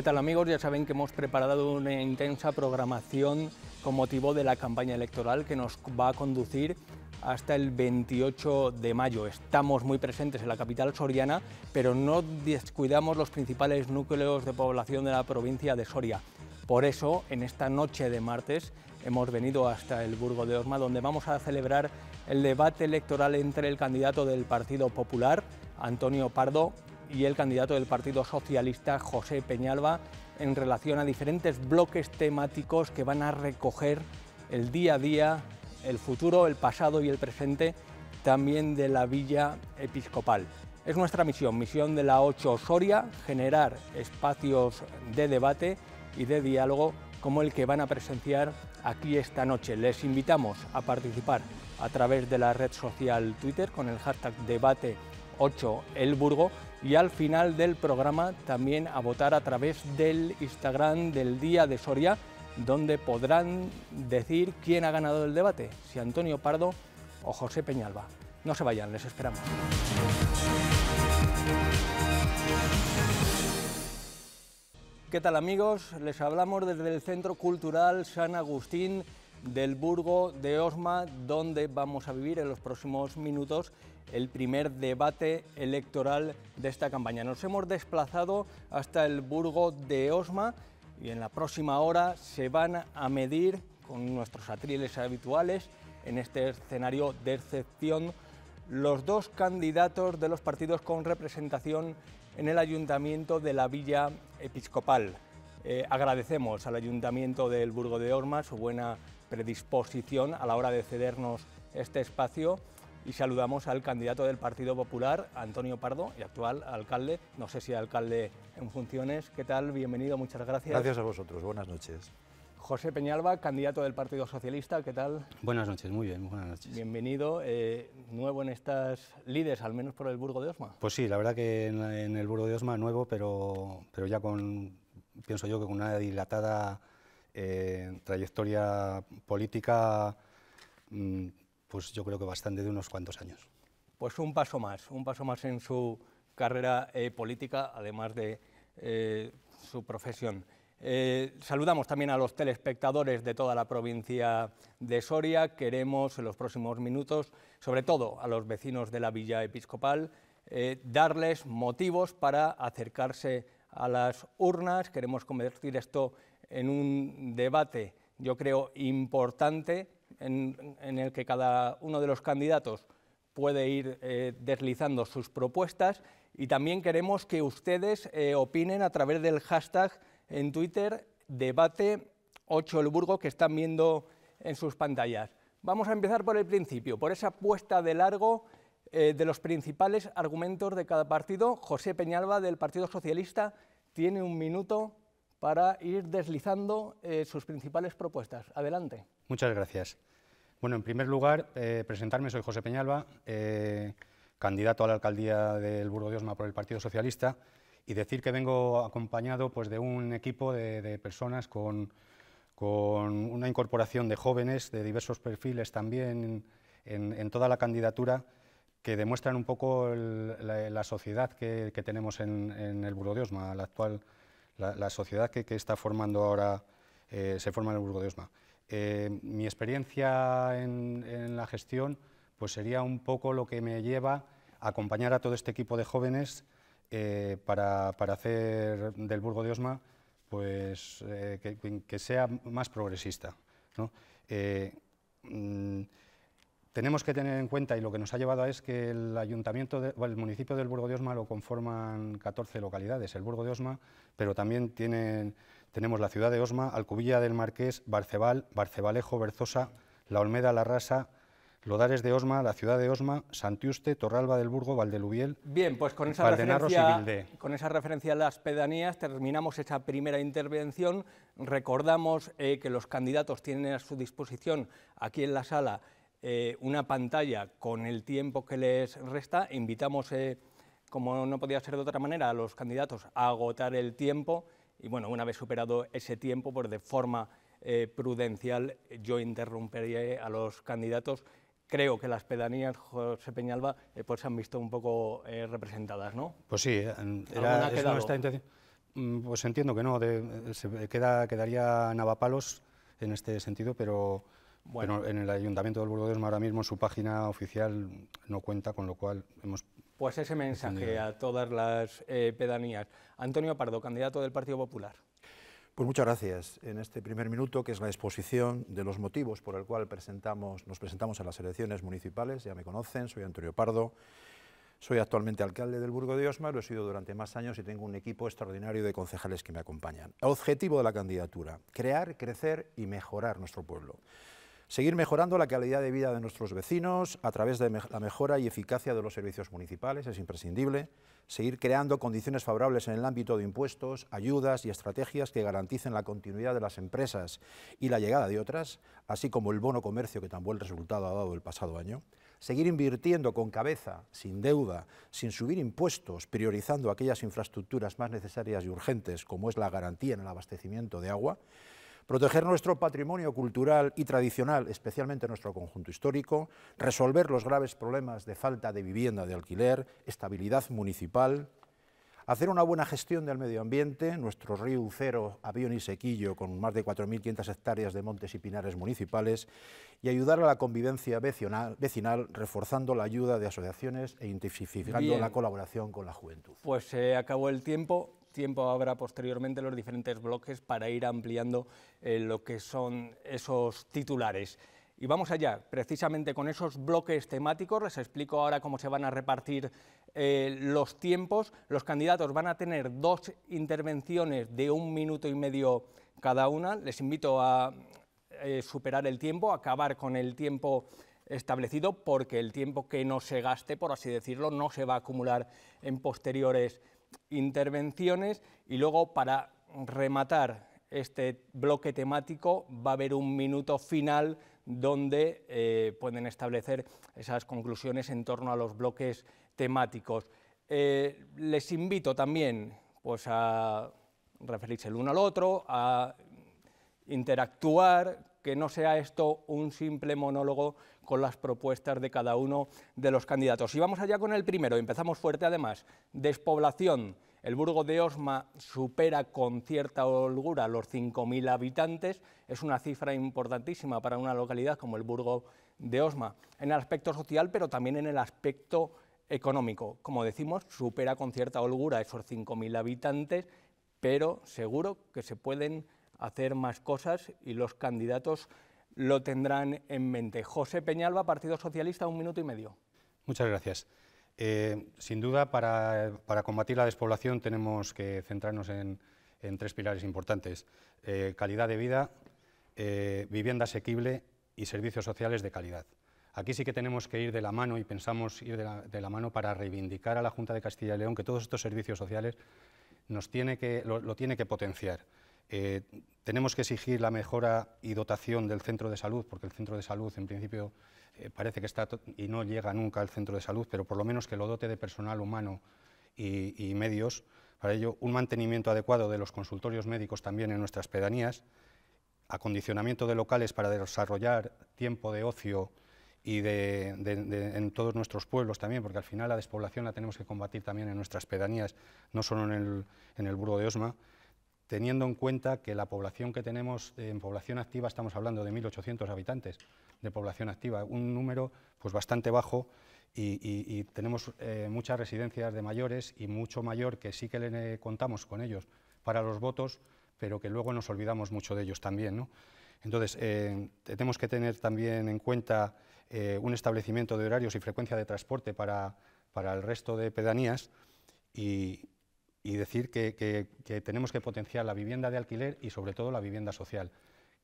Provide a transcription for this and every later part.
¿Qué tal amigos? Ya saben que hemos preparado una intensa programación con motivo de la campaña electoral que nos va a conducir hasta el 28 de mayo. Estamos muy presentes en la capital soriana, pero no descuidamos los principales núcleos de población de la provincia de Soria. Por eso, en esta noche de martes, hemos venido hasta el Burgo de Osma, donde vamos a celebrar el debate electoral entre el candidato del Partido Popular, Antonio Pardo, y el candidato del Partido Socialista, José Peñalba, en relación a diferentes bloques temáticos que van a recoger el día a día, el futuro, el pasado y el presente también de la Villa Episcopal. Es nuestra misión, misión de la 8 Soria, generar espacios de debate y de diálogo como el que van a presenciar aquí esta noche. Les invitamos a participar a través de la red social Twitter con el hashtag debate 8 Elburgo y al final del programa también a votar a través del Instagram del Día de Soria, donde podrán decir quién ha ganado el debate, si Antonio Pardo o José Peñalba. No se vayan, les esperamos. ¿Qué tal amigos? Les hablamos desde el Centro Cultural San Agustín del Burgo de Osma, donde vamos a vivir en los próximos minutos el primer debate electoral de esta campaña. Nos hemos desplazado hasta el Burgo de Osma y en la próxima hora se van a medir con nuestros atriles habituales en este escenario de excepción los dos candidatos de los partidos con representación en el ayuntamiento de la Villa Episcopal. Eh, agradecemos al Ayuntamiento del Burgo de Osma su buena predisposición a la hora de cedernos este espacio y saludamos al candidato del Partido Popular, Antonio Pardo, y actual alcalde, no sé si alcalde en funciones. ¿Qué tal? Bienvenido, muchas gracias. Gracias a vosotros, buenas noches. José Peñalba, candidato del Partido Socialista, ¿qué tal? Buenas noches, muy bien, buenas noches. Bienvenido, eh, nuevo en estas líderes, al menos por el Burgo de Osma. Pues sí, la verdad que en, el Burgo de Osma nuevo, pero, pero ya con, pienso yo que con una dilatada en eh, trayectoria política, mm, pues yo creo que bastante de unos cuantos años. Pues un paso más, un paso más en su carrera eh, política, además de eh, su profesión. saludamos también a los telespectadores de toda la provincia de Soria. Queremos en los próximos minutos, sobre todo a los vecinos de la Villa Episcopal, darles motivos para acercarse a las urnas. Queremos convertir esto en un debate, yo creo, importante en, el que cada uno de los candidatos puede ir eh, deslizando sus propuestas y también queremos que ustedes eh, opinen a través del hashtag en Twitter debate 8 elburgo que están viendo en sus pantallas. Vamos a empezar por el principio, por esa puesta de largo eh, de los principales argumentos de cada partido. José Peñalba del Partido Socialista tiene un minuto para ir deslizando eh, sus principales propuestas. Adelante. Muchas gracias. Bueno, en primer lugar, eh, presentarme, soy José Peñalba, eh, candidato a la alcaldía del de Osma por el Partido Socialista, y decir que vengo acompañado pues, de un equipo de, personas con, con, una incorporación de jóvenes de diversos perfiles también en, en toda la candidatura, que demuestran un poco la, sociedad que, que tenemos en, en el de diosma la actual la, sociedad que, está formando ahora, eh, se forma en el Burgo de Osma. Eh, mi experiencia en, la gestión pues sería un poco lo que me lleva a acompañar a todo este equipo de jóvenes eh, para, hacer del Burgo de Osma pues, que, sea más progresista. Mm, tenemos que tener en cuenta, y lo que nos ha llevado a es que el ayuntamiento el municipio del Burgo de Osma lo conforman 14 localidades, el Burgo de Osma, pero también tenemos la ciudad de Osma, Alcubilla del Marqués, Barcebal, Barcebalejo, Berzosa, La Olmeda, La Rasa, Lodares de Osma, la ciudad de Osma, Santiuste, Torralba del Burgo, Valdelubiel. Bien, pues con esa, referencia, con esa referencia a las pedanías terminamos esa primera intervención. Recordamos eh, que los candidatos tienen a su disposición aquí en la sala eh, una pantalla con el tiempo que les resta. Invitamos, eh, como no podía ser de otra manera, a los candidatos a agotar el tiempo y, bueno, una vez superado ese tiempo, pues de forma eh, prudencial yo interrumpiré a los candidatos. Creo que las pedanías, José Peñalba, pues se han visto un poco representadas, ¿no? Pues sí, era, intención. Mm, pues entiendo que no, se queda, quedaría Navapalos en este sentido, pero bueno. en el Ayuntamiento del Burgo de Osma, ahora mismo su página oficial no cuenta, con lo cual hemos... Pues ese mensaje a todas las eh, pedanías. Antonio Pardo, candidato del Partido Popular. Pues muchas gracias. En este primer minuto, que es la exposición de los motivos por el cual presentamos, nos presentamos a las elecciones municipales, ya me conocen, soy Antonio Pardo, soy actualmente alcalde del Burgo de Osma, lo he sido durante más años y tengo un equipo extraordinario de concejales que me acompañan. Objetivo de la candidatura, crear, crecer y mejorar nuestro pueblo. Seguir mejorando la calidad de vida de nuestros vecinos a través de la mejora y eficacia de los servicios municipales es imprescindible. Seguir creando condiciones favorables en el ámbito de impuestos, ayudas y estrategias que garanticen la continuidad de las empresas y la llegada de otras, así como el bono comercio que tan buen resultado ha dado el pasado año. Seguir invirtiendo con cabeza, sin deuda, sin subir impuestos, priorizando aquellas infraestructuras más necesarias y urgentes, como es la garantía en el abastecimiento de agua proteger nuestro patrimonio cultural y tradicional, especialmente nuestro conjunto histórico, resolver los graves problemas de falta de vivienda de alquiler, estabilidad municipal, hacer una buena gestión del medio ambiente, nuestro río Cero, Avión y Sequillo, con más de 4.500 hectáreas de montes y pinares municipales, y ayudar a la convivencia vecinal, reforzando la ayuda de asociaciones e intensificando la colaboración con la juventud. Pues se acabó el tiempo tiempo habrá posteriormente los diferentes bloques para ir ampliando eh, lo que son esos titulares. Y vamos allá, precisamente con esos bloques temáticos, les explico ahora cómo se van a repartir eh, los tiempos. Los candidatos van a tener dos intervenciones de un minuto y medio cada una. Les invito a eh, superar el tiempo, acabar con el tiempo establecido, porque el tiempo que no se gaste, por así decirlo, no se va a acumular en posteriores intervenciones y luego para rematar este bloque temático va a haber un minuto final donde eh, pueden establecer esas conclusiones en torno a los bloques temáticos. Eh, les invito también pues, a referirse el uno al otro, a interactuar, que no sea esto un simple monólogo con las propuestas de cada uno de los candidatos. Y vamos allá con el primero, empezamos fuerte además, despoblación. El Burgo de Osma supera con cierta holgura los 5.000 habitantes, es una cifra importantísima para una localidad como el Burgo de Osma, en el aspecto social, pero también en el aspecto económico. Como decimos, supera con cierta holgura esos 5.000 habitantes, pero seguro que se pueden hacer más cosas y los candidatos lo tendrán en mente. José Peñalba, Partido Socialista, un minuto y medio. Muchas gracias. Eh, sin duda, para, combatir la despoblación tenemos que centrarnos en, tres pilares importantes. Eh, calidad de vida, eh, vivienda asequible y servicios sociales de calidad. Aquí sí que tenemos que ir de la mano y pensamos ir de la, mano para reivindicar a la Junta de Castilla y León que todos estos servicios sociales nos tiene que, lo tiene que potenciar. Eh, tenemos que exigir la mejora y dotación del centro de salud, porque el centro de salud, en principio, eh, parece que está y no llega nunca al centro de salud, pero por lo menos que lo dote de personal humano y, medios. Para ello, un mantenimiento adecuado de los consultorios médicos también en nuestras pedanías, acondicionamiento de locales para desarrollar tiempo de ocio y en todos nuestros pueblos también, porque al final la despoblación la tenemos que combatir también en nuestras pedanías, no solo en el, en el Burgo de Osma, teniendo en cuenta que la población que tenemos eh, en población activa, estamos hablando de 1.800 habitantes de población activa, un número pues bastante bajo y, tenemos eh, muchas residencias de mayores y mucho mayor que sí que le contamos con ellos para los votos, pero que luego nos olvidamos mucho de ellos también. Entonces, eh, tenemos que tener también en cuenta un establecimiento de horarios y frecuencia de transporte para, para el resto de pedanías y, y decir que, tenemos que potenciar la vivienda de alquiler y sobre todo la vivienda social,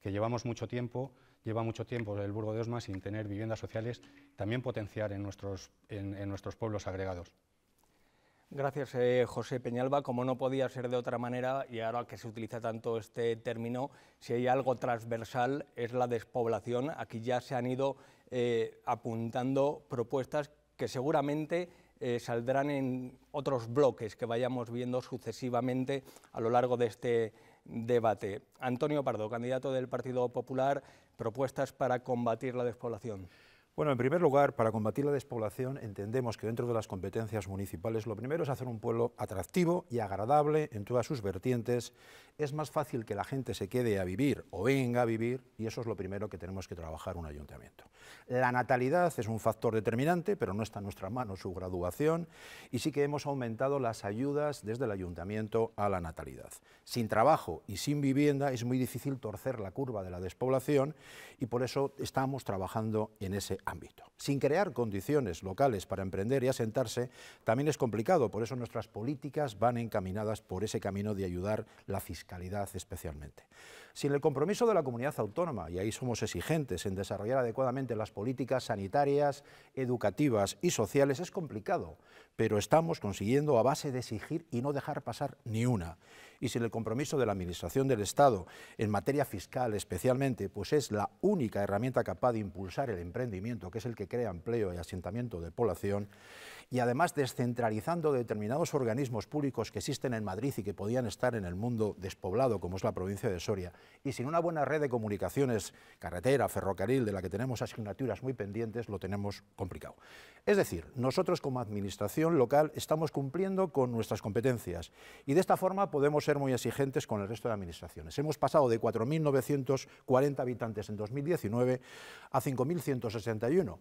que llevamos mucho tiempo, lleva mucho tiempo el Burgo de Osma sin tener viviendas sociales, también potenciar en nuestros, en, nuestros pueblos agregados. Gracias, eh, José Peñalba. Como no podía ser de otra manera, y ahora que se utiliza tanto este término, si hay algo transversal es la despoblación. Aquí ya se han ido eh, apuntando propuestas que seguramente eh, saldrán en otros bloques que vayamos viendo sucesivamente a lo largo de este debate. Antonio Pardo, candidato del Partido Popular, propuestas para combatir la despoblación. Bueno, en primer lugar, para combatir la despoblación entendemos que dentro de las competencias municipales lo primero es hacer un pueblo atractivo y agradable en todas sus vertientes. Es más fácil que la gente se quede a vivir o venga a vivir y eso es lo primero que tenemos que trabajar un ayuntamiento. La natalidad es un factor determinante, pero no está en nuestra mano su graduación y sí que hemos aumentado las ayudas desde el ayuntamiento a la natalidad. Sin trabajo y sin vivienda es muy difícil torcer la curva de la despoblación y por eso estamos trabajando en ese sin crear condiciones locales para emprender y asentarse, también es complicado, por eso nuestras políticas van encaminadas por ese camino de ayudar la fiscalidad especialmente. Sin el compromiso de la comunidad autónoma, y ahí somos exigentes en desarrollar adecuadamente las políticas sanitarias, educativas y sociales, es complicado, pero estamos consiguiendo a base de exigir y no dejar pasar ni una. Y sin el compromiso de la Administración del Estado, en materia fiscal especialmente, pues es la única herramienta capaz de impulsar el emprendimiento, que es el que crea empleo y asentamiento de población, y además descentralizando determinados organismos públicos que existen en Madrid y que podían estar en el mundo despoblado, como es la provincia de Soria, y sin una buena red de comunicaciones, carretera, ferrocarril, de la que tenemos asignaturas muy pendientes, lo tenemos complicado. Es decir, nosotros como administración local estamos cumpliendo con nuestras competencias y de esta forma podemos ser muy exigentes con el resto de administraciones. Hemos pasado de 4.940 habitantes en 2019 a 5.161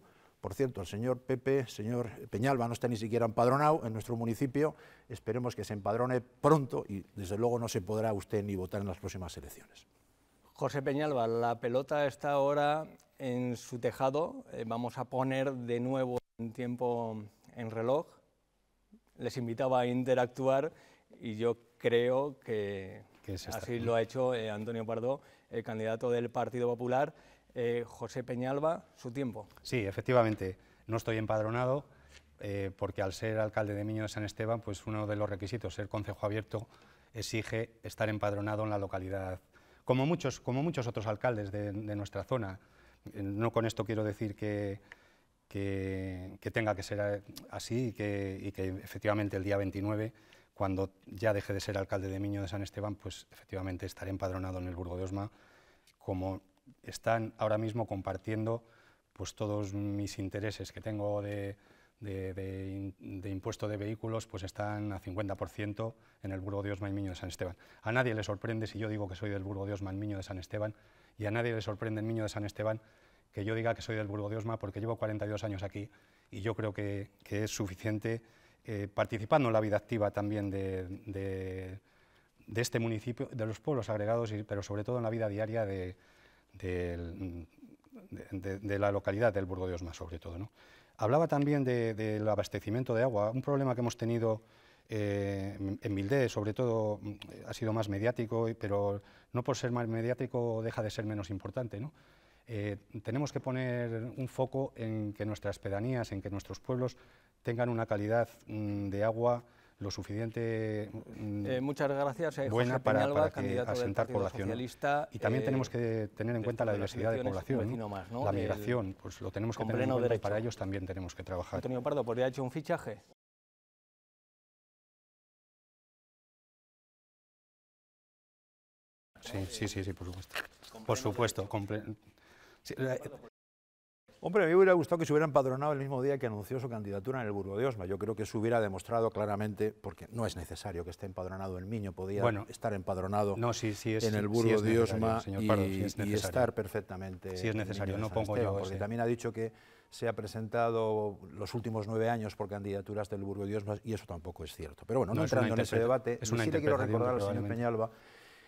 por cierto, el señor Pepe, señor Peñalba, no está ni siquiera empadronado en nuestro municipio. Esperemos que se empadrone pronto y, desde luego, no se podrá usted ni votar en las próximas elecciones. José Peñalba, la pelota está ahora en su tejado. Eh, vamos a poner de nuevo un tiempo en reloj. Les invitaba a interactuar y yo creo que, así lo ha hecho eh, Antonio Pardo, el candidato del Partido Popular. Eh, José Peñalba su tiempo. Sí, efectivamente, no estoy empadronado. Eh, porque al ser alcalde de Miño de San Esteban, pues uno de los requisitos, ser concejo abierto, exige estar empadronado en la localidad, como muchos, como muchos otros alcaldes de, nuestra zona. Eh, no con esto quiero decir que, que, tenga que ser así y que, efectivamente el día 29, cuando ya deje de ser alcalde de Miño de San Esteban, pues efectivamente estaré empadronado en el Burgo de Osma como están ahora mismo compartiendo pues, todos mis intereses que tengo de, de, impuesto de vehículos, pues están a 50% en el Burgo de y Miño de San Esteban. A nadie le sorprende si yo digo que soy del Burgo de y Miño de San Esteban y a nadie le sorprende el Miño de San Esteban que yo diga que soy del Burgo de Osma porque llevo 42 años aquí y yo creo que, que es suficiente eh, participando en la vida activa también de, de, de, este municipio, de los pueblos agregados, pero sobre todo en la vida diaria de, de, la localidad del Burgo de Osma, sobre todo. ¿no? Hablaba también del abastecimiento de agua, un problema que hemos tenido eh, en Mildé, sobre todo, ha sido más mediático, pero no por ser más mediático deja de ser menos importante. ¿no? Eh, tenemos que poner un foco en que nuestras pedanías, en que nuestros pueblos tengan una calidad mm, de agua lo suficiente mm, eh, muchas gracias, eh, buena para, asentar población. Y también eh, tenemos que tener en cuenta la diversidad de población, la migración, pues lo tenemos que tener en cuenta y para ellos también tenemos que trabajar. Antonio Pardo, pues ha hecho un fichaje. Sí, sí, sí, sí, por supuesto. Por supuesto. Hombre, a mí me hubiera gustado que se hubiera empadronado el mismo día que anunció su candidatura en el Burgo de Osma. Yo creo que se hubiera demostrado claramente, porque no es necesario que esté empadronado el Miño, podía estar empadronado no, en el Burgo de Osma y, estar perfectamente. Sí es necesario, no pongo Porque también ha dicho que se ha presentado los últimos nueve años por candidaturas del Burgo de Osma y eso tampoco es cierto. Pero bueno, no, entrando en ese debate, sí le quiero recordar al señor Peñalba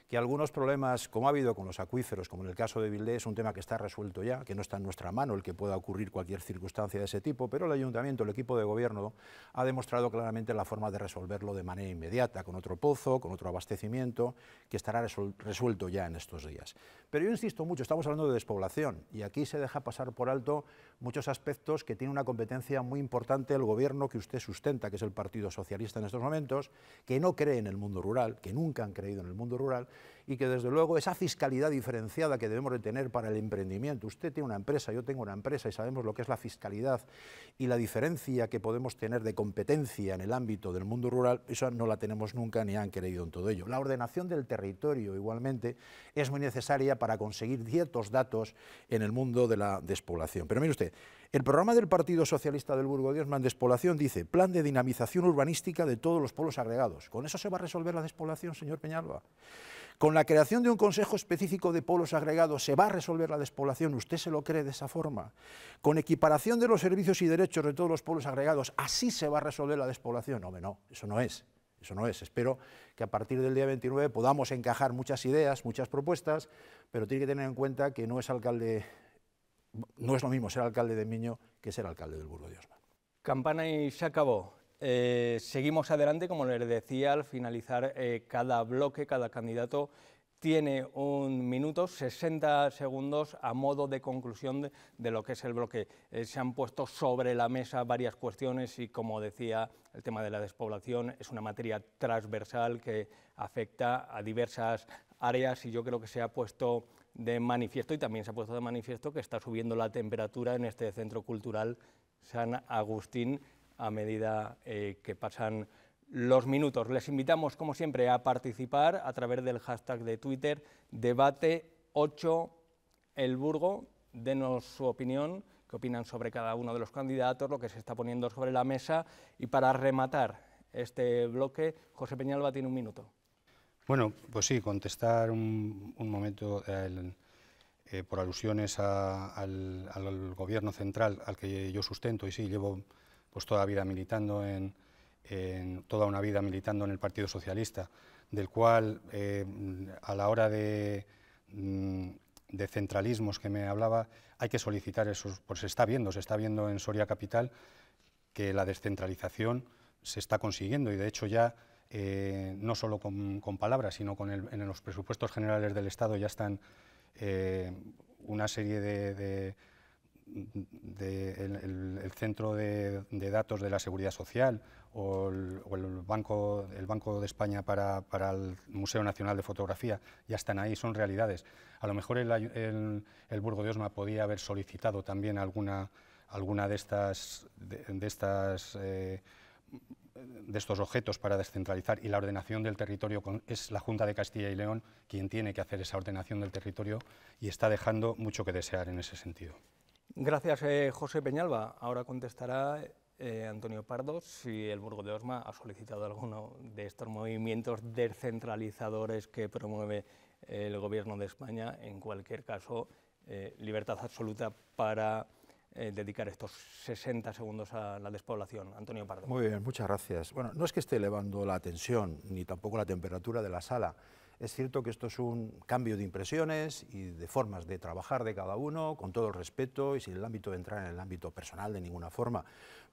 que algunos problemas, como ha habido con los acuíferos, como en el caso de Vildé, es un tema que está resuelto ya, que no está en nuestra mano el que pueda ocurrir cualquier circunstancia de ese tipo, pero el ayuntamiento, el equipo de gobierno, ha demostrado claramente la forma de resolverlo de manera inmediata, con otro pozo, con otro abastecimiento, que estará resuelto ya en estos días. Pero yo insisto mucho, estamos hablando de despoblación y aquí se deja pasar por alto muchos aspectos que tiene una competencia muy importante el gobierno que usted sustenta, que es el Partido Socialista en estos momentos, que no cree en el mundo rural, que nunca han creído en el mundo rural y que desde luego esa fiscalidad diferenciada que debemos de tener para el emprendimiento, usted tiene una empresa, yo tengo una empresa y sabemos lo que es la fiscalidad y la diferencia que podemos tener de competencia en el ámbito del mundo rural, eso no la tenemos nunca ni han creído en todo ello. La ordenación del territorio igualmente es muy necesaria para conseguir ciertos datos en el mundo de la despoblación. Pero mire usted, el programa del Partido Socialista del Burgo Diosman Despoblación dice plan de dinamización urbanística de todos los pueblos agregados. ¿Con eso se va a resolver la despoblación, señor Peñalba? Con la creación de un Consejo Específico de Pueblos Agregados se va a resolver la despoblación, usted se lo cree de esa forma. Con equiparación de los servicios y derechos de todos los pueblos agregados, así se va a resolver la despoblación. Hombre, no, eso no es. Eso no es. Espero que a partir del día 29 podamos encajar muchas ideas, muchas propuestas, pero tiene que tener en cuenta que no es alcalde, no es lo mismo ser alcalde de Miño que ser alcalde del Burgo de Osma. Campana y se acabó. Eh, seguimos adelante, como les decía, al finalizar eh, cada bloque, cada candidato tiene un minuto, 60 segundos a modo de conclusión de, lo que es el bloque. Eh, se han puesto sobre la mesa varias cuestiones y, como decía, el tema de la despoblación es una materia transversal que afecta a diversas áreas y yo creo que se ha puesto de manifiesto y también se ha puesto de manifiesto que está subiendo la temperatura en este centro cultural San Agustín a medida eh, que pasan los minutos. Les invitamos, como siempre, a participar a través del hashtag de Twitter, debate 8 elburgo Denos su opinión, qué opinan sobre cada uno de los candidatos, lo que se está poniendo sobre la mesa. Y para rematar este bloque, José Peñalba tiene un minuto. Bueno, pues sí, contestar un, momento eh, por alusiones al, gobierno central al que yo sustento y sí, llevo pues toda vida militando en, toda una vida militando en el Partido Socialista, del cual eh, a la hora de, mm, de, centralismos que me hablaba hay que solicitar esos, pues se está viendo, se está viendo en Soria Capital que la descentralización se está consiguiendo y de hecho ya eh, no solo con, palabras, sino con en los presupuestos generales del Estado ya están eh, una serie de de el, Centro de, Datos de la Seguridad Social o el, banco, el Banco de España para, el Museo Nacional de Fotografía, ya están ahí, son realidades. A lo mejor el, Burgo de Osma podía haber solicitado también alguna, alguna de estas, de, eh, estos objetos para descentralizar y la ordenación del territorio es la Junta de Castilla y León quien tiene que hacer esa ordenación del territorio y está dejando mucho que desear en ese sentido. Gracias, eh, José Peñalba. Ahora contestará eh, Antonio Pardo si el Burgo de Osma ha solicitado alguno de estos movimientos descentralizadores que promueve eh, el Gobierno de España. En cualquier caso, libertad absoluta para dedicar estos 60 segundos a la despoblación. Antonio Pardo. Muy bien, muchas gracias. Bueno, no es que esté elevando la tensión ni tampoco la temperatura de la sala, es cierto que esto es un cambio de impresiones y de formas de trabajar de cada uno, con todo el respeto y sin el ámbito de entrar en el ámbito personal de ninguna forma,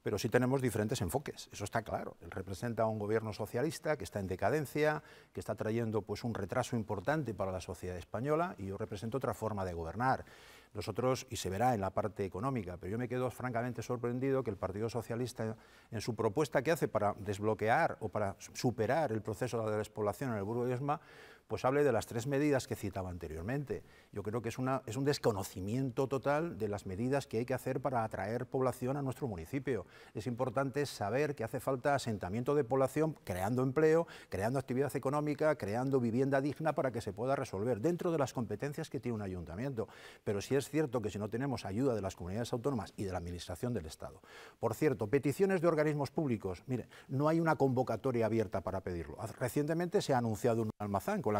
pero sí tenemos diferentes enfoques, eso está claro. Él representa a un gobierno socialista que está en decadencia, que está trayendo pues, un retraso importante para la sociedad española y yo represento otra forma de gobernar. Nosotros, y se verá en la parte económica, pero yo me quedo francamente sorprendido que el Partido Socialista, en su propuesta que hace para desbloquear o para superar el proceso de despoblación en el Burgo de Esma, pues hable de las tres medidas que citaba anteriormente. Yo creo que es, un desconocimiento total de las medidas que hay que hacer para atraer población a nuestro municipio. Es importante saber que hace falta asentamiento de población, creando empleo, creando actividad económica, creando vivienda digna para que se pueda resolver dentro de las competencias que tiene un ayuntamiento. Pero sí es cierto que si no tenemos ayuda de las comunidades autónomas y de la Administración del Estado. Por cierto, peticiones de organismos públicos. Mire, no hay una convocatoria abierta para pedirlo. Recientemente se ha anunciado un almazán con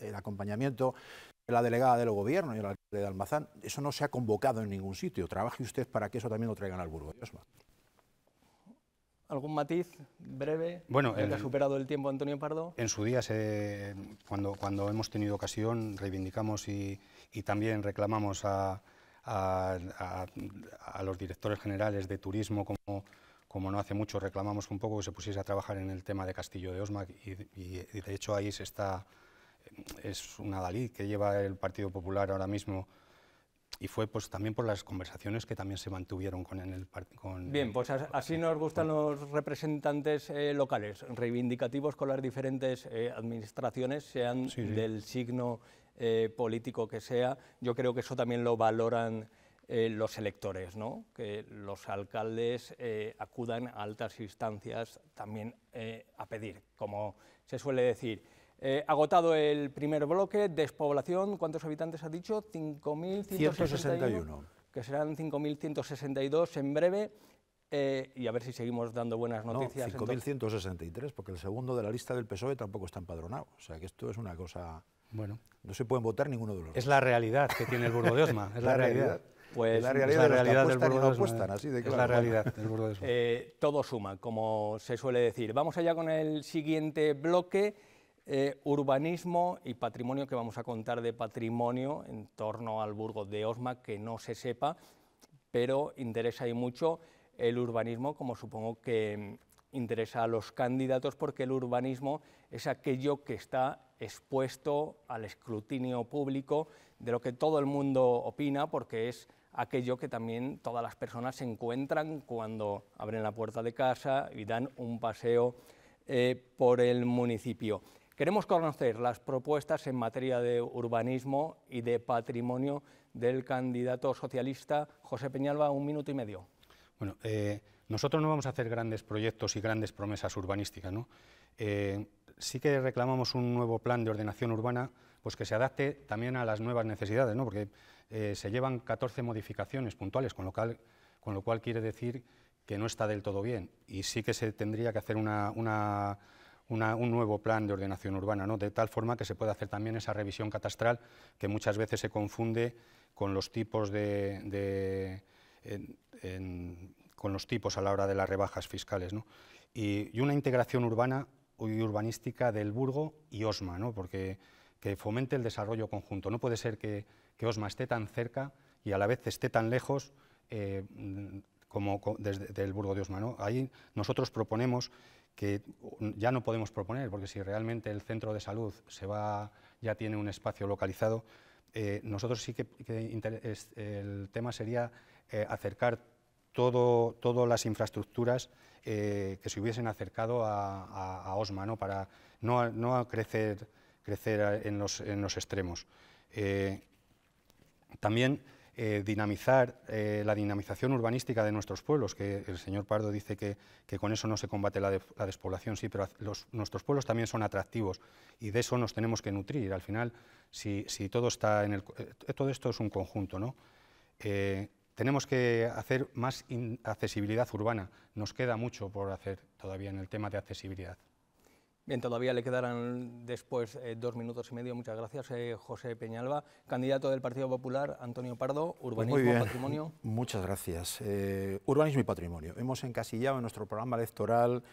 el, acompañamiento de la delegada del gobierno y de Almazán. Eso no se ha convocado en ningún sitio. Trabaje usted para que eso también lo traigan al Burgos. ¿Algún matiz breve? Bueno, el, ha superado el tiempo Antonio Pardo. En su día, se, cuando, cuando hemos tenido ocasión, reivindicamos y, también reclamamos a, los directores generales de turismo, como, como no hace mucho reclamamos un poco que se pusiese a trabajar en el tema de Castillo de Osma y, y de hecho ahí se está, es una Dalí que lleva el Partido Popular ahora mismo y fue pues también por las conversaciones que también se mantuvieron con en el Popular. bien pues así nos gustan los representantes eh, locales reivindicativos con las diferentes eh, administraciones sean del signo eh, político que sea yo creo que eso también lo valoran los electores no que los alcaldes acudan a altas instancias también a pedir como se suele decir eh, agotado el primer bloque, despoblación, ¿cuántos habitantes ha dicho? 5.161. Que serán 5.162 en breve. Eh, y a ver si seguimos dando buenas noticias. No, 5.163, porque el segundo de la lista del PSOE tampoco está empadronado. O sea que esto es una cosa... Bueno. No se pueden votar ninguno de los Es la realidad que tiene el Burgo de Osma, es la, realidad. Pues, es la realidad, realidad pues, del Burgo de Es la realidad del Burgo de Osma. Eh, todo suma, como se suele decir. Vamos allá con el siguiente bloque. Eh, urbanismo y patrimonio, que vamos a contar de patrimonio en torno al Burgo de Osma, que no se sepa, pero interesa y mucho el urbanismo, como supongo que mm, interesa a los candidatos, porque el urbanismo es aquello que está expuesto al escrutinio público, de lo que todo el mundo opina, porque es aquello que también todas las personas se encuentran cuando abren la puerta de casa y dan un paseo eh, por el municipio. Queremos conocer las propuestas en materia de urbanismo y de patrimonio del candidato socialista José Peñalba, un minuto y medio. Bueno, eh, nosotros no vamos a hacer grandes proyectos y grandes promesas urbanísticas, eh, sí que reclamamos un nuevo plan de ordenación urbana pues que se adapte también a las nuevas necesidades, porque eh, se llevan 14 modificaciones puntuales, con lo, cual, con lo cual quiere decir que no está del todo bien y sí que se tendría que hacer una un nuevo plan de ordenación urbana, de tal forma que se pueda hacer también esa revisión catastral que muchas veces se confunde con los tipos de, con los tipos a la hora de las rebajas fiscales. Y, una integración urbana y urbanística del Burgo y Osma, ¿no? porque que fomente el desarrollo conjunto. No puede ser que, Osma esté tan cerca y a la vez esté tan lejos eh, como desde el Burgo de Osma. ¿no? Ahí nosotros proponemos que ya no podemos proponer, porque si realmente el centro de salud se va, ya tiene un espacio localizado, eh, nosotros sí que, el tema sería eh, acercar todo, todas las infraestructuras eh, que se hubiesen acercado a, OSMA, ¿no? para no, crecer, crecer en, los, en los extremos. también eh, dinamizar eh, la dinamización urbanística de nuestros pueblos, que el señor Pardo dice que, con eso no se combate la, despoblación, sí, pero nuestros pueblos también son atractivos y de eso nos tenemos que nutrir. Al final, si, todo, está en el, eh, todo esto es un conjunto, ¿no? tenemos que hacer más accesibilidad urbana, nos queda mucho por hacer todavía en el tema de accesibilidad. Bien, todavía le quedarán después eh, dos minutos y medio. Muchas gracias, eh, José Peñalba. Candidato del Partido Popular, Antonio Pardo, pues Urbanismo y Patrimonio. Muchas gracias. Eh, urbanismo y Patrimonio. Hemos encasillado en nuestro programa electoral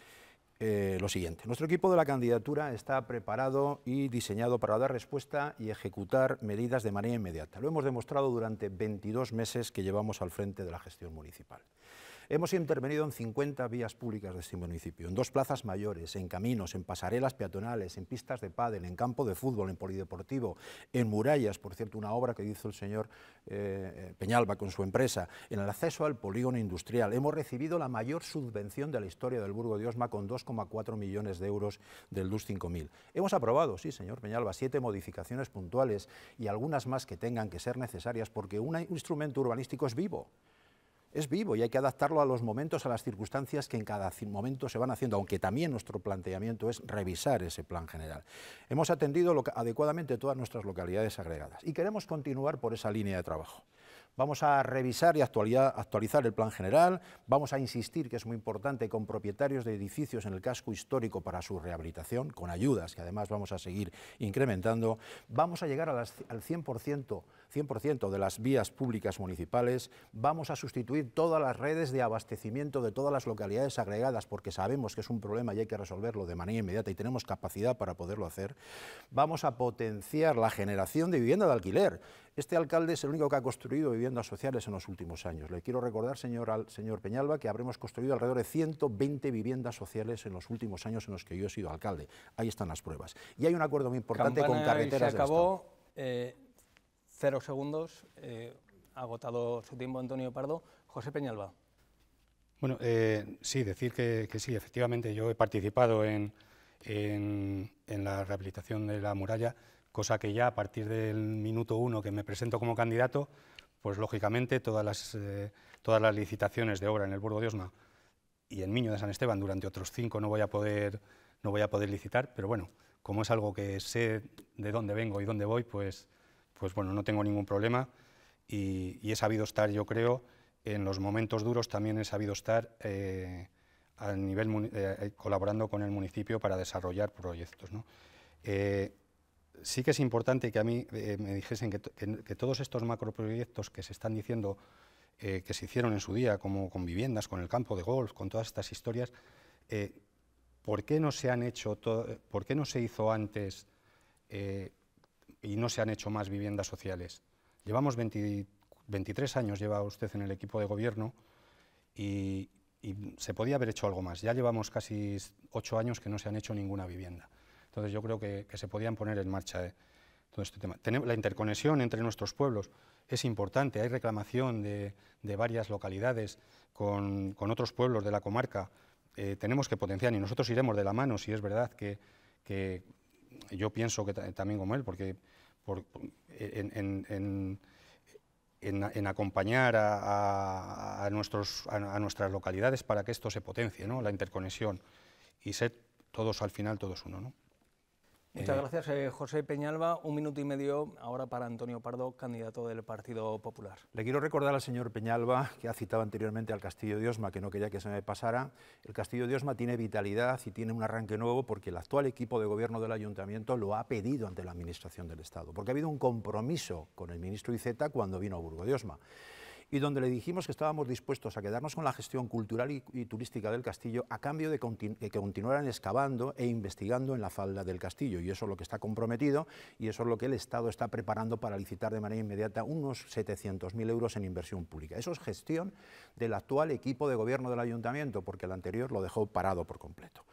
lo siguiente. Nuestro equipo de la candidatura está preparado y diseñado para dar respuesta y ejecutar medidas de manera inmediata. Lo hemos demostrado durante 22 meses que llevamos al frente de la gestión municipal. Hemos intervenido en 50 vías públicas de este municipio, en dos plazas mayores, en caminos, en pasarelas peatonales, en pistas de pádel, en campo de fútbol, en polideportivo, en murallas, por cierto, una obra que hizo el señor eh, eh, Peñalba con su empresa, en el acceso al polígono industrial. Hemos recibido la mayor subvención de la historia del Burgo de Osma con 2,4 millones de euros del DUS 5000. Hemos aprobado, sí, señor Peñalba, siete modificaciones puntuales y algunas más que tengan que ser necesarias porque un instrumento urbanístico es vivo es vivo y hay que adaptarlo a los momentos, a las circunstancias que en cada momento se van haciendo, aunque también nuestro planteamiento es revisar ese plan general. Hemos atendido adecuadamente todas nuestras localidades agregadas y queremos continuar por esa línea de trabajo. Vamos a revisar y actualizar el plan general, vamos a insistir que es muy importante con propietarios de edificios en el casco histórico para su rehabilitación, con ayudas que además vamos a seguir incrementando, vamos a llegar al 100%, 100 de las vías públicas municipales, vamos a sustituir todas las redes de abastecimiento de todas las localidades agregadas porque sabemos que es un problema y hay que resolverlo de manera inmediata y tenemos capacidad para poderlo hacer, vamos a potenciar la generación de vivienda de alquiler. Este alcalde es el único que ha construido viviendas sociales en los últimos años. Le quiero recordar, señor, señor Peñalba, que habremos construido alrededor de 120 viviendas sociales en los últimos años en los que yo he sido alcalde. Ahí están las pruebas. Y hay un acuerdo muy importante con carreteras. Se acabó, eh, cero segundos, eh, Ha agotado su tiempo Antonio Pardo. José Peñalba. Bueno, eh, sí, decir que, sí, efectivamente yo he participado en, en la rehabilitación de la muralla cosa que ya a partir del minuto uno que me presento como candidato, pues lógicamente todas las, eh, todas las licitaciones de obra en el Burgo de Osma y en Miño de San Esteban durante otros cinco no voy a poder, no voy a poder licitar, pero bueno, como es algo que sé de dónde vengo y dónde voy, pues, pues bueno, no tengo ningún problema y, he sabido estar, yo creo, en los momentos duros también he sabido estar eh, nivel eh, colaborando con el municipio para desarrollar proyectos. ¿no? sí que es importante que a mí eh, me dijesen que, todos estos macroproyectos que se están diciendo eh, que se hicieron en su día, como con viviendas, con el campo de golf, con todas estas historias, eh, ¿por qué no se han hecho, por qué no se hizo antes y no se han hecho más viviendas sociales? Llevamos 23 años, lleva usted en el equipo de gobierno y, y se podía haber hecho algo más. Ya llevamos casi 8 años que no se han hecho ninguna vivienda. Entonces yo creo que, se podían poner en marcha eh, todo este tema. la interconexión entre nuestros pueblos es importante, hay reclamación de, varias localidades con, otros pueblos de la comarca, eh, tenemos que potenciar y nosotros iremos de la mano, si es verdad que, yo pienso que también como él, porque en, acompañar a, nuestros, nuestras localidades para que esto se potencie, ¿no? la interconexión y ser todos al final, todos uno. ¿no? Muchas eh. gracias, eh, José Peñalba. Un minuto y medio ahora para Antonio Pardo, candidato del Partido Popular. Le quiero recordar al señor Peñalba, que ha citado anteriormente al Castillo de Osma, que no quería que se me pasara. El Castillo de Osma tiene vitalidad y tiene un arranque nuevo porque el actual equipo de gobierno del Ayuntamiento lo ha pedido ante la Administración del Estado, porque ha habido un compromiso con el ministro Iceta cuando vino a Burgo de Osma y donde le dijimos que estábamos dispuestos a quedarnos con la gestión cultural y, turística del castillo a cambio de, que continuaran excavando e investigando en la falda del castillo. Y eso es lo que está comprometido y eso es lo que el Estado está preparando para licitar de manera inmediata unos 700.000 euros en inversión pública. Eso es gestión del actual equipo de gobierno del ayuntamiento, porque el anterior lo dejó parado por completo.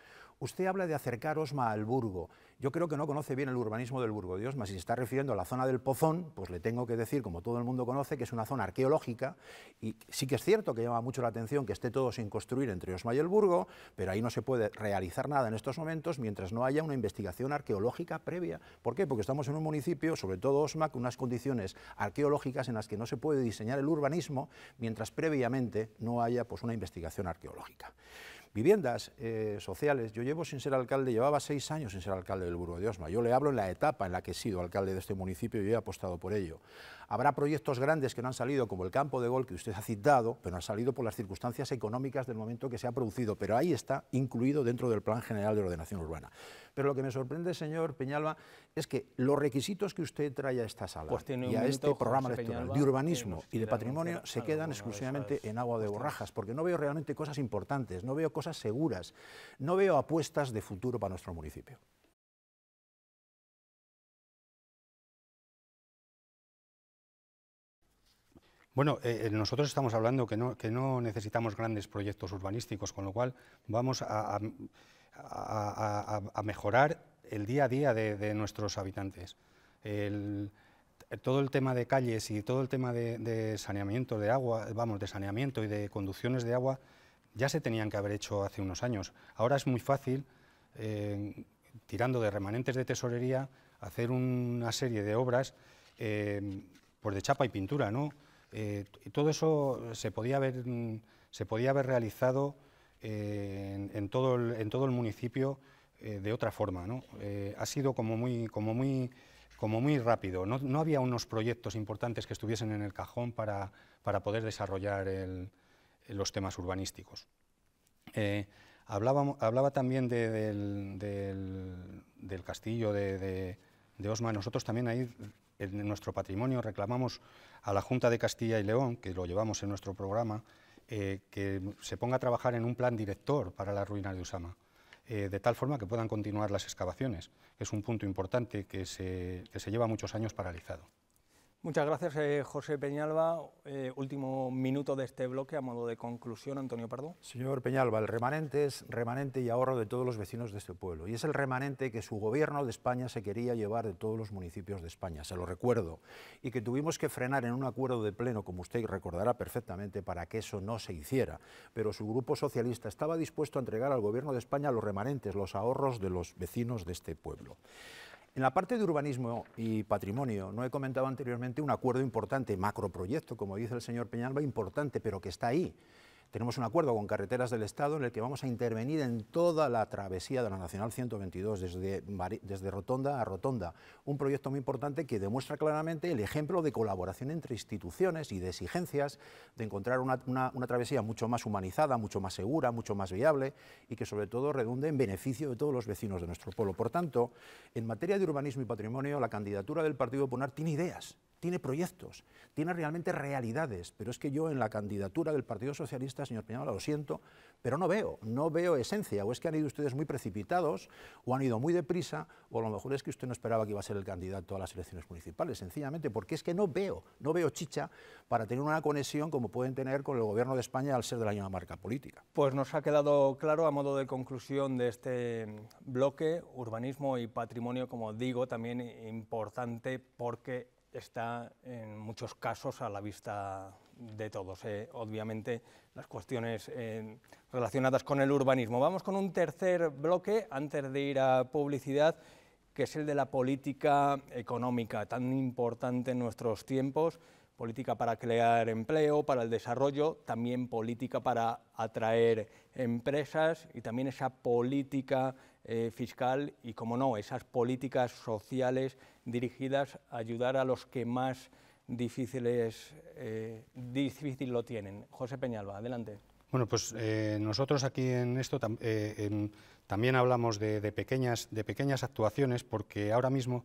Usted habla de acercar Osma al Burgo. Yo creo que no conoce bien el urbanismo del Burgo de Osma. Si se está refiriendo a la zona del Pozón, pues le tengo que decir, como todo el mundo conoce, que es una zona arqueológica y sí que es cierto que llama mucho la atención que esté todo sin construir entre Osma y el Burgo, pero ahí no se puede realizar nada en estos momentos mientras no haya una investigación arqueológica previa. ¿Por qué? Porque estamos en un municipio, sobre todo Osma, con unas condiciones arqueológicas en las que no se puede diseñar el urbanismo mientras previamente no haya pues, una investigación arqueológica. Viviendas eh, sociales, yo llevo sin ser alcalde, llevaba seis años sin ser alcalde del Burgo de Osma. Yo le hablo en la etapa en la que he sido alcalde de este municipio y he apostado por ello. Habrá proyectos grandes que no han salido, como el campo de gol que usted ha citado, pero han salido por las circunstancias económicas del momento que se ha producido, pero ahí está incluido dentro del Plan General de Ordenación Urbana. Pero lo que me sorprende, señor Peñalba, es que los requisitos que usted trae a esta sala pues y a este programa electoral de urbanismo y de patrimonio se quedan exclusivamente en agua de borrajas, porque no veo realmente cosas importantes, no veo cosas seguras, no veo apuestas de futuro para nuestro municipio. Bueno, eh, eh, nosotros estamos hablando que no, que no necesitamos grandes proyectos urbanísticos, con lo cual vamos a, mejorar el día a día de, nuestros habitantes. todo el tema de calles y todo el tema de, saneamiento de agua, vamos, de saneamiento y de conducciones de agua, ya se tenían que haber hecho hace unos años. Ahora es muy fácil, eh, tirando de remanentes de tesorería, hacer una serie de obras, por pues de chapa y pintura, ¿no? Eh, todo eso se podía haber, mm, se podía haber realizado eh, en, todo el, en, todo el, municipio eh, de otra forma. ha sido como muy, como muy, como muy rápido. No, había unos proyectos importantes que estuviesen en el cajón para, para poder desarrollar los temas urbanísticos. Hablaba, hablaba, también del, castillo de, de Osma. Nosotros también ahí en nuestro patrimonio reclamamos a la Junta de Castilla y León, que lo llevamos en nuestro programa, eh, que se ponga a trabajar en un plan director para la ruina de Usama, eh, de tal forma que puedan continuar las excavaciones. Es un punto importante que que se lleva muchos años paralizado. Muchas gracias, eh, José Peñalba. Eh, último minuto de este bloque a modo de conclusión, Antonio Pardo. Señor Peñalba, el remanente es remanente y ahorro de todos los vecinos de este pueblo. Y es el remanente que su gobierno de España se quería llevar de todos los municipios de España, se lo recuerdo. Y que tuvimos que frenar en un acuerdo de pleno, como usted recordará perfectamente, para que eso no se hiciera. Pero su grupo socialista estaba dispuesto a entregar al gobierno de España los remanentes, los ahorros de los vecinos de este pueblo. En la parte de urbanismo y patrimonio, no he comentado anteriormente un acuerdo importante, macroproyecto, como dice el señor Peñalba, importante, pero que está ahí. Tenemos un acuerdo con Carreteras del Estado en el que vamos a intervenir en toda la travesía de la Nacional 122, desde, rotonda a rotonda. Un proyecto muy importante que demuestra claramente el ejemplo de colaboración entre instituciones y de exigencias de encontrar una, una travesía mucho más humanizada, mucho más segura, mucho más viable y que sobre todo redunde en beneficio de todos los vecinos de nuestro pueblo. Por tanto, en materia de urbanismo y patrimonio, la candidatura del Partido Popular tiene ideas tiene proyectos, tiene realmente realidades, pero es que yo en la candidatura del Partido Socialista, señor Peñalola, lo siento, pero no veo, no veo esencia, o es que han ido ustedes muy precipitados, o han ido muy deprisa, o a lo mejor es que usted no esperaba que iba a ser el candidato a las elecciones municipales, sencillamente, porque es que no veo, no veo chicha para tener una conexión como pueden tener con el gobierno de España al ser de la misma marca política. Pues nos ha quedado claro, a modo de conclusión de este bloque, urbanismo y patrimonio, como digo, también importante porque está en muchos casos a la vista de todos. ¿eh? obviamente las cuestiones eh, relacionadas con el urbanismo. Vamos con un tercer bloque antes de ir a publicidad, que es el de la política económica, tan importante en nuestros tiempos. Política para crear empleo, para el desarrollo, también política para atraer empresas y también esa política eh, fiscal y, como no, esas políticas sociales dirigidas a ayudar a los que más difíciles, eh, difícil lo tienen. José Peñalba, adelante. Bueno, pues eh, nosotros aquí en esto eh, también hablamos de, pequeñas, de pequeñas actuaciones porque ahora mismo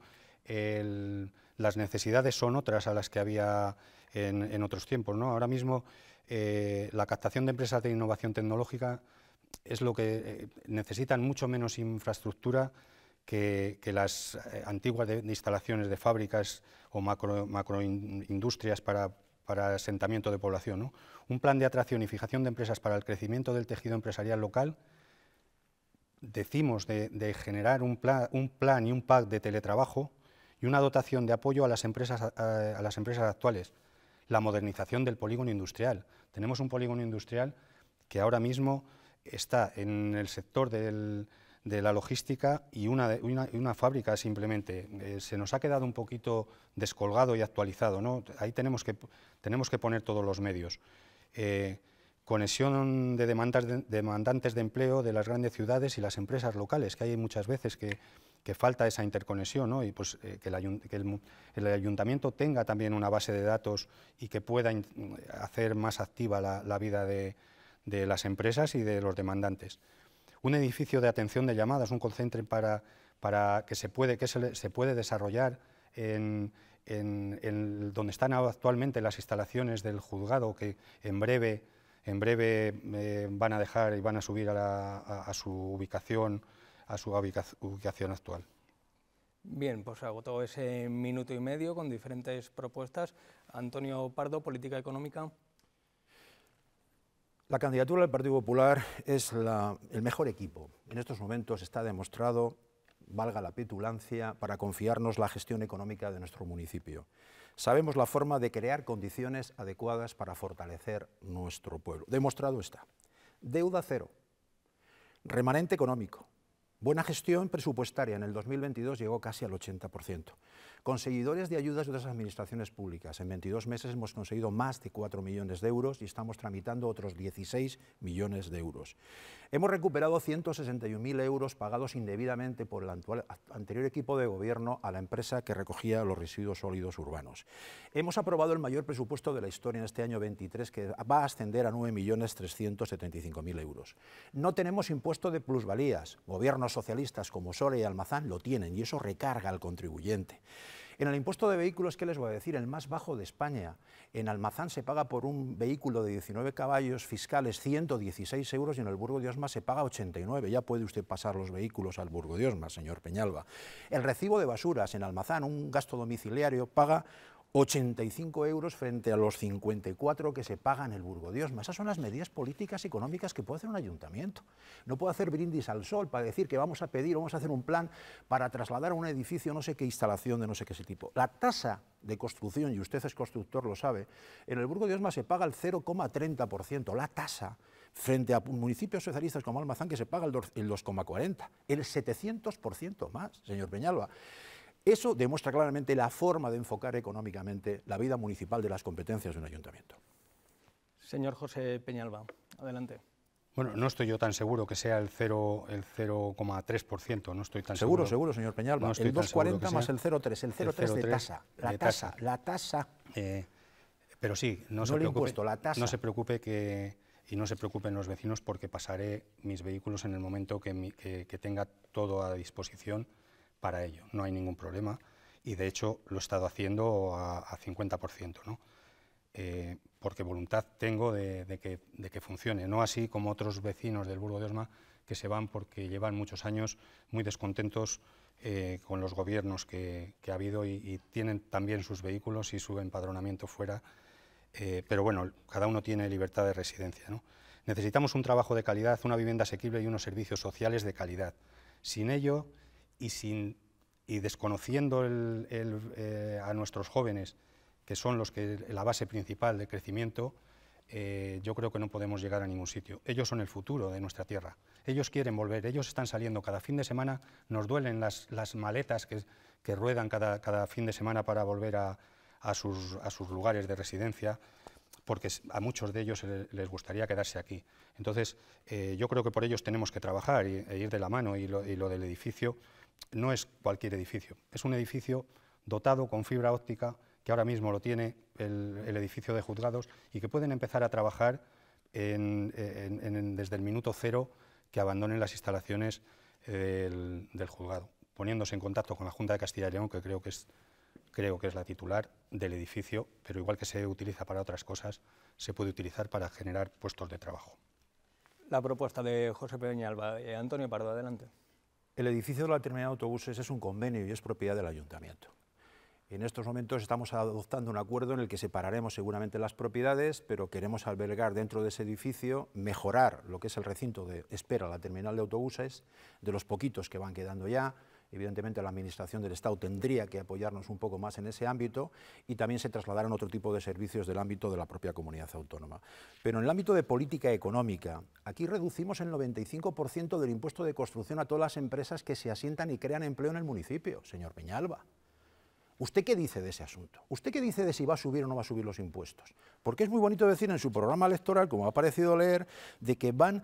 las necesidades son otras a las que había en, otros tiempos. Ahora mismo la captación de empresas de innovación tecnológica es lo que necesitan mucho menos infraestructura que, las eh, antiguas instalaciones de fábricas o macroindustrias para, asentamiento de población. Un plan de atracción y fijación de empresas para el crecimiento del tejido empresarial local. Decimos de, generar un, plan y un pack de teletrabajo y una dotación de apoyo a las empresas, a las empresas actuales la modernización del polígono industrial. Tenemos un polígono industrial que ahora mismo está en el sector del, de la logística y una, una, fábrica simplemente. Eh, se nos ha quedado un poquito descolgado y actualizado, ¿no? Ahí tenemos que, tenemos que poner todos los medios. Eh, conexión de, demandantes de empleo de las grandes ciudades y las empresas locales, que hay muchas veces que, falta esa interconexión, Y pues eh, que, el ayuntamiento tenga también una base de datos y que pueda hacer más activa la, vida de, de las empresas y de los demandantes un edificio de atención de llamadas, un concentre para, para que, se puede, que se, puede desarrollar en, donde están actualmente las instalaciones del juzgado, que en breve, en breve eh, van a dejar y van a subir a su ubicación, a su ubicación actual. Bien, pues agotó ese minuto y medio con diferentes propuestas. Antonio Pardo, Política Económica. La candidatura del Partido Popular es el mejor equipo. En estos momentos está demostrado, valga la petulancia, para confiarnos la gestión económica de nuestro municipio. Sabemos la forma de crear condiciones adecuadas para fortalecer nuestro pueblo. Demostrado está. Deuda cero, remanente económico, buena gestión presupuestaria. En el 2022 llegó casi al 80%. Conseguidores de ayudas de otras administraciones públicas. En 22 meses hemos conseguido más de 4 millones de euros y estamos tramitando otros 16 millones de euros. Hemos recuperado 161.000 euros pagados indebidamente por el anterior equipo de gobierno a la empresa que recogía los residuos sólidos urbanos. Hemos aprobado el mayor presupuesto de la historia en este año 23, que va a ascender a 9.375.000 euros. No tenemos impuesto de plusvalías. Gobiernos socialistas como Sole y Almazán lo tienen y eso recarga al contribuyente. En el impuesto de vehículos, ¿qué les voy a decir? El más bajo de España. En Almazán se paga por un vehículo de 19 caballos fiscales 116 euros y en el Burgo de Osma se paga 89. Ya puede usted pasar los vehículos al Burgo de Osma, señor Peñalba. El recibo de basuras en Almazán, un gasto domiciliario, paga 85 euros frente a los 54 que se pagan en el Burgo. esas son las medidas políticas y económicas que puede hacer un ayuntamiento. No puede hacer brindis al sol para decir que vamos a pedir, vamos a hacer un plan para trasladar a un edificio no sé qué instalación de no sé qué ese tipo. La tasa de construcción, y usted es constructor, lo sabe, en el Burgo Diosma se paga el 0,30%, la tasa, frente a municipios socialistas como Almazán, que se paga el 2,40%, el 700% más, señor Peñalba. Eso demuestra claramente la forma de enfocar económicamente la vida municipal de las competencias de un ayuntamiento. Señor José Peñalba, adelante. Bueno, no estoy yo tan seguro que sea el 0,3%, el no estoy tan seguro. Seguro, seguro, señor Peñalba. No el 2,40 más el 0,3, el 0,3 de tasa. La tasa, la tasa. Eh, pero sí, no, se preocupe, No se preocupe que, y no se preocupen los vecinos porque pasaré mis vehículos en el momento que tenga todo a disposición para ello, no hay ningún problema y de hecho lo he estado haciendo a, 50%, ¿no? Eh, porque voluntad tengo de, que, funcione, no así como otros vecinos del Burgo de Osma que se van porque llevan muchos años muy descontentos eh, con los gobiernos que, ha habido y, tienen también sus vehículos y su empadronamiento fuera, eh, pero bueno, cada uno tiene libertad de residencia. Necesitamos un trabajo de calidad, una vivienda asequible y unos servicios sociales de calidad. Sin ello, y, sin, y desconociendo eh, a nuestros jóvenes, que son los que, la base principal del crecimiento, eh, yo creo que no podemos llegar a ningún sitio. Ellos son el futuro de nuestra tierra. Ellos quieren volver, ellos están saliendo cada fin de semana, nos duelen las, maletas que, ruedan cada, fin de semana para volver a, a, sus, lugares de residencia, porque a muchos de ellos les gustaría quedarse aquí. Entonces, eh, yo creo que por ellos tenemos que trabajar e ir de la mano y lo, y lo del edificio no es cualquier edificio, es un edificio dotado con fibra óptica que ahora mismo lo tiene el, edificio de juzgados y que pueden empezar a trabajar desde el minuto cero que abandonen las instalaciones eh, del, juzgado, poniéndose en contacto con la Junta de Castilla y León, que creo que es creo que es la titular del edificio, pero igual que se utiliza para otras cosas, se puede utilizar para generar puestos de trabajo. La propuesta de José y eh, Antonio Pardo, adelante. El edificio de la terminal de autobuses es un convenio y es propiedad del ayuntamiento. En estos momentos estamos adoptando un acuerdo en el que separaremos seguramente las propiedades, pero queremos albergar dentro de ese edificio, mejorar lo que es el recinto de espera, la terminal de autobuses, de los poquitos que van quedando ya, Evidentemente la Administración del Estado tendría que apoyarnos un poco más en ese ámbito y también se trasladaron otro tipo de servicios del ámbito de la propia comunidad autónoma. Pero en el ámbito de política económica, aquí reducimos el 95% del impuesto de construcción a todas las empresas que se asientan y crean empleo en el municipio, señor Peñalba. ¿Usted qué dice de ese asunto? ¿Usted qué dice de si va a subir o no va a subir los impuestos? Porque es muy bonito decir en su programa electoral, como ha parecido leer, de que van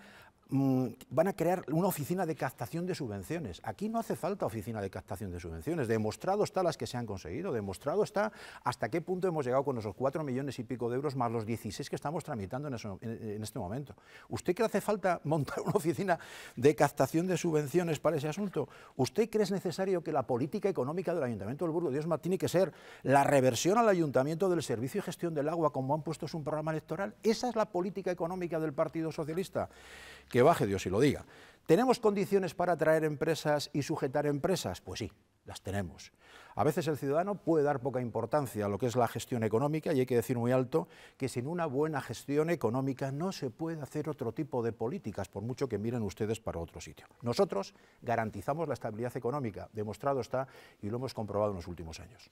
Mm, van a crear una oficina de captación de subvenciones. Aquí no hace falta oficina de captación de subvenciones. Demostrado está las que se han conseguido, demostrado está hasta qué punto hemos llegado con esos cuatro millones y pico de euros más los 16 que estamos tramitando en, este momento. ¿Usted cree que hace falta montar una oficina de captación de subvenciones para ese asunto? ¿Usted cree es necesario que la política económica del Ayuntamiento del Burgo de Osma tiene que ser la reversión al Ayuntamiento del Servicio y Gestión del Agua como han puesto en su programa electoral? ¿Esa es la política económica del Partido Socialista? que baje Dios y lo diga. ¿Tenemos condiciones para atraer empresas y sujetar empresas? Pues sí, las tenemos. A veces el ciudadano puede dar poca importancia a lo que es la gestión económica y hay que decir muy alto que sin una buena gestión económica no se puede hacer otro tipo de políticas, por mucho que miren ustedes para otro sitio. Nosotros garantizamos la estabilidad económica, demostrado está y lo hemos comprobado en los últimos años.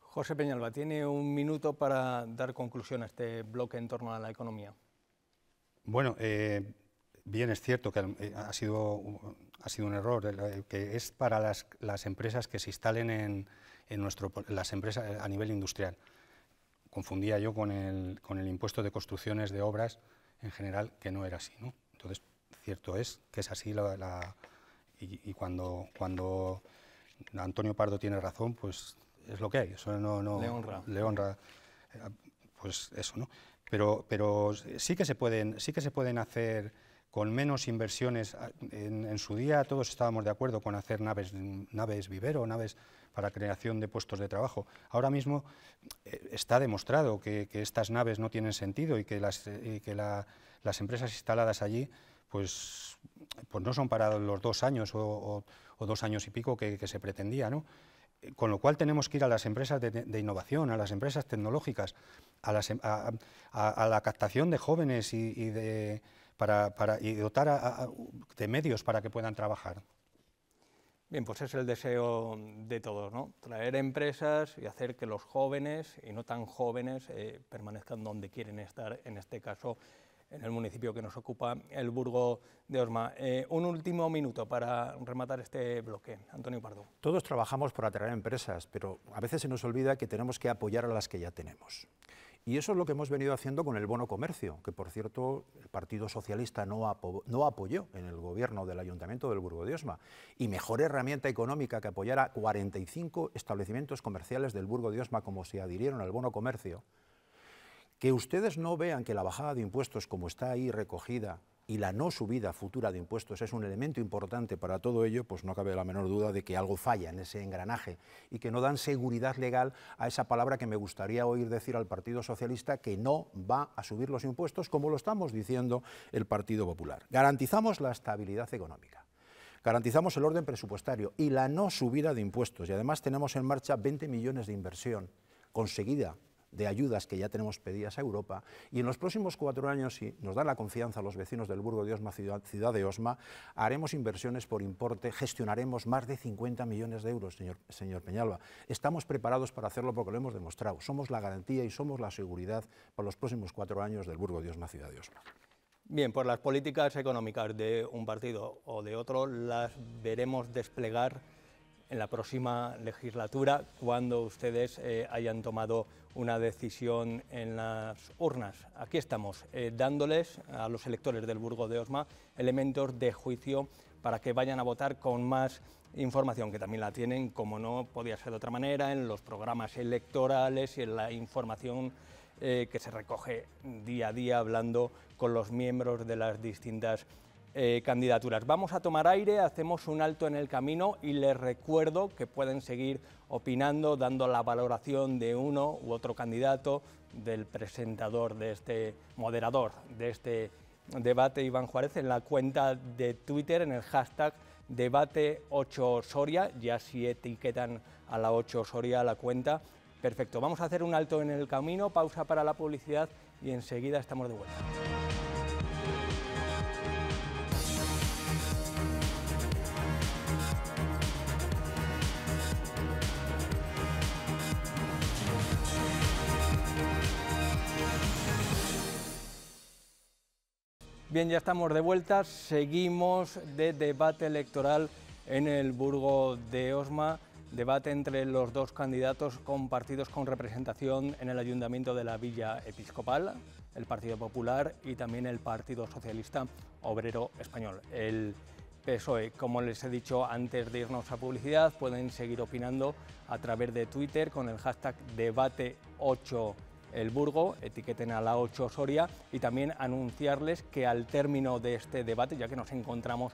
José Peñalba, tiene un minuto para dar conclusión a este bloque en torno a la economía. Bueno, eh, bien es cierto que eh, ha sido, ha sido un error, eh, que es para las, empresas que se instalen en, las empresas a nivel industrial. Confundía yo con el, con el impuesto de construcciones de obras en general, que no era así. ¿no? Entonces, cierto es que es así y, cuando, cuando Antonio Pardo tiene razón, pues es lo que hay. Eso no, no, le honra. Le honra. Pues eso, ¿no? Pero, sí, que se pueden, sí que se pueden hacer con menos inversiones. Ah, en, su día todos estábamos de acuerdo con hacer naves, naves vivero, naves para creación de puestos de trabajo. Ahora mismo eh, está demostrado que, estas naves no tienen sentido y que las, que las empresas instaladas allí pues, pues, no son para los dos años o, dos años y pico que, que se pretendía. ¿no? con lo cual tenemos que ir a las empresas de, innovación, a las empresas tecnológicas, a, em, la captación de jóvenes y, de, para, dotar de medios para que puedan trabajar. Bien, pues es el deseo de todos, ¿no? Traer empresas y hacer que los jóvenes, y no tan jóvenes, eh, permanezcan donde quieren estar, en este caso en el municipio que nos ocupa, el Burgo de Osma. Eh, un último minuto para rematar este bloque. Antonio Pardo. Todos trabajamos por atraer empresas, pero a veces se nos olvida que tenemos que apoyar a las que ya tenemos. Y eso es lo que hemos venido haciendo con el bono comercio, que por cierto el Partido Socialista no, no apoyó en el gobierno del Ayuntamiento del Burgo de Osma. Y mejor herramienta económica que apoyara 45 establecimientos comerciales del Burgo de Osma como se adhirieron al bono comercio, que ustedes no vean que la bajada de impuestos como está ahí recogida y la no subida futura de impuestos es un elemento importante para todo ello, pues no cabe la menor duda de que algo falla en ese engranaje y que no dan seguridad legal a esa palabra que me gustaría oír decir al Partido Socialista que no va a subir los impuestos como lo estamos diciendo el Partido Popular. Garantizamos la estabilidad económica. Garantizamos el orden presupuestario y la no subida de impuestos. Y además tenemos en marcha 20 millones de inversión conseguida de ayudas que ya tenemos pedidas a Europa y en los próximos cuatro años, si nos da la confianza a los vecinos del Burgo de Osma, ciudad, de Osma, haremos inversiones por importe, gestionaremos más de 50 millones de euros, señor, señor Peñalba. Estamos preparados para hacerlo porque lo hemos demostrado. Somos la garantía y somos la seguridad para los próximos cuatro años del Burgo de Osma, ciudad de Osma. Bien, pues las políticas económicas de un partido o de otro las veremos desplegar en la próxima legislatura cuando ustedes eh, hayan tomado una decisión en las urnas. Aquí estamos, eh, dándoles a los electores del Burgo de Osma elementos de juicio para que vayan a votar con más información, que también la tienen, como no podía ser de otra manera, en los programas electorales y en la información eh, que se recoge día a día hablando con los miembros de las distintas eh, candidaturas. Vamos a tomar aire, hacemos un alto en el camino y les recuerdo que pueden seguir opinando, dando la valoración de uno u otro candidato, del presentador, de este moderador, de este debate Iván Juárez, en la cuenta de Twitter, en el hashtag debate 8 Soria, ya si etiquetan a la 8 Soria la cuenta. Perfecto, vamos a hacer un alto en el camino, pausa para la publicidad y enseguida estamos de vuelta. Bien, ya estamos de vuelta, seguimos de debate electoral en el Burgo de Osma, debate entre los dos candidatos con partidos con representación en el Ayuntamiento de la Villa Episcopal, el Partido Popular y también el Partido Socialista Obrero Español, el PSOE. Como les he dicho antes de irnos a publicidad, pueden seguir opinando a través de Twitter con el hashtag debate 8 el Burgo, etiqueten a la 8 Soria y también anunciarles que al término de este debate, ya que nos encontramos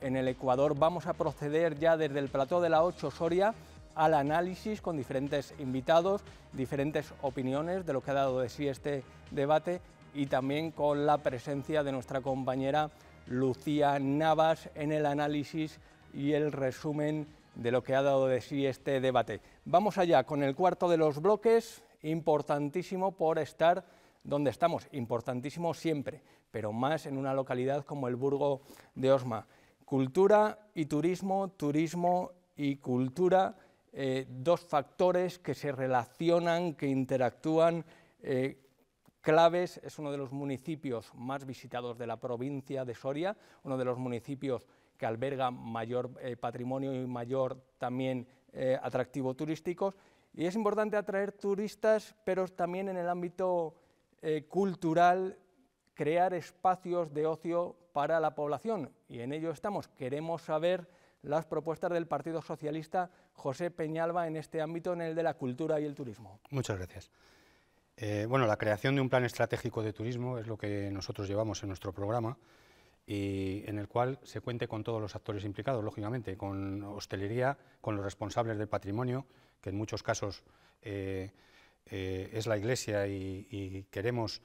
en el Ecuador, vamos a proceder ya desde el plató de la 8 Soria al análisis con diferentes invitados, diferentes opiniones de lo que ha dado de sí este debate y también con la presencia de nuestra compañera Lucía Navas en el análisis y el resumen de lo que ha dado de sí este debate. Vamos allá con el cuarto de los bloques, importantísimo por estar donde estamos, importantísimo siempre, pero más en una localidad como el Burgo de Osma. Cultura y turismo, turismo y cultura, eh, dos factores que se relacionan, que interactúan. Eh, claves es uno de los municipios más visitados de la provincia de Soria, uno de los municipios que alberga mayor eh, patrimonio y mayor también atractivo turístico y es importante atraer turistas, pero también en el ámbito eh, cultural, crear espacios de ocio para la población. Y en ello estamos. Queremos saber las propuestas del Partido Socialista José Peñalba en este ámbito, en el de la cultura y el turismo. Muchas gracias. Eh, bueno, la creación de un plan estratégico de turismo es lo que nosotros llevamos en nuestro programa y en el cual se cuente con todos los actores implicados, lógicamente, con hostelería, con los responsables del patrimonio, que en muchos casos eh, eh, es la Iglesia y, queremos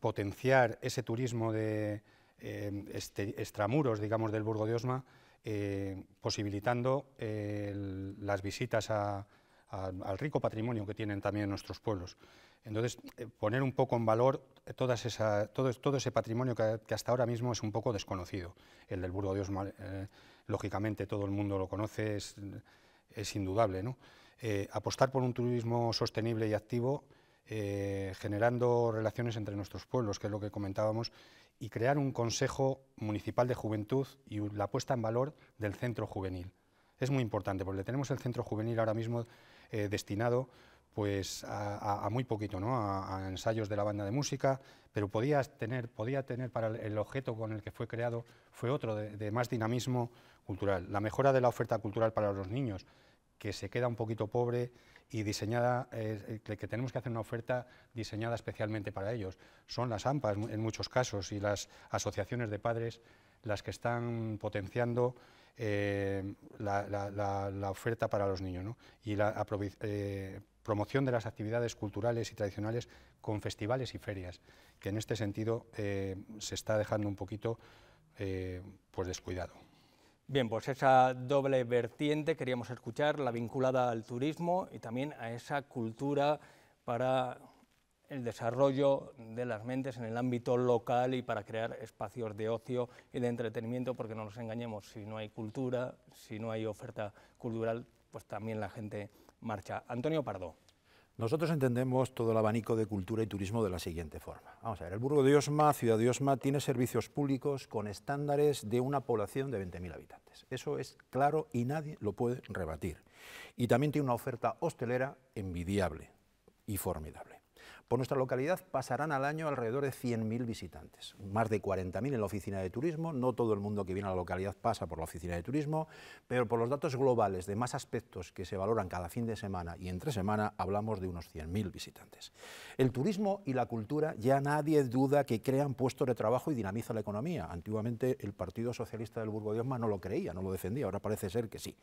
potenciar ese turismo de eh, este, extramuros, digamos, del Burgo de Osma, posibilitando las visitas al rico patrimonio que tienen también nuestros pueblos. Entonces, poner un poco en valor todas esa, todo, todo, ese patrimonio que, hasta ahora mismo es un poco desconocido. El del Burgo de Osma, lógicamente todo el mundo lo conoce, es indudable. ¿no? Eh, apostar por un turismo sostenible y activo, eh, generando relaciones entre nuestros pueblos, que es lo que comentábamos, y crear un Consejo Municipal de Juventud y la puesta en valor del centro juvenil. Es muy importante, porque tenemos el centro juvenil ahora mismo eh, destinado pues a, muy poquito, ¿no? A, ensayos de la banda de música, pero podía tener, podía tener para el objeto con el que fue creado, fue otro, de más dinamismo, la mejora de la oferta cultural para los niños, que se queda un poquito pobre y diseñada, eh, que, tenemos que hacer una oferta diseñada especialmente para ellos. Son las AMPAs en muchos casos y las asociaciones de padres las que están potenciando eh, la, oferta para los niños y la eh, promoción de las actividades culturales y tradicionales con festivales y ferias, que en este sentido se está dejando un poquito pues descuidado. Bien, pues esa doble vertiente queríamos escuchar, la vinculada al turismo y también a esa cultura para el desarrollo de las mentes en el ámbito local y para crear espacios de ocio y de entretenimiento, porque no nos engañemos, si no hay cultura, si no hay oferta cultural, pues también la gente marcha. Antonio Pardo. Nosotros entendemos todo el abanico de cultura y turismo de la siguiente forma. Vamos a ver, el Burgo de Osma, Ciudad de Osma, tiene servicios públicos con estándares de una población de 20.000 habitantes. Eso es claro y nadie lo puede rebatir. Y también tiene una oferta hostelera envidiable y formidable. Por nuestra localidad pasarán al año alrededor de 100.000 visitantes, más de 40.000 en la oficina de turismo, no todo el mundo que viene a la localidad pasa por la oficina de turismo, pero por los datos globales de más aspectos que se valoran cada fin de semana y entre semana, hablamos de unos 100.000 visitantes. El turismo y la cultura ya nadie duda que crean puestos de trabajo y dinamizan la economía. Antiguamente el Partido Socialista del Burgo de no lo creía, no lo defendía, ahora parece ser que sí.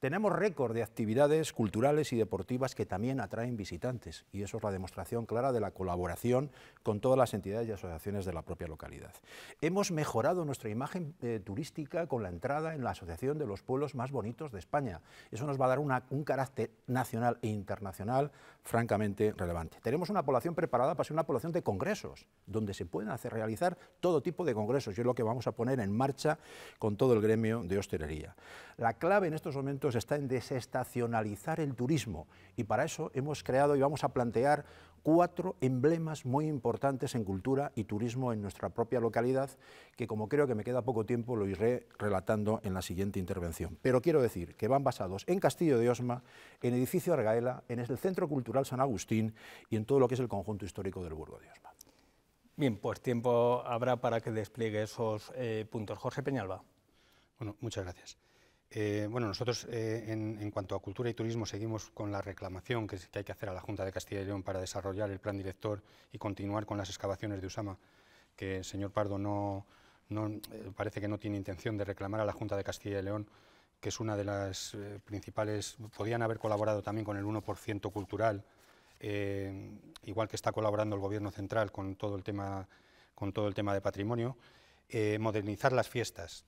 Tenemos récord de actividades culturales y deportivas que también atraen visitantes y eso es la demostración clara de la colaboración con todas las entidades y asociaciones de la propia localidad. Hemos mejorado nuestra imagen eh, turística con la entrada en la Asociación de los Pueblos Más Bonitos de España. Eso nos va a dar un carácter nacional e internacional francamente relevante. Tenemos una población preparada para ser una población de congresos, donde se pueden hacer, realizar todo tipo de congresos, y es lo que vamos a poner en marcha con todo el gremio de hostelería. La clave en estos momentos está en desestacionalizar el turismo, y para eso hemos creado y vamos a plantear cuatro emblemas muy importantes en cultura y turismo en nuestra propia localidad, que como creo que me queda poco tiempo lo iré relatando en la siguiente intervención. Pero quiero decir que van basados en Castillo de Osma, en Edificio Argaela, en el Centro Cultural San Agustín y en todo lo que es el conjunto histórico del Burgo de Osma. Bien, pues tiempo habrá para que despliegue esos eh, puntos. Jorge Peñalba. Bueno, muchas gracias. Eh, bueno, nosotros eh, en, cuanto a cultura y turismo seguimos con la reclamación que, hay que hacer a la Junta de Castilla y León para desarrollar el plan director y continuar con las excavaciones de Usama, que el señor Pardo no, eh, parece que no tiene intención de reclamar a la Junta de Castilla y León, que es una de las principales, podían haber colaborado también con el 1% cultural, igual que está colaborando el Gobierno Central con todo el tema, con todo el tema de patrimonio, modernizar las fiestas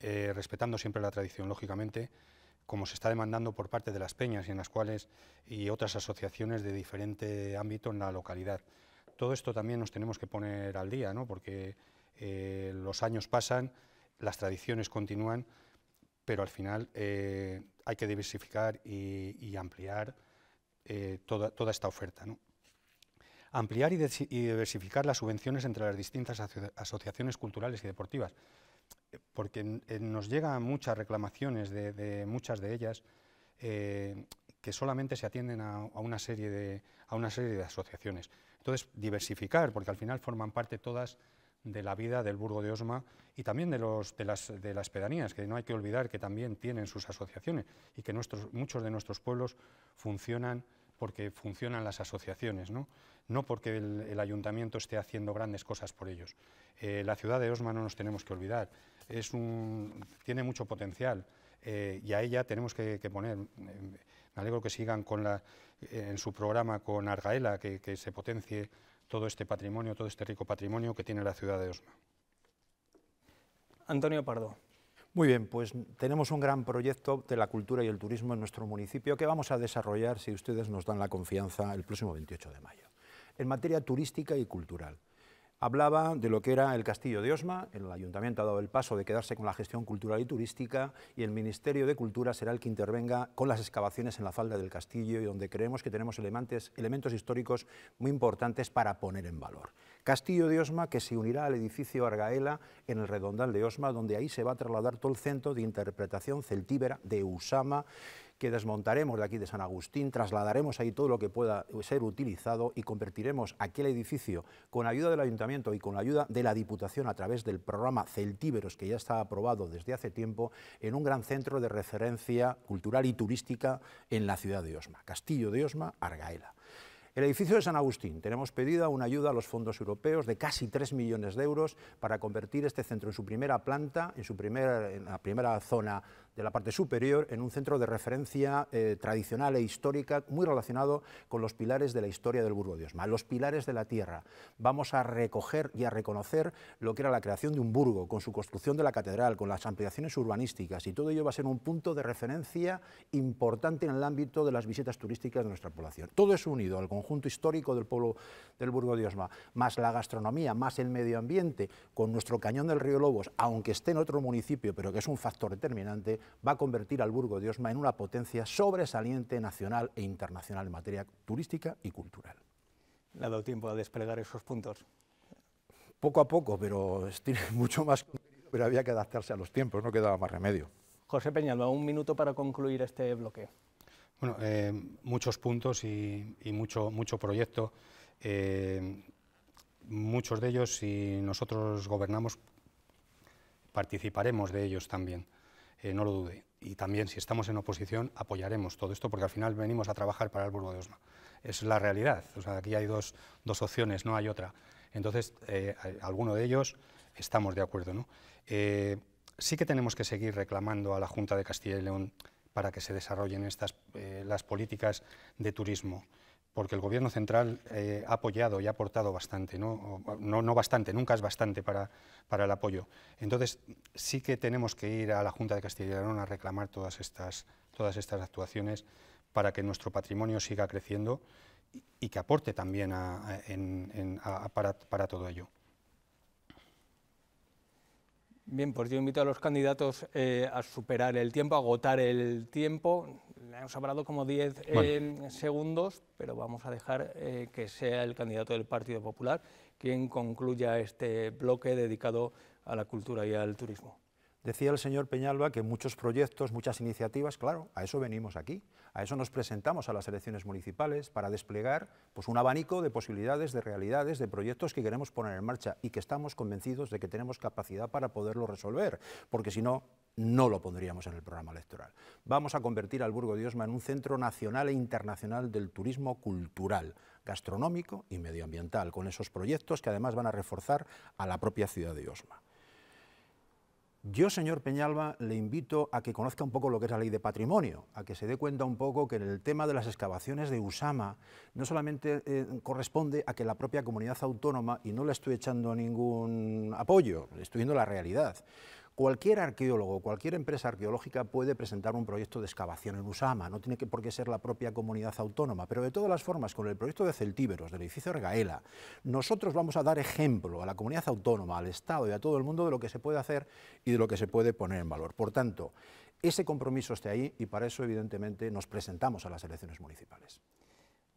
eh, respetando siempre la tradición, lógicamente, como se está demandando por parte de las peñas y en las cuales y otras asociaciones de diferente ámbito en la localidad. Todo esto también nos tenemos que poner al día, ¿no? porque eh, los años pasan, las tradiciones continúan, pero al final eh, hay que diversificar y, ampliar toda, esta oferta. Ampliar y, diversificar las subvenciones entre las distintas asociaciones culturales y deportivas porque eh, nos llegan muchas reclamaciones de, muchas de ellas eh, que solamente se atienden a, una serie de, a una serie de asociaciones. Entonces, diversificar, porque al final forman parte todas de la vida del Burgo de Osma y también de, los, de, las, de las pedanías, que no hay que olvidar que también tienen sus asociaciones y que nuestros, muchos de nuestros pueblos funcionan porque funcionan las asociaciones, no, no porque el, ayuntamiento esté haciendo grandes cosas por ellos. Eh, la ciudad de Osma no nos tenemos que olvidar un, tiene mucho potencial eh, y a ella tenemos que, poner. Me alegro que sigan con la, en su programa con Argaela, que, que se potencie todo este patrimonio, todo este rico patrimonio que tiene la ciudad de Osma. Antonio Pardo. Muy bien, pues tenemos un gran proyecto de la cultura y el turismo en nuestro municipio que vamos a desarrollar, si ustedes nos dan la confianza, el próximo 28 de mayo, en materia turística y cultural hablaba de lo que era el Castillo de Osma, el ayuntamiento ha dado el paso de quedarse con la gestión cultural y turística y el Ministerio de Cultura será el que intervenga con las excavaciones en la falda del castillo y donde creemos que tenemos elementos, elementos históricos muy importantes para poner en valor. Castillo de Osma que se unirá al edificio Argaela en el redondal de Osma, donde ahí se va a trasladar todo el centro de interpretación celtíbera de Usama que desmontaremos de aquí de San Agustín, trasladaremos ahí todo lo que pueda ser utilizado y convertiremos aquel edificio con ayuda del ayuntamiento y con la ayuda de la Diputación a través del programa Celtíberos, que ya está aprobado desde hace tiempo, en un gran centro de referencia cultural y turística en la ciudad de Osma, Castillo de Osma, Argaela. El edificio de San Agustín. Tenemos pedida una ayuda a los fondos europeos de casi 3 millones de euros para convertir este centro en su primera planta, en su en la primera zona de la parte superior en un centro de referencia eh, tradicional e histórica muy relacionado con los pilares de la historia del Burgo Diosma, los pilares de la tierra. Vamos a recoger y a reconocer lo que era la creación de un burgo, con su construcción de la catedral, con las ampliaciones urbanísticas y todo ello va a ser un punto de referencia importante en el ámbito de las visitas turísticas de nuestra población. Todo eso unido al conjunto histórico del pueblo del Burgo Diosma, más la gastronomía, más el medio ambiente, con nuestro cañón del río Lobos, aunque esté en otro municipio, pero que es un factor determinante, va a convertir al Burgo de Osma en una potencia sobresaliente nacional e internacional en materia turística y cultural. ¿Le ha dado tiempo a desplegar esos puntos? Poco a poco, pero tiene mucho más pero había que adaptarse a los tiempos, no quedaba más remedio. José Peñalba, un minuto para concluir este bloque. Bueno, eh, muchos puntos y, mucho, proyecto. Eh, muchos de ellos, si nosotros gobernamos, participaremos de ellos también. Eh, no lo dude. Y también, si estamos en oposición, apoyaremos todo esto, porque al final venimos a trabajar para el Burgo de Osma. Es la realidad, o sea, aquí hay dos, opciones, no hay otra. Entonces, eh, alguno de ellos estamos de acuerdo. ¿no? Eh, sí que tenemos que seguir reclamando a la Junta de Castilla y León para que se desarrollen estas, las políticas de turismo porque el Gobierno central eh, ha apoyado y ha aportado bastante, ¿no? No, no bastante, nunca es bastante para, para, el apoyo. Entonces, sí que tenemos que ir a la Junta de Castilla y León a reclamar todas estas, todas estas actuaciones para que nuestro patrimonio siga creciendo y, que aporte también para todo ello. Bien, pues yo invito a los candidatos eh, a superar el tiempo, a agotar el tiempo. Hemos hablado como 10 eh, segundos, pero vamos a dejar eh, que sea el candidato del Partido Popular quien concluya este bloque dedicado a la cultura y al turismo. Decía el señor Peñalba que muchos proyectos, muchas iniciativas, claro, a eso venimos aquí, a eso nos presentamos a las elecciones municipales para desplegar pues, un abanico de posibilidades, de realidades, de proyectos que queremos poner en marcha y que estamos convencidos de que tenemos capacidad para poderlo resolver, porque si no, no lo pondríamos en el programa electoral. Vamos a convertir al Burgo de Osma en un centro nacional e internacional del turismo cultural, gastronómico y medioambiental, con esos proyectos que además van a reforzar a la propia ciudad de Osma. Yo, señor Peñalba, le invito a que conozca un poco lo que es la ley de patrimonio, a que se dé cuenta un poco que en el tema de las excavaciones de Usama no solamente eh, corresponde a que la propia comunidad autónoma, y no le estoy echando ningún apoyo, le estoy viendo la realidad, Cualquier arqueólogo, cualquier empresa arqueológica puede presentar un proyecto de excavación en Usama, no tiene que, por qué ser la propia comunidad autónoma, pero de todas las formas, con el proyecto de Celtíberos, del edificio Argaela, nosotros vamos a dar ejemplo a la comunidad autónoma, al Estado y a todo el mundo de lo que se puede hacer y de lo que se puede poner en valor. Por tanto, ese compromiso está ahí y para eso, evidentemente, nos presentamos a las elecciones municipales.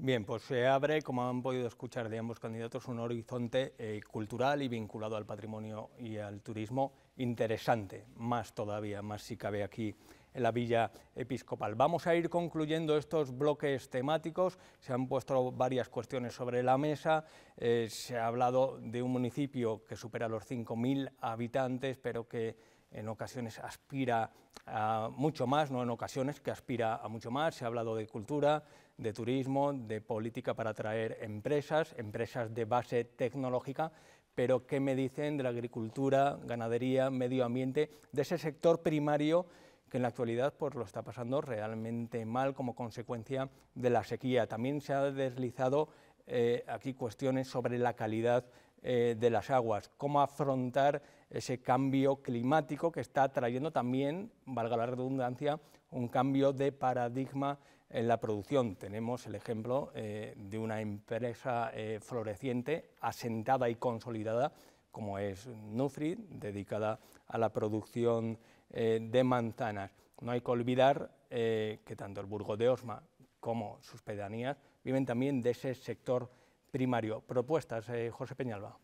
Bien, pues se abre, como han podido escuchar de ambos candidatos, un horizonte eh, cultural y vinculado al patrimonio y al turismo interesante, más todavía, más si cabe aquí en la Villa Episcopal. Vamos a ir concluyendo estos bloques temáticos, se han puesto varias cuestiones sobre la mesa, eh, se ha hablado de un municipio que supera los 5.000 habitantes, pero que en ocasiones aspira a mucho más, no en ocasiones, que aspira a mucho más, se ha hablado de cultura, de turismo, de política para atraer empresas, empresas de base tecnológica pero ¿qué me dicen de la agricultura, ganadería, medio ambiente, de ese sector primario que en la actualidad por pues, lo está pasando realmente mal como consecuencia de la sequía? También se ha deslizado eh, aquí cuestiones sobre la calidad eh, de las aguas, cómo afrontar ese cambio climático que está trayendo también, valga la redundancia, un cambio de paradigma en la producción tenemos el ejemplo eh, de una empresa eh, floreciente, asentada y consolidada, como es Nufri, dedicada a la producción eh, de manzanas. No hay que olvidar que tanto el Burgo de Osma como sus pedanías viven también de ese sector primario. Propuestas, José Peñalba.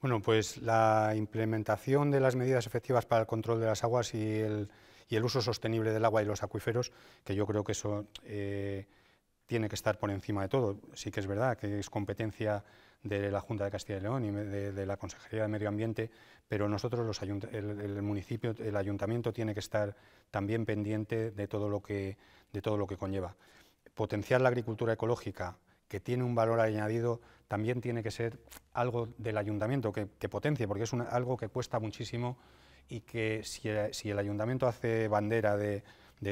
Bueno, pues la implementación de las medidas efectivas para el control de las aguas y el y el uso sostenible del agua y los acuíferos, que yo creo que eso eh, tiene que estar por encima de todo. Sí que es verdad que es competencia de la Junta de Castilla y León y de, la Consejería de Medio Ambiente, pero nosotros, los el, municipio, el ayuntamiento tiene que estar también pendiente de todo lo que, de todo lo que conlleva. Potenciar la agricultura ecológica, que tiene un valor añadido, también tiene que ser algo del ayuntamiento que, potencie, porque es algo que cuesta muchísimo y que si, el ayuntamiento hace bandera de,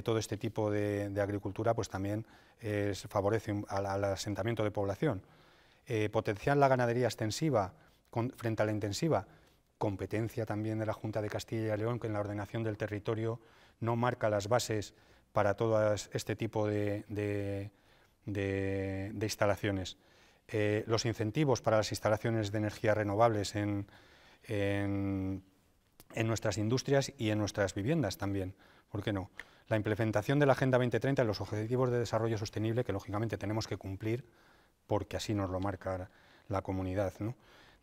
todo este tipo de, agricultura, pues también eh, favorece al, asentamiento de población. Eh, potenciar la ganadería extensiva frente a la intensiva, competencia también de la Junta de Castilla y León, que en la ordenación del territorio no marca las bases para todo este tipo de, instalaciones. Eh, los incentivos para las instalaciones de energías renovables en, en en nuestras industrias y en nuestras viviendas también. ¿Por qué no? La implementación de la Agenda 2030 y los Objetivos de Desarrollo Sostenible que lógicamente tenemos que cumplir porque así nos lo marca la comunidad.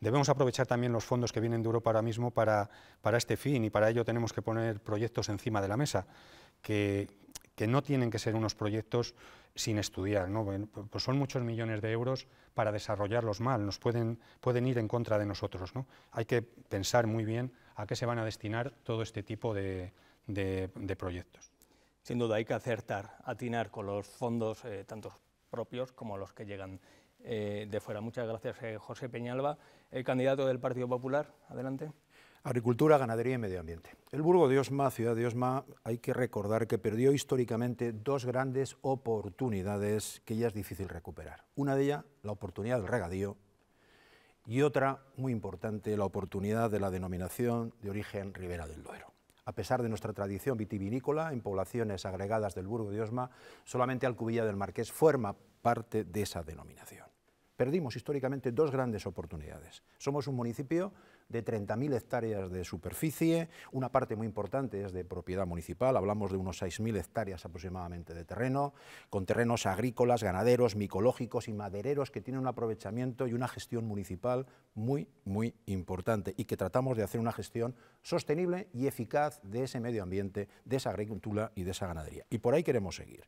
Debemos aprovechar también los fondos que vienen de Europa ahora mismo para, para este fin y para ello tenemos que poner proyectos encima de la mesa que, no tienen que ser unos proyectos sin estudiar. Pues, pues son muchos millones de euros para desarrollarlos mal, nos pueden, pueden ir en contra de nosotros. ¿no? Hay que pensar muy bien a qué se van a destinar todo este tipo de, proyectos. Sin duda hay que acertar, atinar con los fondos, eh, tanto propios como los que llegan eh, de fuera. Muchas gracias, eh, José Peñalba. El candidato del Partido Popular, adelante. Agricultura, ganadería y medio ambiente. El Burgo de Osma, ciudad de Osma, hay que recordar que perdió históricamente dos grandes oportunidades que ya es difícil recuperar. Una de ellas, la oportunidad del regadío, y otra muy importante, la oportunidad de la denominación de origen Ribera del Duero. A pesar de nuestra tradición vitivinícola, en poblaciones agregadas del Burgo de Osma, solamente Alcubilla del Marqués forma parte de esa denominación. Perdimos históricamente dos grandes oportunidades. Somos un municipio de 30.000 hectáreas de superficie, una parte muy importante es de propiedad municipal, hablamos de unos 6.000 hectáreas aproximadamente de terreno, con terrenos agrícolas, ganaderos, micológicos y madereros que tienen un aprovechamiento y una gestión municipal muy, muy importante y que tratamos de hacer una gestión sostenible y eficaz de ese medio ambiente, de esa agricultura y de esa ganadería. Y por ahí queremos seguir.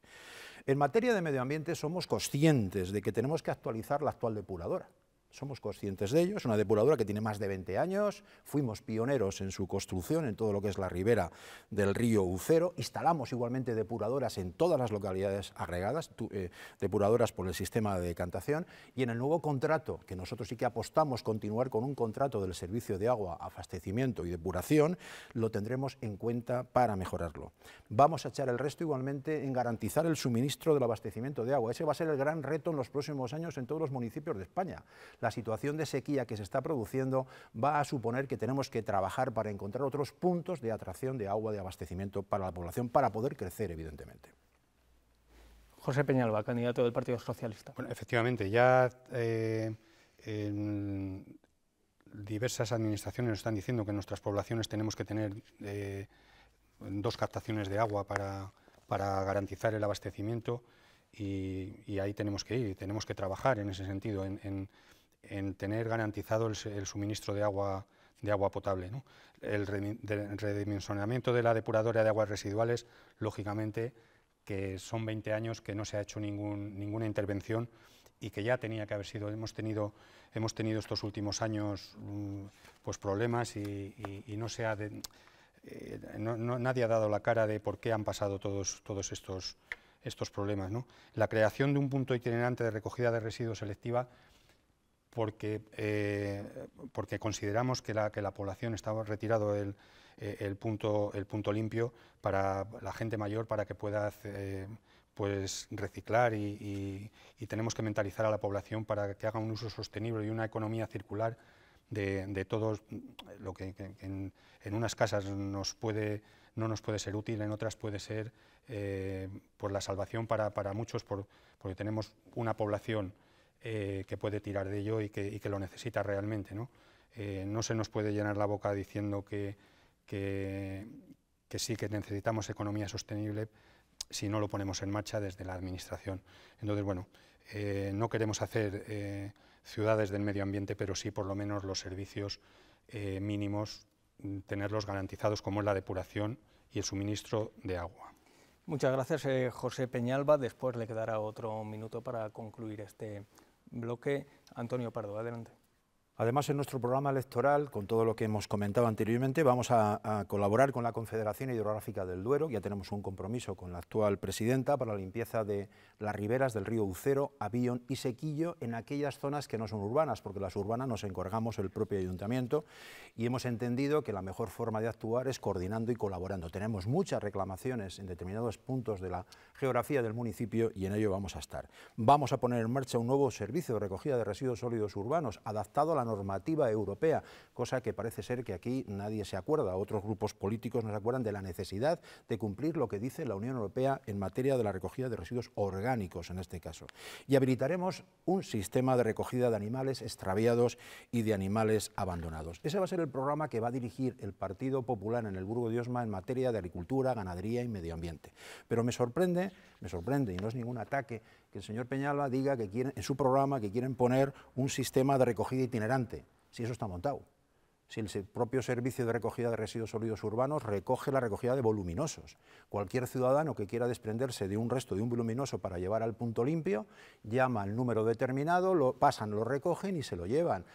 En materia de medio ambiente somos conscientes de que tenemos que actualizar la actual depuradora. Somos conscientes de ello, es una depuradora que tiene más de 20 años, fuimos pioneros en su construcción en todo lo que es la ribera del río Ucero, instalamos igualmente depuradoras en todas las localidades agregadas, eh, depuradoras por el sistema de decantación, y en el nuevo contrato, que nosotros sí que apostamos continuar con un contrato del servicio de agua, abastecimiento y depuración, lo tendremos en cuenta para mejorarlo. Vamos a echar el resto igualmente en garantizar el suministro del abastecimiento de agua, ese va a ser el gran reto en los próximos años en todos los municipios de España la situación de sequía que se está produciendo va a suponer que tenemos que trabajar para encontrar otros puntos de atracción de agua de abastecimiento para la población para poder crecer, evidentemente. José Peñalba, candidato del Partido Socialista. efectivamente, ya eh, diversas administraciones están diciendo que en nuestras poblaciones tenemos que tener eh, dos captaciones de agua para, para garantizar el abastecimiento y, ahí tenemos que ir, tenemos que trabajar en ese sentido, en, en tener garantizado el, suministro de agua, de agua potable. El redimensionamiento de la depuradora de aguas residuales, lógicamente, que son 20 años que no se ha hecho ninguna intervención y que ya tenía que haber sido, hemos tenido, hemos tenido estos últimos años mm, pues problemas y, no se ha eh, nadie ha dado la cara de por qué han pasado todos, todos estos, estos problemas. La creación de un punto itinerante de recogida de residuos selectiva eh, porque, consideramos que la, población está retirado eh, el, punto, el punto limpio para la gente mayor para que pueda eh, pues, reciclar y, tenemos que mentalizar a la población para que haga un uso sostenible y una economía circular de, de todo lo que, en, unas casas no nos puede ser útil, en otras puede ser pues la salvación para, muchos, porque tenemos una población eh, que puede tirar de ello y que, lo necesita realmente. Eh, ¿no? se nos puede llenar la boca diciendo que, sí que necesitamos economía sostenible si no lo ponemos en marcha desde la Administración. Entonces, bueno, eh, no queremos hacer ciudades del medio ambiente, pero sí por lo menos los servicios mínimos, mm, tenerlos garantizados, como es la depuración y el suministro de agua. Muchas gracias, José Peñalba. Después le quedará otro minuto para concluir este bloque Antonio Pardo. Adelante. Además, en nuestro programa electoral, con todo lo que hemos comentado anteriormente, vamos a, colaborar con la Confederación Hidrográfica del Duero. Ya tenemos un compromiso con la actual presidenta para la limpieza de las riberas del río Ucero, Avión y Sequillo en aquellas zonas que no son urbanas, porque las urbanas nos encargamos el propio ayuntamiento y hemos entendido que la mejor forma de actuar es coordinando y colaborando. Tenemos muchas reclamaciones en determinados puntos de la geografía del municipio y en ello vamos a estar. Vamos a poner en marcha un nuevo servicio de recogida de residuos sólidos urbanos adaptado a la normativa europea, cosa que parece ser que aquí nadie se acuerda, otros grupos políticos no se acuerdan de la necesidad de cumplir lo que dice la Unión Europea en materia de la recogida de residuos orgánicos en este caso. Y habilitaremos un sistema de recogida de animales extraviados y de animales abandonados. Ese va a ser el programa que va a dirigir el Partido Popular en el Burgo de Osma en materia de agricultura, ganadería y medio ambiente. Pero me sorprende, me sorprende y no es ningún ataque el señor Peñala diga que en su programa que quieren poner un sistema de recogida itinerante, si eso está montado. Si el propio servicio de recogida de residuos sólidos urbanos recoge la recogida de voluminosos. Cualquier ciudadano que quiera desprenderse de un resto de un voluminoso para llevar al punto limpio, llama al número determinado, lo pasan, lo recogen y se lo llevan.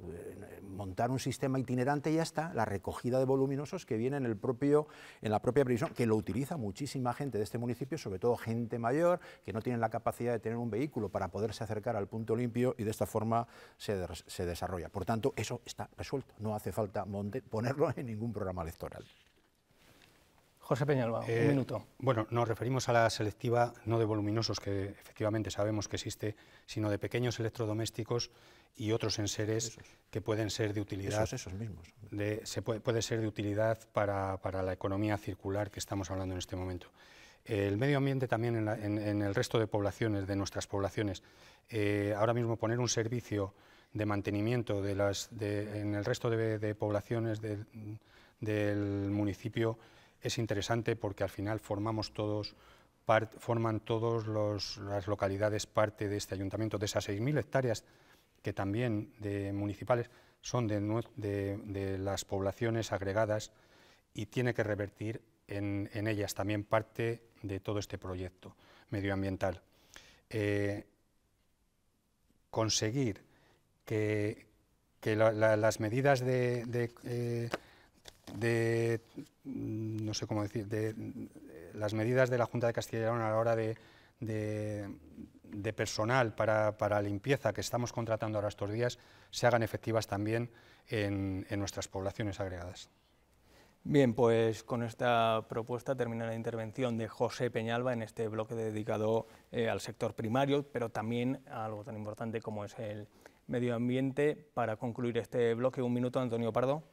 Eh, montar un sistema itinerante y ya está, la recogida de voluminosos que viene en, la propia previsión, que lo utiliza muchísima gente de este municipio, sobre todo gente mayor, que no tienen la capacidad de tener un vehículo para poderse acercar al punto limpio y de esta forma se, se desarrolla. Por tanto, eso está resuelto, no hace falta ponerlo en ningún programa electoral. José Peñalba, un eh, minuto. Bueno, nos referimos a la selectiva no de voluminosos, que efectivamente sabemos que existe, sino de pequeños electrodomésticos y otros enseres que pueden ser de utilidad. Esos, mismos. se puede, ser de utilidad para, la economía circular que estamos hablando en este momento. El medio ambiente también en, el resto de poblaciones, de nuestras poblaciones. Eh, ahora mismo poner un servicio de mantenimiento de las, de, en el resto de, poblaciones del municipio es interesante porque al final formamos todos forman todas las localidades parte de este ayuntamiento, de esas 6.000 hectáreas que también de municipales son de, las poblaciones agregadas y tiene que revertir en, ellas también parte de todo este proyecto medioambiental. Eh, conseguir que, las medidas de, eh, de, mm, no sé cómo decir, de, eh, las medidas de la Junta de Castilla y León a la hora de, personal para, limpieza que estamos contratando ahora estos días se hagan efectivas también en, nuestras poblaciones agregadas. Bien, pues con esta propuesta termina la intervención de José Peñalba en este bloque dedicado eh, al sector primario, pero también a algo tan importante como es el medio ambiente. Para concluir este bloque, un minuto, Antonio Pardo.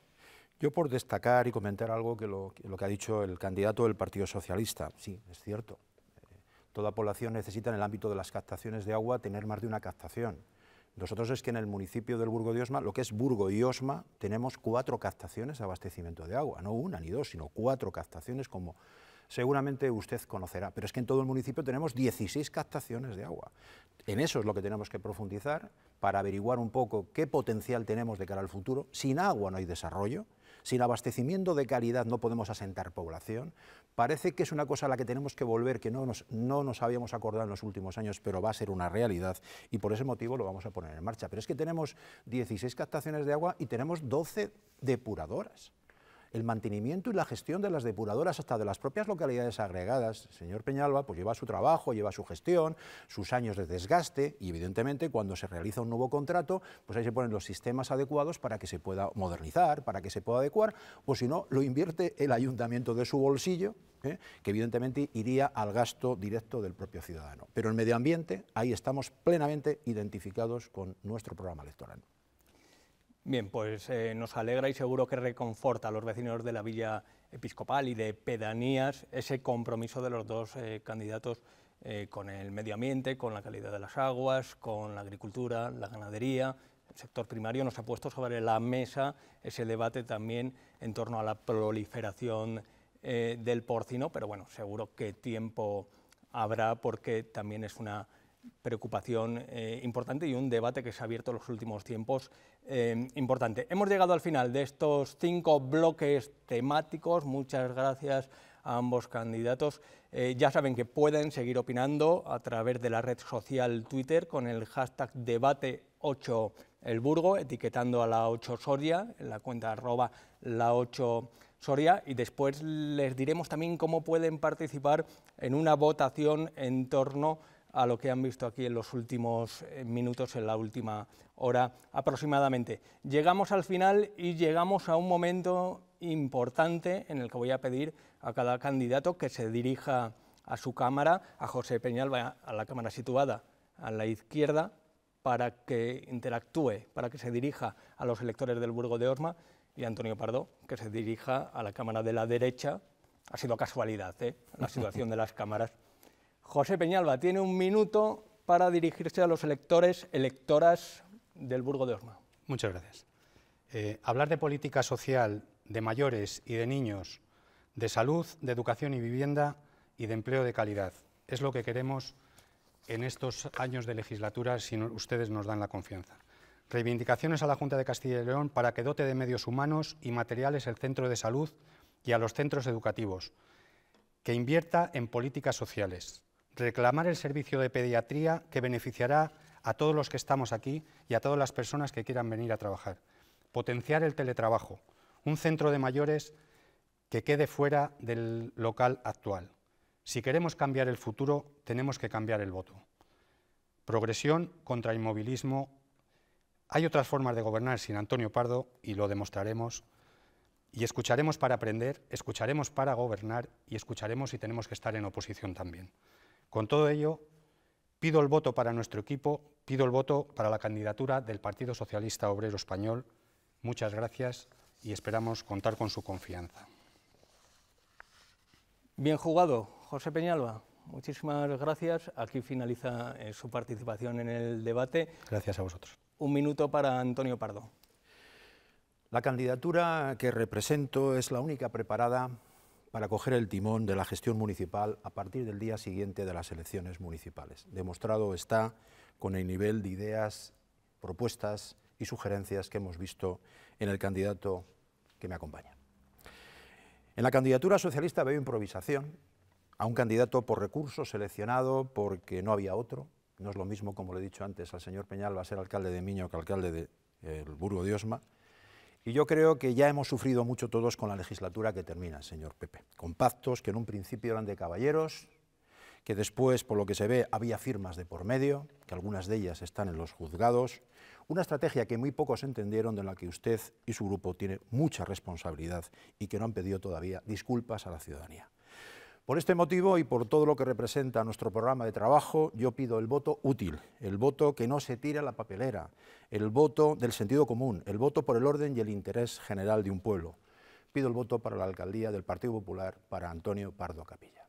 Yo por destacar y comentar algo que lo, que ha dicho el candidato del Partido Socialista, sí, es cierto. Eh, toda población necesita en el ámbito de las captaciones de agua tener más de una captación. Nosotros es que en el municipio del Burgo de Osma, lo que es Burgo y Osma, tenemos cuatro captaciones de abastecimiento de agua, no una ni dos, sino cuatro captaciones como seguramente usted conocerá, pero es que en todo el municipio tenemos 16 captaciones de agua. En eso es lo que tenemos que profundizar para averiguar un poco qué potencial tenemos de cara al futuro. Sin agua no hay desarrollo, sin abastecimiento de calidad no podemos asentar población. Parece que es una cosa a la que tenemos que volver, que no nos, no nos habíamos acordado en los últimos años, pero va a ser una realidad y por ese motivo lo vamos a poner en marcha. Pero es que tenemos 16 captaciones de agua y tenemos 12 depuradoras el mantenimiento y la gestión de las depuradoras, hasta de las propias localidades agregadas. señor Peñalba pues, lleva su trabajo, lleva su gestión, sus años de desgaste y, evidentemente, cuando se realiza un nuevo contrato, pues ahí se ponen los sistemas adecuados para que se pueda modernizar, para que se pueda adecuar, o si no, lo invierte el ayuntamiento de su bolsillo, ¿eh? que evidentemente iría al gasto directo del propio ciudadano. Pero el medio ambiente, ahí estamos plenamente identificados con nuestro programa electoral. Bien, pues eh, nos alegra y seguro que reconforta a los vecinos de la Villa Episcopal y de pedanías ese compromiso de los dos eh, candidatos eh, con el medio ambiente, con la calidad de las aguas, con la agricultura, la ganadería. El sector primario nos ha puesto sobre la mesa ese debate también en torno a la proliferación del porcino, pero bueno, seguro que tiempo habrá porque también es una preocupación eh, importante y un debate que se ha abierto en los últimos tiempos eh, importante. Hemos llegado al final de estos cinco bloques temáticos. Muchas gracias a ambos candidatos. Eh, ya saben que pueden seguir opinando a través de la red social Twitter con el hashtag debate 8 elburgo etiquetando a la 8 Soria, en la cuenta arroba la 8 Soria, y después les diremos también cómo pueden participar en una votación en torno a lo que han visto aquí en los últimos eh, minutos, en la última hora aproximadamente. Llegamos al final y llegamos a un momento importante en el que voy a pedir a cada candidato que se dirija a su cámara, a José Peñalba, a la cámara situada a la izquierda, para que interactúe, para que se dirija a los electores del Burgo de Osma, y Antonio Pardo, que se dirija a la cámara de la derecha. Ha sido casualidad, ¿eh? la situación de las cámaras. José Peñalba tiene un minuto para dirigirse a los electores, electoras del Burgo de Osma. Muchas gracias. Eh, hablar de política social, de mayores y de niños, de salud, de educación y vivienda y de empleo de calidad. Es lo que queremos en estos años de legislatura si ustedes nos dan la confianza. Reivindicaciones a la Junta de Castilla y León para que dote de medios humanos y materiales el centro de salud y a los centros educativos, que invierta en políticas sociales, reclamar el servicio de pediatría que beneficiará a todos los que estamos aquí y a todas las personas que quieran venir a trabajar. Potenciar el teletrabajo, un centro de mayores que quede fuera del local actual. Si queremos cambiar el futuro, tenemos que cambiar el voto. Progresión contra inmovilismo. Hay otras formas de gobernar sin Antonio Pardo y lo demostraremos. Y escucharemos para aprender, escucharemos para gobernar y escucharemos si tenemos que estar en oposición también. Con todo ello, pido el voto para nuestro equipo, pido el voto para la candidatura del Partido Socialista Obrero Español. Muchas gracias y esperamos contar con su confianza. Bien jugado, José Peñalba. Muchísimas gracias. Aquí finaliza eh, su participación en el debate. Gracias a vosotros. Un minuto para Antonio Pardo. La candidatura que represento es la única preparada para coger el timón de la gestión municipal a partir del día siguiente de las elecciones municipales. Demostrado está con el nivel de ideas, propuestas y sugerencias que hemos visto en el candidato que me acompaña. En la candidatura socialista veo improvisación a un candidato por recursos seleccionado porque no había otro. No es lo mismo, como le he dicho antes, al señor Peñal va a ser alcalde de Miño que alcalde de eh, Burgo de Osma. Y yo creo que ya hemos sufrido mucho todos con la legislatura que termina, señor Pepe, con pactos que en un principio eran de caballeros, que después, por lo que se ve, había firmas de por medio, que algunas de ellas están en los juzgados, una estrategia que muy pocos entendieron, de la que usted y su grupo tiene mucha responsabilidad y que no han pedido todavía disculpas a la ciudadanía. Por este motivo y por todo lo que representa nuestro programa de trabajo, yo pido el voto útil, el voto que no se tira a la papelera, el voto del sentido común, el voto por el orden y el interés general de un pueblo. Pido el voto para la alcaldía del Partido Popular, para Antonio Pardo Capilla.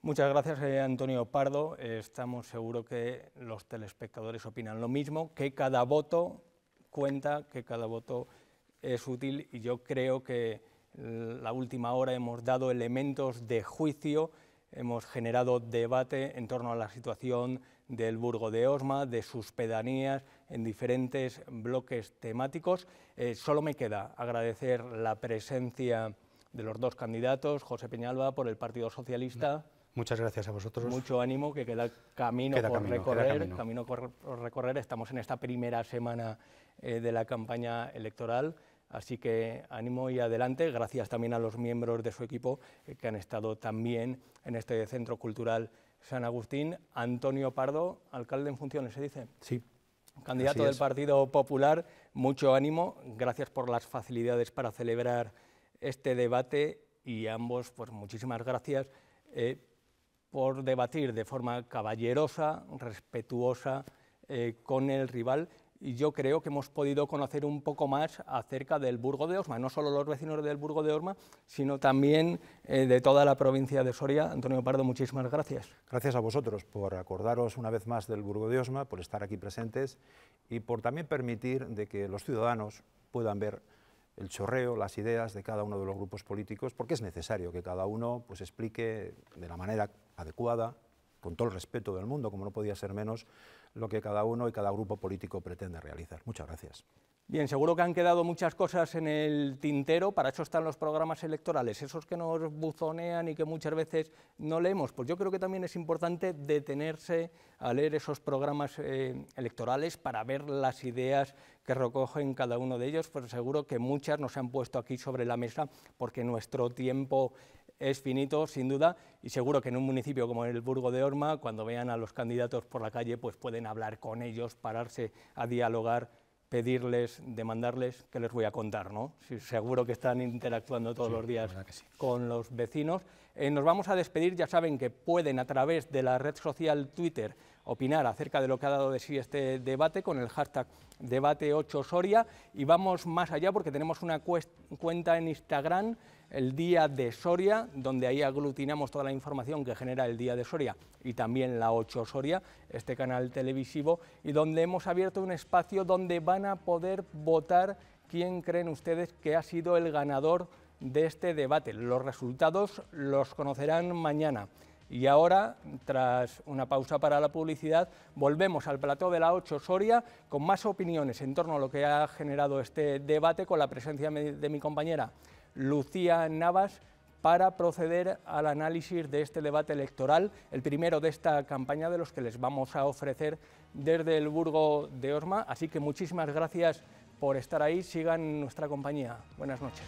Muchas gracias, eh, Antonio Pardo. estamos seguros que los telespectadores opinan lo mismo, que cada voto cuenta, que cada voto es útil y yo creo que la última hora hemos dado elementos de juicio, hemos generado debate en torno a la situación del Burgo de Osma, de sus pedanías en diferentes bloques temáticos. Eh, solo me queda agradecer la presencia de los dos candidatos, José Peñalba por el Partido Socialista. Mm, muchas gracias a vosotros. Mucho ánimo, que queda camino por recorrer. por recorrer. Estamos en esta primera semana eh, de la campaña electoral. Así que ánimo y adelante. Gracias también a los miembros de su equipo eh, que han estado también en este Centro Cultural San Agustín. Antonio Pardo, alcalde en funciones, se dice. Sí. Candidato del Partido Popular, mucho ánimo. Gracias por las facilidades para celebrar este debate y ambos, pues muchísimas gracias eh, por debatir de forma caballerosa, respetuosa eh, con el rival y yo creo que hemos podido conocer un poco más acerca del Burgo de Osma, no solo los vecinos del Burgo de Osma, sino también eh, de toda la provincia de Soria. Antonio Pardo, muchísimas gracias. Gracias a vosotros por acordaros una vez más del Burgo de Osma, por estar aquí presentes y por también permitir de que los ciudadanos puedan ver el chorreo, las ideas de cada uno de los grupos políticos, porque es necesario que cada uno pues, explique de la manera adecuada, con todo el respeto del mundo, como no podía ser menos, lo que cada uno y cada grupo político pretende realizar. Muchas gracias. Bien, seguro que han quedado muchas cosas en el tintero, para eso están los programas electorales, esos que nos buzonean y que muchas veces no leemos. Pues yo creo que también es importante detenerse a leer esos programas eh, electorales para ver las ideas que recogen cada uno de ellos, pues seguro que muchas nos han puesto aquí sobre la mesa porque nuestro tiempo es finito, sin duda, y seguro que en un municipio como el Burgo de Orma, cuando vean a los candidatos por la calle, pues pueden hablar con ellos, pararse a dialogar, pedirles, demandarles, que les voy a contar, ¿no? seguro que están interactuando todos los días con los vecinos. Eh, nos vamos a despedir, ya saben que pueden a través de la red social Twitter opinar acerca de lo que ha dado de sí este debate con el hashtag debate8soria y vamos más allá porque tenemos una cuenta en Instagram el Día de Soria, donde ahí aglutinamos toda la información que genera el Día de Soria y también la 8 Soria, este canal televisivo, y donde hemos abierto un espacio donde van a poder votar quién creen ustedes que ha sido el ganador de este debate. Los resultados los conocerán mañana. Y ahora, tras una pausa para la publicidad, volvemos al plató de la 8 Soria con más opiniones en torno a lo que ha generado este debate con la presencia de mi compañera Lucía Navas para proceder al análisis de este debate electoral, el primero de esta campaña de los que les vamos a ofrecer desde el Burgo de Orma. Así que muchísimas gracias por estar ahí, sigan nuestra compañía. Buenas noches.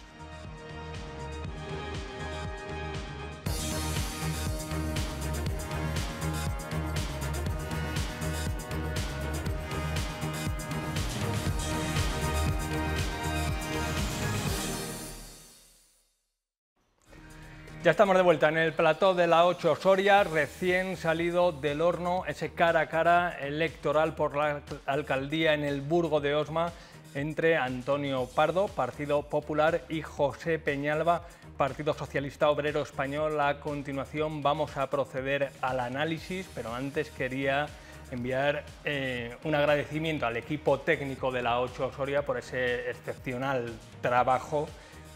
Ya estamos de vuelta en el plató de la 8 Osoria, recién salido del horno ese cara a cara electoral por la alcaldía en el Burgo de Osma entre Antonio Pardo, Partido Popular, y José Peñalba, Partido Socialista Obrero Español. A continuación vamos a proceder al análisis, pero antes quería enviar eh, un agradecimiento al equipo técnico de la 8 Osoria por ese excepcional trabajo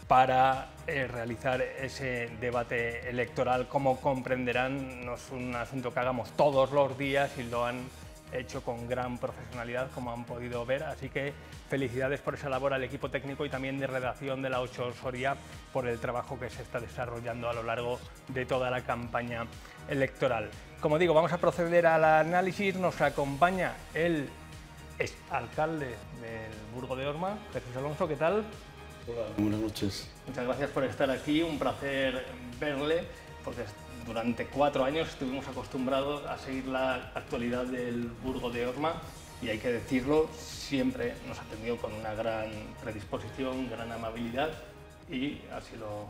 para eh, realizar ese debate electoral. Como comprenderán, no es un asunto que hagamos todos los días y lo han hecho con gran profesionalidad, como han podido ver. Así que felicidades por esa labor al equipo técnico y también de redacción de la 8 Soria por el trabajo que se está desarrollando a lo largo de toda la campaña electoral. Como digo, vamos a proceder al análisis. Nos acompaña el alcalde del Burgo de Orma, Jesús Alonso. ¿Qué tal? buenas noches. Muchas gracias por estar aquí, un placer verle, porque durante cuatro años estuvimos acostumbrados a seguir la actualidad del Burgo de Orma y hay que decirlo, siempre nos ha atendido con una gran predisposición, gran amabilidad y así lo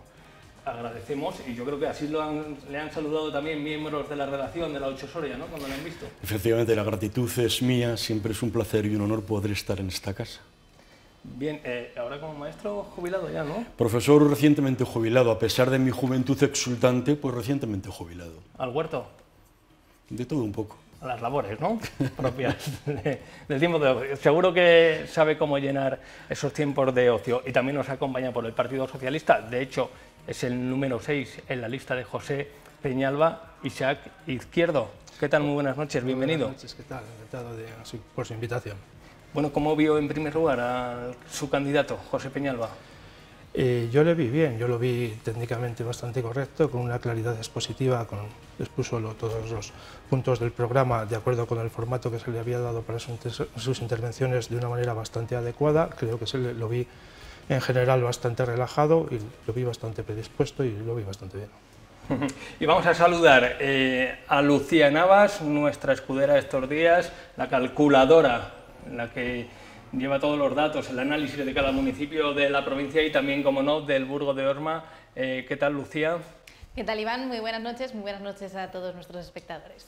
agradecemos y yo creo que así lo le han saludado también miembros de la redacción de la 8 Soria, ¿no? Cuando lo han visto. Efectivamente, la gratitud es mía, siempre es un placer y un honor poder estar en esta casa. Bien, eh, ahora como maestro jubilado ya, ¿no? Profesor recientemente jubilado, a pesar de mi juventud exultante, pues recientemente jubilado. ¿Al huerto? De todo un poco. A las labores, ¿no? Propias del tiempo de ocio. Seguro que sabe cómo llenar esos tiempos de ocio y también nos acompaña por el Partido Socialista. De hecho, es el número 6 en la lista de José Peñalba, Isaac Izquierdo. ¿Qué tal? Muy buenas noches, bienvenido. Buenas noches, ¿qué tal? Encantado de, por su invitación. Bueno, ¿cómo vio en primer lugar a su candidato, José Peñalba? Eh, yo le vi bien, yo lo vi técnicamente bastante correcto, con una claridad expositiva, con, expuso todos los puntos del programa de acuerdo con el formato que se le había dado para sus intervenciones de una manera bastante adecuada. Creo que se lo vi en general bastante relajado y lo vi bastante predispuesto y lo vi bastante bien. Y vamos a saludar eh, a Lucía Navas, nuestra escudera estos días, la calculadora en la que lleva todos los datos, el análisis de cada municipio de la provincia y también, como no, del Burgo de Orma. Eh, ¿Qué tal, Lucía? ¿Qué tal, Iván? Muy buenas noches, muy buenas noches a todos nuestros espectadores.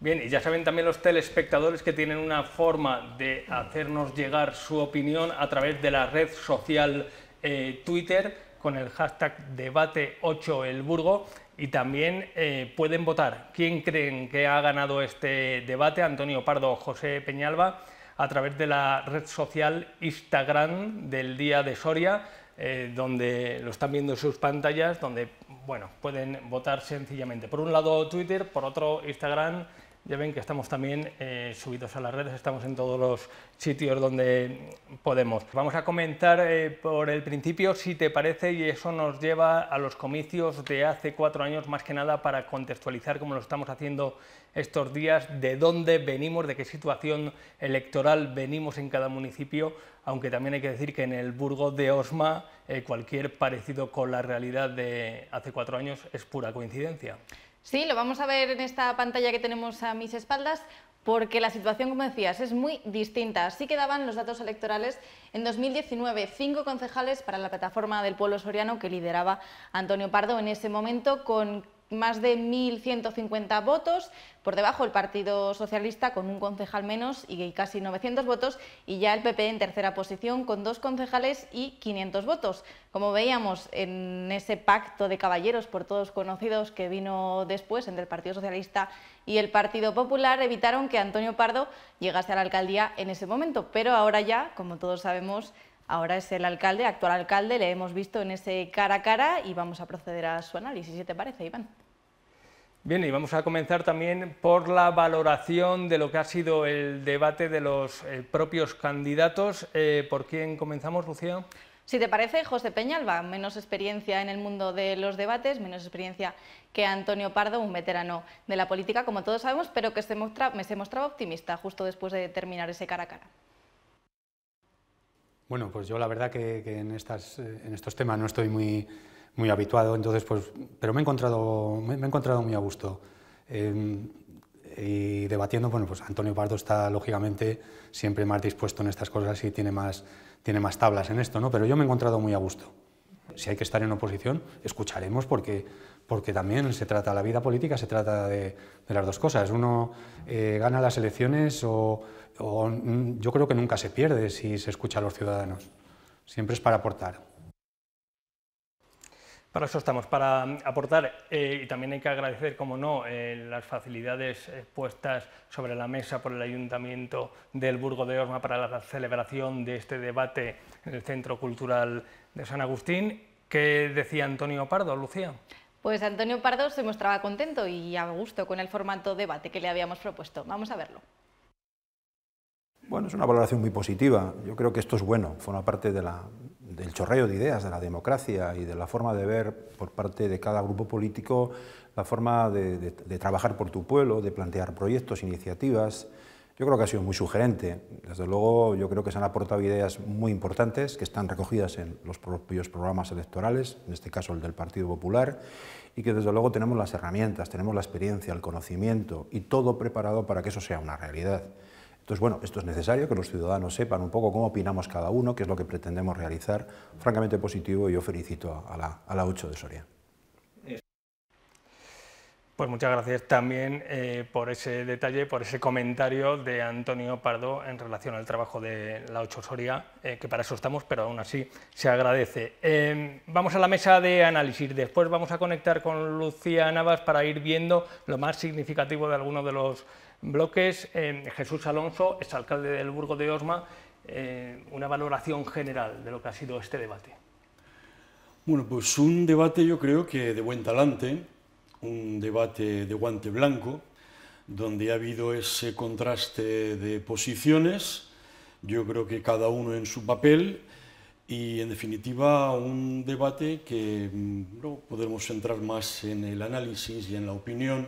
Bien, y ya saben también los telespectadores que tienen una forma de hacernos llegar su opinión a través de la red social eh, Twitter con el hashtag debate8elburgo y también eh, pueden votar quién creen que ha ganado este debate, Antonio Pardo o José Peñalba a través de la red social Instagram del Día de Soria, eh, donde lo están viendo en sus pantallas, donde bueno, pueden votar sencillamente por un lado Twitter, por otro Instagram ya ven que estamos también eh, subidos a las redes, estamos en todos los sitios donde podemos. Vamos a comentar eh, por el principio, si te parece, y eso nos lleva a los comicios de hace cuatro años, más que nada para contextualizar cómo lo estamos haciendo estos días, de dónde venimos, de qué situación electoral venimos en cada municipio, aunque también hay que decir que en el Burgo de Osma eh, cualquier parecido con la realidad de hace cuatro años es pura coincidencia. Sí, lo vamos a ver en esta pantalla que tenemos a mis espaldas porque la situación, como decías, es muy distinta. Así quedaban los datos electorales en 2019, cinco concejales para la plataforma del pueblo soriano que lideraba Antonio Pardo en ese momento con más de 1.150 votos, por debajo el Partido Socialista con un concejal menos y casi 900 votos, y ya el PP e en tercera posición con dos concejales y 500 votos. Como veíamos en ese pacto de caballeros por todos conocidos que vino después entre el Partido Socialista y el Partido Popular, evitaron que Antonio Pardo llegase a la alcaldía en ese momento, pero ahora ya, como todos sabemos, Ahora es el alcalde, actual alcalde, le hemos visto en ese cara a cara y vamos a proceder a su análisis, si te parece, Iván. Bien, y vamos a comenzar también por la valoración de lo que ha sido el debate de los eh, propios candidatos. Eh, ¿Por quién comenzamos, Lucía? Si te parece, José Peñalba, menos experiencia en el mundo de los debates, menos experiencia que Antonio Pardo, un veterano de la política, como todos sabemos, pero que se, se mostraba optimista justo después de terminar ese cara a cara. Bueno, pues yo la verdad que, en, estas, eh, en estos temas no estoy muy, muy habituado, entonces pues, pero me he encontrado, me, he encontrado muy a gusto. Em, y debatiendo, bueno, pues Antonio Pardo está lógicamente siempre más dispuesto en estas cosas y tiene más, tiene más tablas en esto, ¿no? Pero yo me he encontrado muy a gusto. Si hay que estar en oposición, escucharemos porque, porque también se trata, la vida política se trata de, las dos cosas. Uno eh, gana las elecciones o yo creo que nunca se pierde si se escucha a los ciudadanos. Siempre es para aportar. Para eso estamos, para aportar, eh, y también hay que agradecer, como no, eh, las facilidades eh, puestas sobre la mesa por el Ayuntamiento del Burgo de Osma para la celebración de este debate en el Centro Cultural de San Agustín. ¿Qué decía Antonio Pardo, Lucía? Pues Antonio Pardo se mostraba contento y a gusto con el formato debate que le habíamos propuesto. Vamos a verlo. Bueno, es una valoración muy positiva. Yo creo que esto es bueno, forma parte del chorreo de ideas de la democracia y de la forma de ver por parte de cada grupo político la forma de, de trabajar por tu pueblo, de plantear proyectos, iniciativas. Yo creo que ha sido muy sugerente. Desde luego, yo creo que se han aportado ideas muy importantes que están recogidas en los propios programas electorales, en este caso el del Partido Popular, y que desde luego tenemos las herramientas, tenemos la experiencia, el conocimiento y todo preparado para que eso sea una realidad. Entonces, bueno, esto es necesario, que los ciudadanos sepan un poco cómo opinamos cada uno, qué es lo que pretendemos realizar. Francamente positivo y yo felicito a la, 8 de Soria. Pues muchas gracias también eh, por ese detalle, por ese comentario de Antonio Pardo en relación al trabajo de la 8 Soria, eh, que para eso estamos, pero aún así se agradece. Em, vamos a la mesa de análisis, después vamos a conectar con Lucía Navas para ir viendo lo más significativo de alguno de los Bloques, eh, Jesús Alonso, exalcalde del Burgo de Osma, eh, una valoración general de lo que ha sido este debate. Bueno, pues un debate yo creo que de buen talante, un debate de guante blanco, donde ha habido ese contraste de posiciones, yo creo que cada uno en su papel y en definitiva un debate que mm, no podemos centrar más en el análisis y en la opinión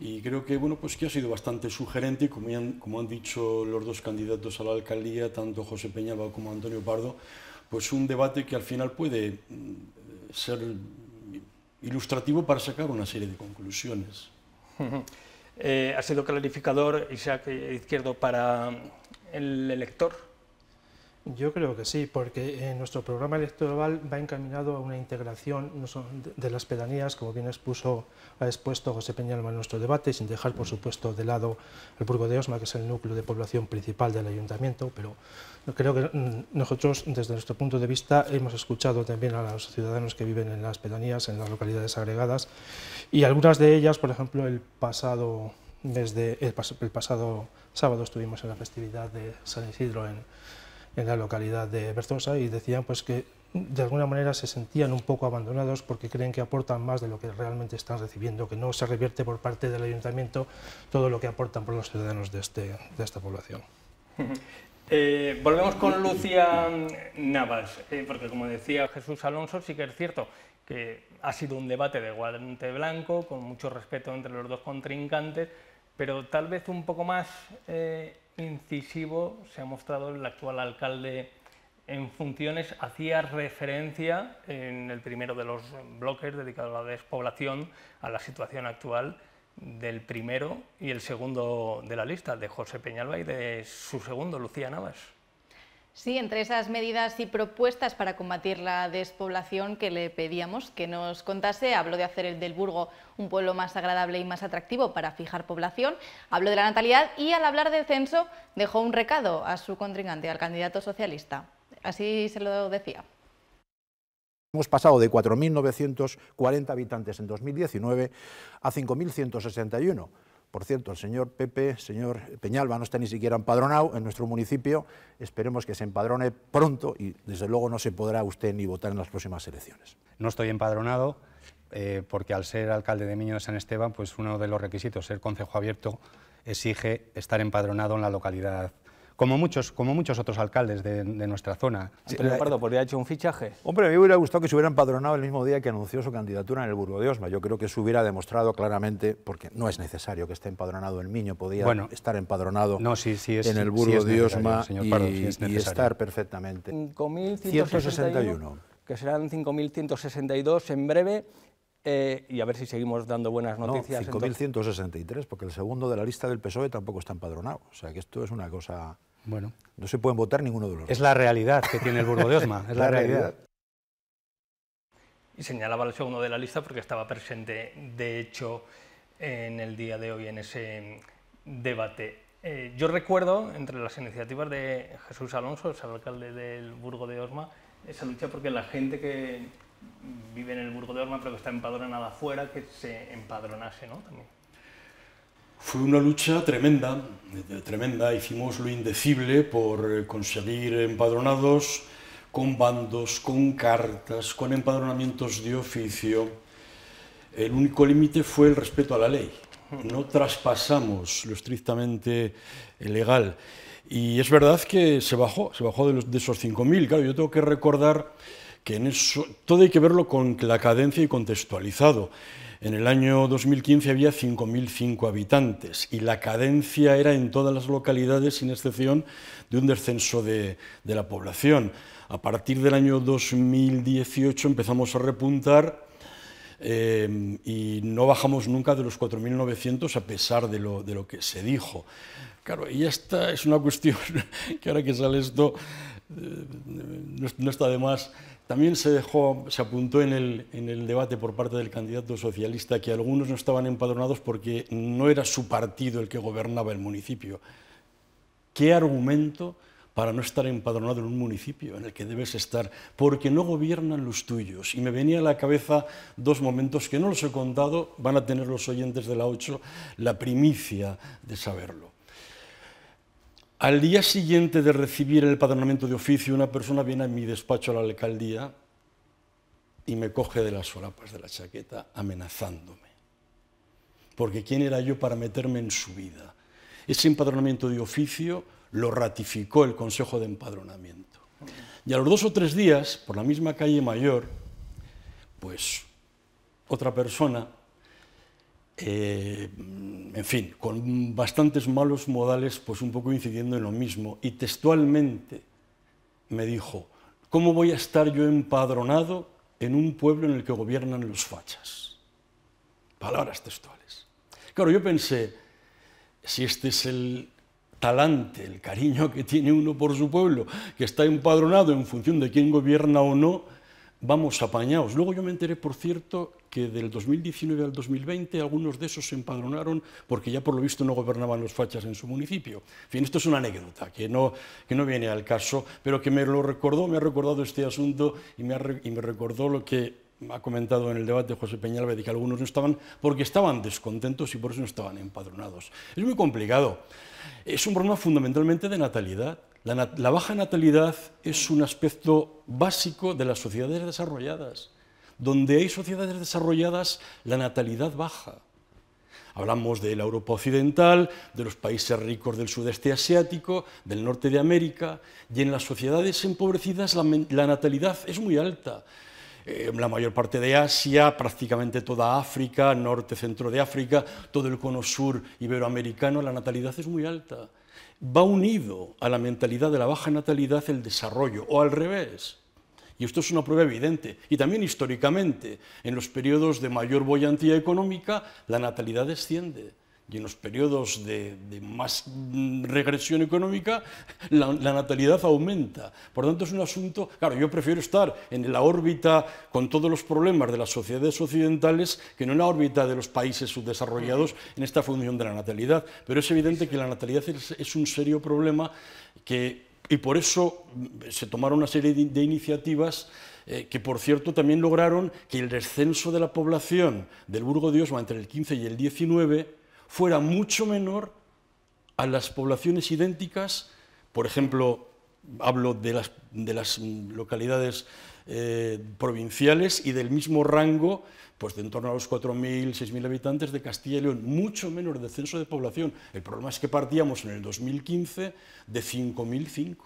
y creo que, bueno, pues que ha sido bastante sugerente, como, han, como han dicho los dos candidatos a la alcaldía, tanto José Peñaba como Antonio Pardo, pues un debate que al final puede mm, ser ilustrativo para sacar una serie de conclusiones. Eh, ha sido clarificador, Isaac Izquierdo, para el elector yo creo que sí, porque eh, nuestro programa electoral va encaminado a una integración de las pedanías, como bien ha expuesto José Peñalma en nuestro debate, sin dejar, por supuesto, de lado el Burgo de Osma, que es el núcleo de población principal del ayuntamiento, pero creo que mm, nosotros, desde nuestro punto de vista, hemos escuchado también a los ciudadanos que viven en las pedanías, en las localidades agregadas, y algunas de ellas, por ejemplo, el pasado, desde el pasado sábado estuvimos en la festividad de San Isidro en en la localidad de Berzosa y decían pues que de alguna manera se sentían un poco abandonados porque creen que aportan más de lo que realmente están recibiendo, que no se revierte por parte del ayuntamiento todo lo que aportan por los ciudadanos de, este, de esta población. Eh, volvemos con Lucia Navas, eh, porque como decía Jesús Alonso, sí que es cierto que ha sido un debate de guante blanco, con mucho respeto entre los dos contrincantes, pero tal vez un poco más eh, incisivo se ha mostrado el actual alcalde en funciones hacía referencia en el primero de los bloques dedicados a la despoblación a la situación actual del primero y el segundo de la lista, de José Peñalba y de su segundo, Lucía Navas. Sí, entre esas medidas y propuestas para combatir la despoblación que le pedíamos que nos contase, habló de hacer el del Burgo un pueblo más agradable y más atractivo para fijar población, habló de la natalidad y al hablar del censo dejó un recado a su contrincante, al candidato socialista. Así se lo decía. Hemos pasado de 4.940 habitantes en 2019 a 5.161 por cierto, el señor Pepe, señor Peñalba, no está ni siquiera empadronado en nuestro municipio. Esperemos que se empadrone pronto y, desde luego, no se podrá usted ni votar en las próximas elecciones. No estoy empadronado eh, porque, al ser alcalde de Miño de San Esteban, pues uno de los requisitos, ser concejo abierto, exige estar empadronado en la localidad como muchos, como muchos otros alcaldes de, nuestra zona. Antonio Pardo, ¿podría hecho un fichaje? Hombre, a mí me hubiera gustado que se hubieran empadronado el mismo día que anunció su candidatura en el Burgo de Osma. Yo creo que se hubiera demostrado claramente, porque no es necesario que esté empadronado el niño, podía estar empadronado no, en el Burgo de Osma y, estar perfectamente. 5.161. Que serán 5.162 en breve. Eh, y a ver si seguimos dando buenas noticias. No, 5.163, porque el segundo de la lista del PSOE tampoco está empadronado. O sea que esto es una cosa bueno. No se pueden votar ninguno de los Es la realidad que tiene el Burgo de Osma, es la, realidad. Y señalaba el segundo de la lista porque estaba presente, de hecho, en el día de hoy en ese debate. Eh, yo recuerdo, entre las iniciativas de Jesús Alonso, el alcalde del Burgo de Osma, esa lucha porque la gente que vive en el Burgo de Osma, pero que está empadronada afuera, que se empadronase, ¿no? También. Fue una lucha tremenda, eh, tremenda. Hicimos lo indecible por eh, conseguir empadronados con bandos, con cartas, con empadronamientos de oficio. El único límite fue el respeto a la ley. No traspasamos lo estrictamente eh, legal. Y es verdad que se bajó, se bajó de, los, de esos 5.000. Claro, yo tengo que recordar que en eso todo hay que verlo con la cadencia y contextualizado. En el año 2015 había 5.005 habitantes y la cadencia era en todas las localidades, sin excepción, de un descenso de, la población. A partir del año 2018 empezamos a repuntar eh, y no bajamos nunca de los 4.900 a pesar de lo, que se dijo. Claro, y esta es una cuestión que ahora que sale esto eh, no está de más también se, dejó, se apuntó en el, en el, debate por parte del candidato socialista que algunos no estaban empadronados porque no era su partido el que gobernaba el municipio. ¿Qué argumento para no estar empadronado en un municipio en el que debes estar? Porque no gobiernan los tuyos. Y me venía a la cabeza dos momentos que no los he contado, van a tener los oyentes de la 8 la primicia de saberlo. Al día siguiente de recibir el empadronamiento de oficio, una persona viene a mi despacho a la alcaldía y me coge de las solapas de la chaqueta amenazándome. Porque ¿quién era yo para meterme en su vida? Ese empadronamiento de oficio lo ratificó el Consejo de Empadronamiento. Y a los dos o tres días, por la misma calle mayor, pues otra persona eh, en fin, con bastantes malos modales, pues un poco incidiendo en lo mismo. Y textualmente me dijo, ¿cómo voy a estar yo empadronado en un pueblo en el que gobiernan los fachas? Palabras textuales. Claro, yo pensé, si este es el talante, el cariño que tiene uno por su pueblo, que está empadronado en función de quién gobierna o no, vamos apañados. Luego yo me enteré, por cierto, que del 2019 al 2020 algunos de esos se empadronaron porque ya por lo visto no gobernaban los fachas en su municipio. En fin, esto es una anécdota que no, que no viene al caso, pero que me lo recordó, me ha recordado este asunto y me, y me recordó lo que ha comentado en el debate José Peñalba de que algunos no estaban porque estaban descontentos y por eso no estaban empadronados. Es muy complicado. Es un problema fundamentalmente de natalidad. La, baja natalidad es un aspecto básico de las sociedades desarrolladas. Donde hay sociedades desarrolladas, la natalidad baja. Hablamos de la Europa occidental, de los países ricos del sudeste asiático, del norte de América, y en las sociedades empobrecidas la, natalidad es muy alta. En eh, la mayor parte de Asia, prácticamente toda África, norte, centro de África, todo el cono sur iberoamericano, la natalidad es muy alta va unido a la mentalidad de la baja natalidad el desarrollo, o al revés. Y esto es una prueba evidente. Y también históricamente, en los periodos de mayor boyantía económica, la natalidad desciende. Y en los periodos de, más regresión económica, la, natalidad aumenta. Por lo tanto, es un asunto... Claro, yo prefiero estar en la órbita con todos los problemas de las sociedades occidentales que no en la órbita de los países subdesarrollados en esta función de la natalidad. Pero es evidente que la natalidad es, un serio problema que, y por eso se tomaron una serie de, iniciativas eh, que por cierto también lograron que el descenso de la población del Burgo de Osma entre el 15 y el 19 fuera mucho menor a las poblaciones idénticas, por ejemplo, hablo de las, localidades eh, provinciales y del mismo rango, pues de en torno a los 4.000, 6.000 habitantes de Castilla y León, mucho menor descenso de población. El problema es que partíamos en el 2015 de 5.005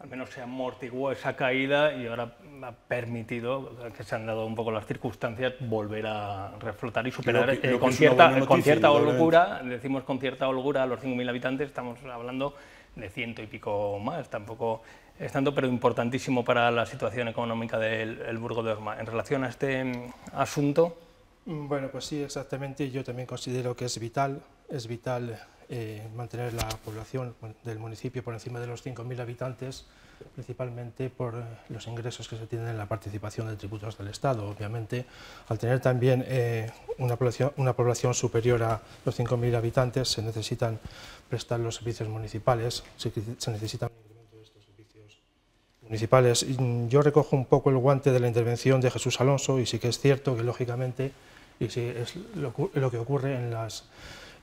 al menos se amortiguó esa caída y ahora ha permitido que se han dado un poco las circunstancias volver a reflotar y superar eh, con, cierta, holgura, decimos con cierta holgura a los 5.000 habitantes, estamos hablando de ciento y pico más, tampoco es tanto, pero importantísimo para la situación económica del Burgo de Osma. En relación a este mm, asunto... Bueno, pues sí, exactamente, yo también considero que es vital, es vital eh, mantener la población del municipio por encima de los 5.000 habitantes, principalmente por eh, los ingresos que se tienen en la participación de tributos del Estado. Obviamente, al tener también eh, una, población, una población superior a los 5.000 habitantes, se necesitan prestar los servicios municipales, se, se servicios municipales. Mm, yo recojo un poco el guante de la intervención de Jesús Alonso y sí que es cierto que, lógicamente, y sí, es lo, que ocurre en las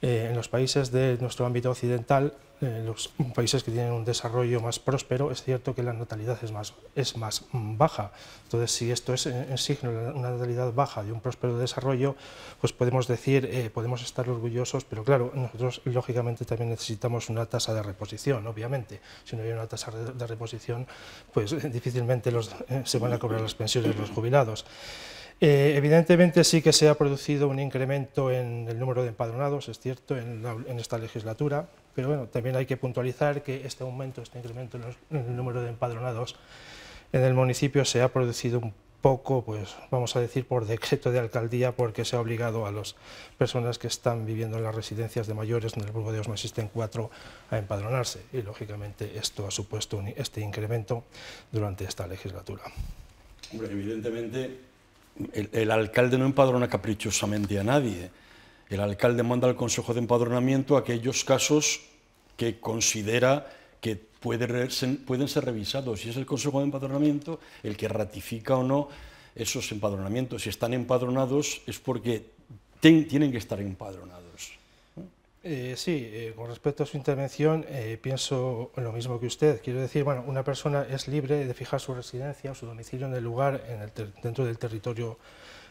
eh, en los países de nuestro ámbito occidental, eh, los países que tienen un desarrollo más próspero, es cierto que la natalidad es más, es más baja. Entonces, si esto es en signo de una natalidad baja y un próspero desarrollo, pues podemos decir, eh, podemos estar orgullosos, pero claro, nosotros lógicamente también necesitamos una tasa de reposición, obviamente. Si no hay una tasa de reposición, pues difícilmente los, eh, se van a cobrar las pensiones de los jubilados. Eh, evidentemente sí que se ha producido un incremento en el número de empadronados, es cierto, en, esta legislatura, pero bueno, también hay que puntualizar que este aumento, este incremento en, el número de empadronados en el municipio se ha producido un poco, pues vamos a decir, por decreto de alcaldía, porque se ha obligado a las personas que están viviendo en las residencias de mayores, en el Burgo de Osma existen cuatro, a empadronarse. Y lógicamente esto ha supuesto este incremento durante esta legislatura. evidentemente el, alcalde no empadrona caprichosamente a nadie. El alcalde manda al Consejo de Empadronamiento aquellos casos que considera que pueden ser revisados. Y es el Consejo de Empadronamiento el que ratifica o no esos empadronamientos. Si están empadronados es porque tienen que estar empadronados. Eh, sí, eh, con respecto a su intervención, eh, pienso lo mismo que usted. Quiero decir, bueno, una persona es libre de fijar su residencia o su domicilio en el lugar, en el dentro del territorio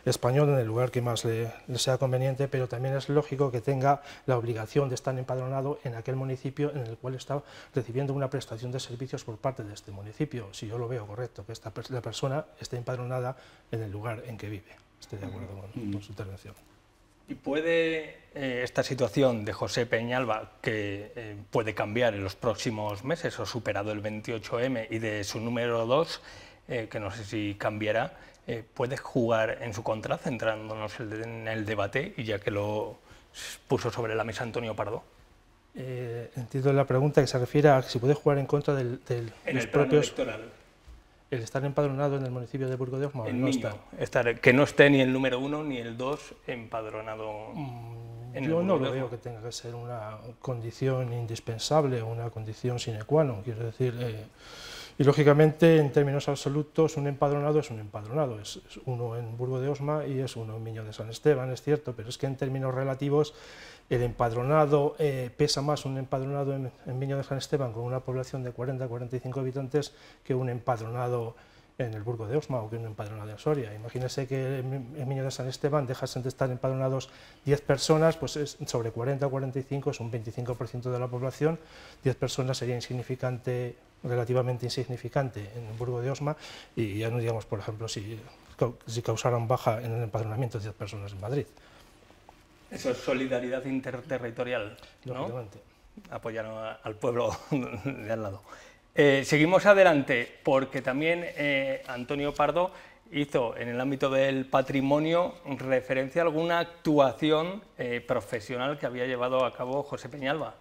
español, en el lugar que más le, sea conveniente, pero también es lógico que tenga la obligación de estar empadronado en aquel municipio en el cual está recibiendo una prestación de servicios por parte de este municipio, si yo lo veo correcto, que esta, la persona esté empadronada en el lugar en que vive. Estoy de acuerdo con su intervención. ¿Y puede eh, esta situación de José Peñalba, que eh, puede cambiar en los próximos meses o superado el 28M, y de su número 2, eh, que no sé si cambiará, puede jugar en su contra centrándonos en el debate, y ya que lo puso sobre la mesa Antonio Pardo? entiendo la pregunta que se refiere a si puede jugar en contra del, propio propios el estar empadronado en el municipio de Burgo de Osma. o no está. Estar, que no esté ni el número uno ni el dos empadronado. Mm, en yo no lo veo que tenga que ser una condición indispensable, una condición sine qua non, quiero decir. Eh, y lógicamente, en términos absolutos, un empadronado es un empadronado. Es, es uno en Burgo de Osma y es uno en Miño de San Esteban, es cierto, pero es que en términos relativos el empadronado, eh, pesa más un empadronado en, en de San Esteban con una población de 40-45 habitantes que un empadronado en el Burgo de Osma o que un empadronado en Soria. Imagínense que en Viña de San Esteban dejasen de estar empadronados 10 personas, pues sobre 40 45 es un 25% de la población, 10 personas sería insignificante, relativamente insignificante en el Burgo de Osma y ya no digamos, por ejemplo, si, causaran baja en el empadronamiento 10 personas en Madrid. Eso es solidaridad interterritorial, ¿no? Apoyar al pueblo de al lado. Eh, seguimos adelante, porque también eh, Antonio Pardo hizo en el ámbito del patrimonio referencia a alguna actuación eh, profesional que había llevado a cabo José Peñalba.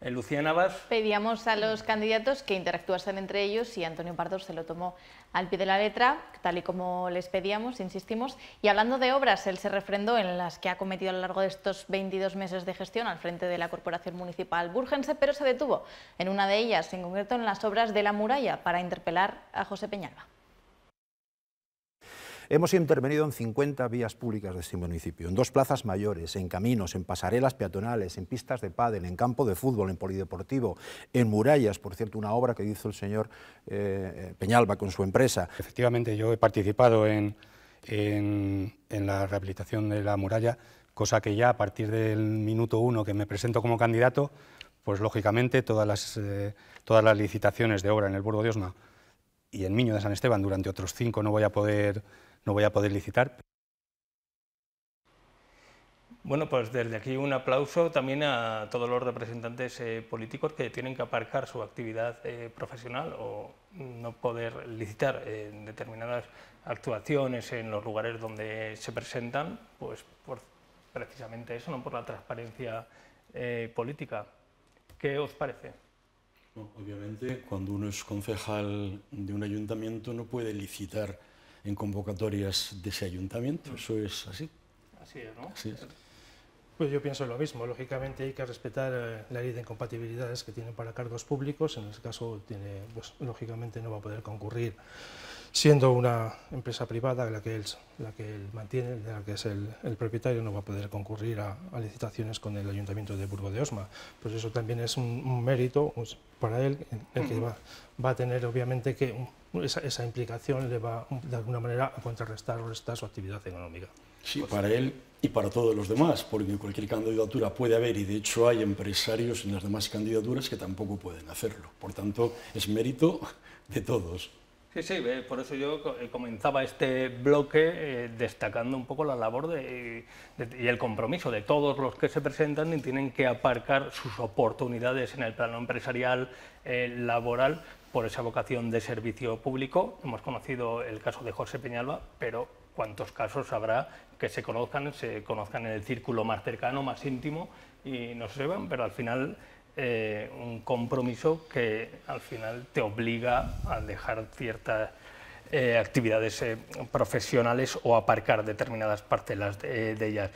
Lucía Navas. Pedíamos a los candidatos que interactuasen entre ellos y Antonio Pardo se lo tomó al pie de la letra, tal y como les pedíamos, insistimos. Y hablando de obras, él se refrendó en las que ha cometido a lo largo de estos 22 meses de gestión al frente de la Corporación Municipal Burgense, pero se detuvo en una de ellas, en concreto en las obras de la muralla, para interpelar a José Peñalba. Hemos intervenido en 50 vías públicas de este municipio, en dos plazas mayores, en caminos, en pasarelas peatonales, en pistas de pádel, en campo de fútbol, en polideportivo, en murallas, por cierto, una obra que hizo el señor eh, eh, Peñalba con su empresa. Efectivamente, yo he participado en, la rehabilitación de la muralla, cosa que ya a partir del minuto uno que me presento como candidato, pues lógicamente todas las, eh, todas las licitaciones de obra en el Burgo de Osma y en Miño de San Esteban durante otros cinco no voy a poder no voy a poder licitar. Bueno, pues desde aquí un aplauso también a todos los representantes eh, políticos que tienen que aparcar su actividad eh, profesional o no poder licitar eh, determinadas actuaciones en los lugares donde se presentan, pues por precisamente eso, no por la transparencia política. ¿Qué os parece? obviamente, cuando uno es concejal de un ayuntamiento no puede licitar en convocatorias de ese ayuntamiento. Eso es así. Así es, ¿no? Pues yo pienso lo mismo. Lógicamente hay que respetar eh, la ley de incompatibilidades que tiene para cargos públicos. En este caso, tiene, pues, lógicamente no va a poder concurrir siendo una empresa privada la que él, la que mantiene, la que es el, propietario, no va a poder concurrir a, licitaciones con el Ayuntamiento de Burgo de Osma. Pues eso también es un, mérito pues, para él, el que va, va, a tener obviamente que esa, implicación le va de alguna manera a contrarrestar o restar su actividad económica. Sí, para él y para todos los demás, porque cualquier candidatura puede haber, y de hecho hay empresarios en las demás candidaturas que tampoco pueden hacerlo. Por tanto, es mérito de todos. Sí, sí, por eso yo eh, comenzaba este bloque eh, destacando un poco la labor de, y el compromiso de todos los que se presentan y tienen que aparcar sus oportunidades en el plano empresarial, eh, laboral, por esa vocación de servicio público. Hemos conocido el caso de José Peñalba, pero cuántos casos habrá que se conozcan, se conozcan en el círculo más cercano, más íntimo y no se van, pero al final eh, un compromiso que al final te obliga a dejar ciertas eh, actividades eh, profesionales o aparcar determinadas parcelas de, de ellas.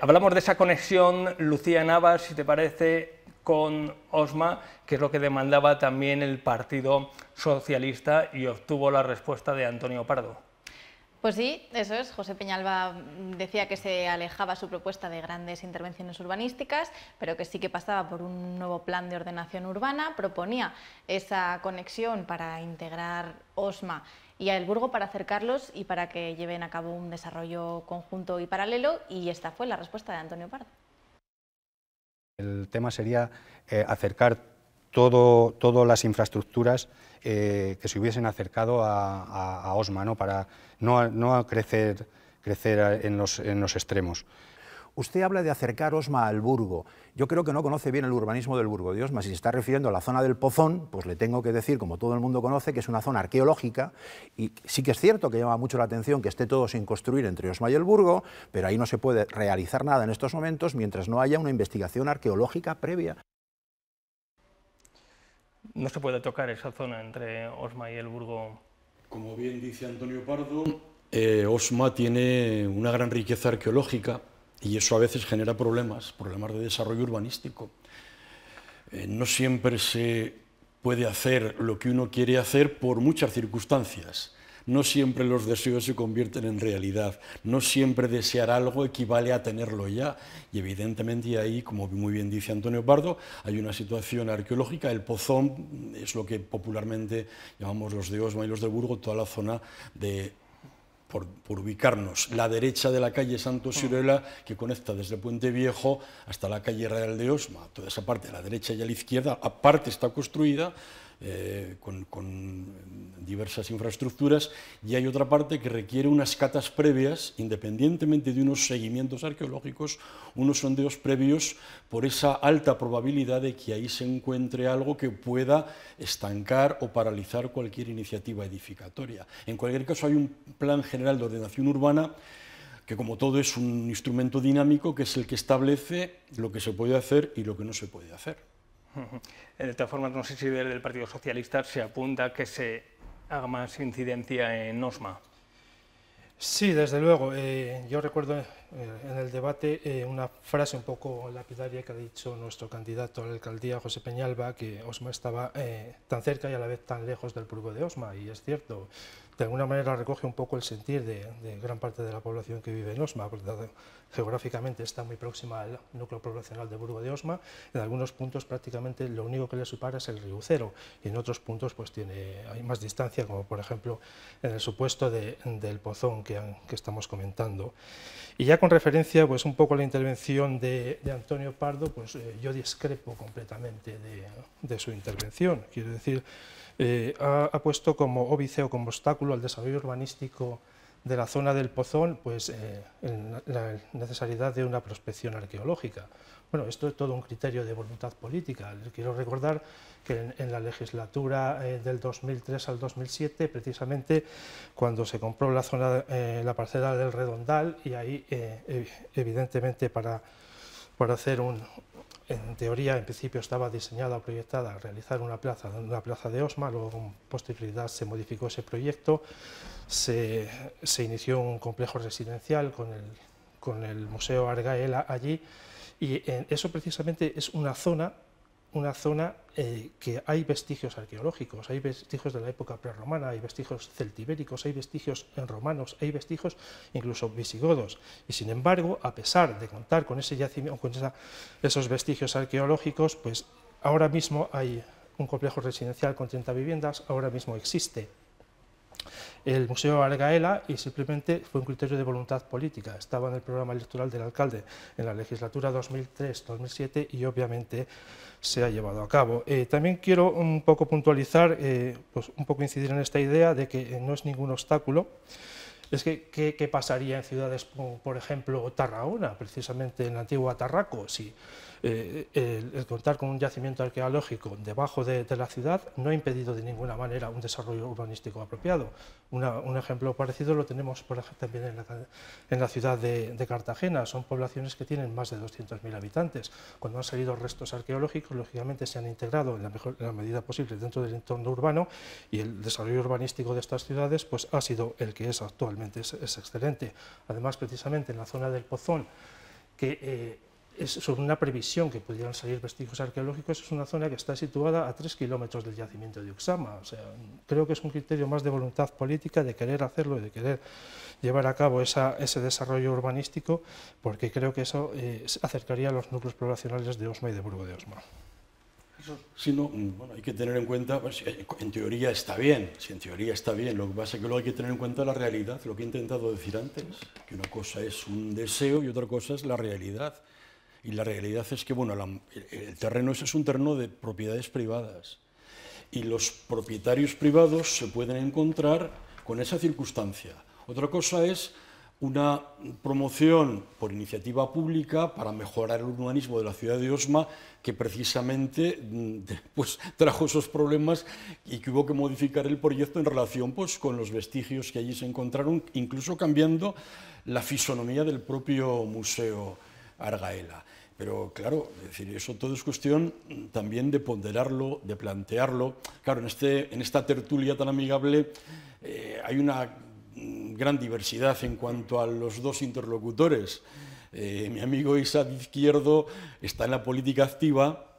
hablamos de esa conexión, Lucía Navas, si te parece, con OSMA, que es lo que demandaba también el Partido Socialista y obtuvo la respuesta de Antonio Pardo. Pues sí, eso es. José Peñalba decía que se alejaba su propuesta de grandes intervenciones urbanísticas, pero que sí que pasaba por un nuevo plan de ordenación urbana. Proponía esa conexión para integrar OSMA y El Burgo para acercarlos y para que lleven a cabo un desarrollo conjunto y paralelo. Y esta fue la respuesta de Antonio Pardo. El tema sería eh, acercar todo, todas las infraestructuras eh, que se hubiesen acercado a, Osma, para no, crecer, crecer en los extremos. Usted habla de acercar Osma al Burgo. Yo creo que no conoce bien el urbanismo del Burgo de Osma. Si se está refiriendo a la zona del Pozón, pues le tengo que decir, como todo el mundo conoce, que es una zona arqueológica. Y sí que es cierto que llama mucho la atención que esté todo sin construir entre Osma y el Burgo, pero ahí no se puede realizar nada en estos momentos mientras no haya una investigación arqueológica previa. No se puede tocar esa zona entre Osma y el Burgo. Como bien dice Antonio Pardo, eh, Osma tiene una gran riqueza arqueológica y eso a veces genera problemas, problemas de desarrollo urbanístico. Eh, no siempre se puede hacer lo que uno quiere hacer por muchas circunstancias. No siempre los deseos se convierten en realidad. No siempre desear algo equivale a tenerlo ya. Y evidentemente ahí, como muy bien dice Antonio Pardo, hay una situación arqueológica. El pozón es lo que popularmente llamamos los de Osma y los de Burgo, toda la zona de por, ubicarnos, la derecha de la calle Santo mm. Ciruela, que conecta desde Puente Viejo hasta la calle Real de Osma. Toda esa parte, a la derecha y a la izquierda, aparte está construida eh, con, eh, diversas infraestructuras, y hay otra parte que requiere unas catas previas, independientemente de unos seguimientos arqueológicos, unos sondeos previos por esa alta probabilidad de que ahí se encuentre algo que pueda estancar o paralizar cualquier iniciativa edificatoria. En cualquier caso, hay un plan general de ordenación urbana que como todo es un instrumento dinámico que es el que establece lo que se puede hacer y lo que no se puede hacer. De todas forma, no sé si desde el Partido Socialista se apunta que se haga más incidencia en OSMA. Sí, desde luego. Eh, yo recuerdo eh, en el debate eh, una frase un poco lapidaria que ha dicho nuestro candidato a la alcaldía, José Peñalba, que OSMA estaba tan cerca y a la vez tan lejos del pueblo de OSMA, y es cierto de alguna manera recoge un poco el sentir de, gran parte de la población que vive en Osma, eh, geográficamente está muy próxima al núcleo poblacional de Burgo de Osma, en algunos puntos prácticamente lo único que le supera es el Ucero, y en otros puntos pues tiene, hay más distancia, como por ejemplo en el supuesto del Pozón que, estamos comentando. Y ya con referencia pues un poco a la intervención de, Antonio Pardo, pues eh, yo discrepo completamente de su intervención, quiero decir, eh, ha, puesto como óbice o como obstáculo al desarrollo urbanístico de la zona del Pozón pues, eh, la necesidad de una prospección arqueológica. Bueno, esto es todo un criterio de voluntad política. Les quiero recordar que en, la legislatura eh, del 2003 al 2007, precisamente cuando se compró la zona, la parcela del Redondal, y ahí, evidentemente, para, para hacer un, en teoría, en principio, estaba diseñada o proyectada a realizar una plaza, una plaza de Osma, luego con posterioridad se modificó ese proyecto, se, inició un complejo residencial con el, con el Museo Argaela allí, y eso precisamente es una zona una zona eh, que hay vestigios arqueológicos, hay vestigios de la época prerromana, hay vestigios celtibéricos, hay vestigios romanos, hay vestigios incluso visigodos. Y sin embargo, a pesar de contar con esos vestigios arqueológicos, pues ahora mismo hay un complejo residencial con 30 viviendas, ahora mismo existe el Museo Argaela y simplemente fue un criterio de voluntad política. Estaba en el programa electoral del alcalde en la legislatura 2003-2007 y obviamente se ha llevado a cabo. Eh, también quiero un poco puntualizar, eh, pues un poco incidir en esta idea de que eh, no es ningún obstáculo es que ¿qué, pasaría en ciudades como, por ejemplo, Tarragona, precisamente en la antigua Tarraco, si eh, el, contar con un yacimiento arqueológico debajo de, la ciudad no ha impedido de ninguna manera un desarrollo urbanístico apropiado. un ejemplo parecido lo tenemos por ejemplo, también en la, ciudad de, Cartagena, son poblaciones que tienen más de 200.000 habitantes. Cuando han salido restos arqueológicos, lógicamente se han integrado en la, mejor, medida posible dentro del entorno urbano y el desarrollo urbanístico de estas ciudades pues, ha sido el que es actual es, excelente. Además, precisamente en la zona del Pozón, que eh, es sobre una previsión que pudieran salir vestigios arqueológicos, es una zona que está situada a tres kilómetros del yacimiento de Uxama. O sea, creo que es un criterio más de voluntad política, de querer hacerlo, y de querer llevar a cabo ese desarrollo urbanístico, porque creo que eso eh, acercaría a los núcleos poblacionales de Osma y de Burgo de Osma sino, mm, bueno, hay que tener en cuenta, pues, eh, en teoría está bien, si en teoría está bien, lo que pasa es que luego hay que tener en cuenta la realidad, lo que he intentado decir antes, que una cosa es un deseo y otra cosa es la realidad. Y la realidad es que, bueno, eh, el terreno es un terreno de propiedades privadas. Y los propietarios privados se pueden encontrar con esa circunstancia. Otra cosa es una promoción por iniciativa pública para mejorar el urbanismo de la ciudad de Osma, que precisamente mm, trajo esos problemas y que hubo que modificar el proyecto en relación pues, con los vestigios que allí se encontraron, incluso cambiando la fisonomía del propio Museo Argaela. Pero claro, decir, eso todo es cuestión mm, también de ponderarlo, de plantearlo. Claro, en, este, en esta tertulia tan amigable eh, hay una Mm, gran diversidad en cuanto a los dos interlocutores. Eh, mi amigo de Izquierdo está en la política activa,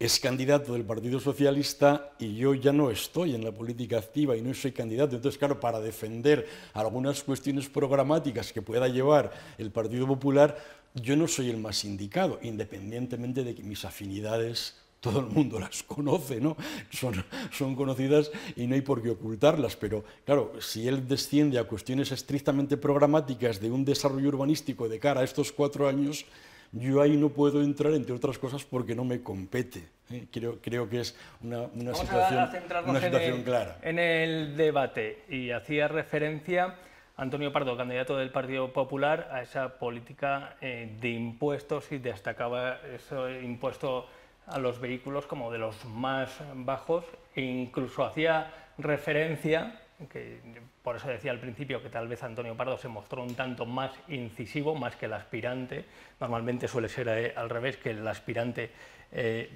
es candidato del Partido Socialista y yo ya no estoy en la política activa y no soy candidato. Entonces, claro, para defender algunas cuestiones programáticas que pueda llevar el Partido Popular, yo no soy el más indicado, independientemente de que mis afinidades todo el mundo las conoce, ¿no? Son, son conocidas y no hay por qué ocultarlas, pero claro, si él desciende a cuestiones estrictamente programáticas de un desarrollo urbanístico de cara a estos cuatro años, yo ahí no puedo entrar, entre otras cosas, porque no me compete. ¿eh? Creo, que es una, una situación, una situación clara. En el debate, y hacía referencia Antonio Pardo, candidato del Partido Popular, a esa política eh, de impuestos y destacaba ese impuesto a los vehículos como de los más bajos e incluso hacía referencia, que por eso decía al principio que tal vez Antonio Pardo se mostró un tanto más incisivo, más que el aspirante, normalmente suele ser eh, al revés, que el aspirante eh,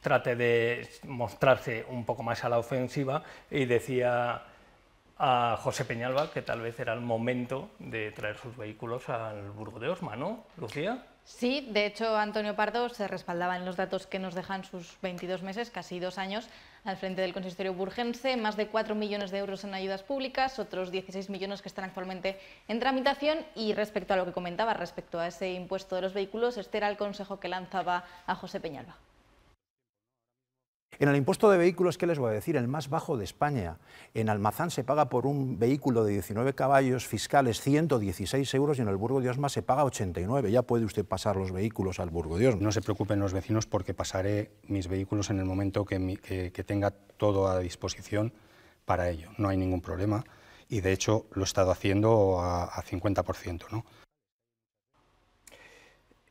trate de mostrarse un poco más a la ofensiva y decía a José Peñalba que tal vez era el momento de traer sus vehículos al Burgo de Osma, ¿no, Lucía? Sí, de hecho Antonio Pardo se respaldaba en los datos que nos dejan sus 22 meses, casi dos años, al frente del consistorio burgense, más de 4 millones de euros en ayudas públicas, otros 16 millones que están actualmente en tramitación y respecto a lo que comentaba, respecto a ese impuesto de los vehículos, este era el consejo que lanzaba a José Peñalba. En el impuesto de vehículos, ¿qué les voy a decir? El más bajo de España. En Almazán se paga por un vehículo de 19 caballos fiscales 116 euros y en el Burgo de Osma se paga 89. Ya puede usted pasar los vehículos al Burgo de Osma. No se preocupen los vecinos porque pasaré mis vehículos en el momento que, tenga todo a disposición para ello. No hay ningún problema y de hecho lo he estado haciendo a, a 50%. ¿no?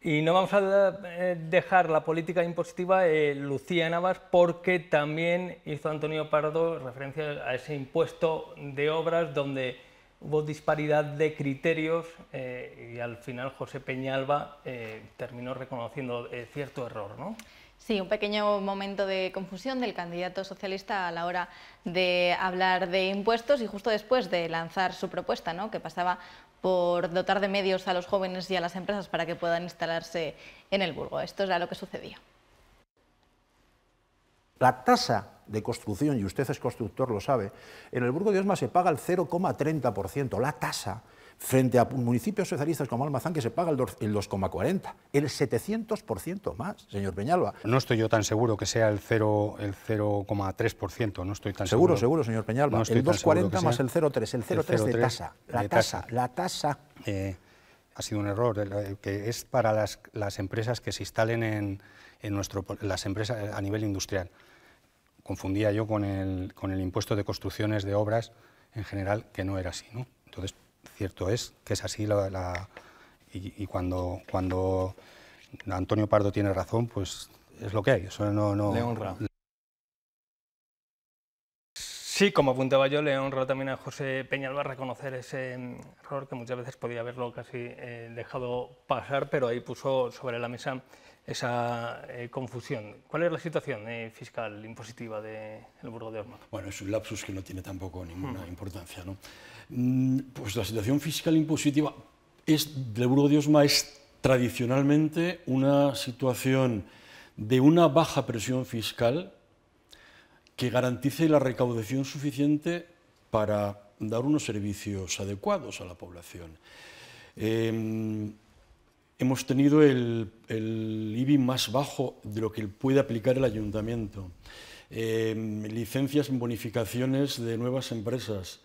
Y no vamos a eh, dejar la política impositiva Lucía Navas porque también hizo Antonio Pardo referencia a ese impuesto de obras donde hubo disparidad de criterios eh, y al final José Peñalba eh, terminó reconociendo cierto error, ¿no? Sí, un pequeño momento de confusión del candidato socialista a la hora de hablar de impuestos y justo después de lanzar su propuesta, ¿no? que pasaba por dotar de medios a los jóvenes y a las empresas para que puedan instalarse en el burgo. Esto era lo que sucedía. La tasa de construcción, y usted es constructor lo sabe, en el Burgo de Osma se paga el 0,30%, la tasa frente a municipios socialistas como Almazán que se paga el 2,40, el 700% más, señor Peñalba. No estoy yo tan seguro que sea el 0,3%, el no estoy tan seguro. Seguro, seguro, señor Peñalba, el 2,40 más el 0,3, el 0,3 de tasa, la tasa, la tasa. Eh, ha sido un error, que es para las, las empresas que se instalen en, en nuestro, las empresas a nivel industrial. Confundía yo con el, con el impuesto de construcciones de obras en general, que no era así. ¿no? Entonces, cierto es que es así la, y, cuando, cuando Antonio Pardo tiene razón, pues es lo que hay. Eso no, no, le honra. Sí, como apuntaba yo, le honra también a José Peñalba reconocer ese error que muchas veces podía haberlo casi eh, dejado pasar, pero ahí puso sobre la mesa esa eh, confusión. ¿Cuál es la situación eh, fiscal impositiva del de Burgo de Osma? Bueno, es un lapsus que no tiene tampoco ninguna mm. importancia. ¿no? Mm, pues la situación fiscal impositiva es, de dios es tradicionalmente una situación de una baja presión fiscal que garantice la recaudación suficiente para dar unos servicios adecuados a la población. Em, hemos tenido el, IBI más bajo de lo que puede aplicar el ayuntamiento. Em, licencias licencias, bonificaciones de nuevas empresas.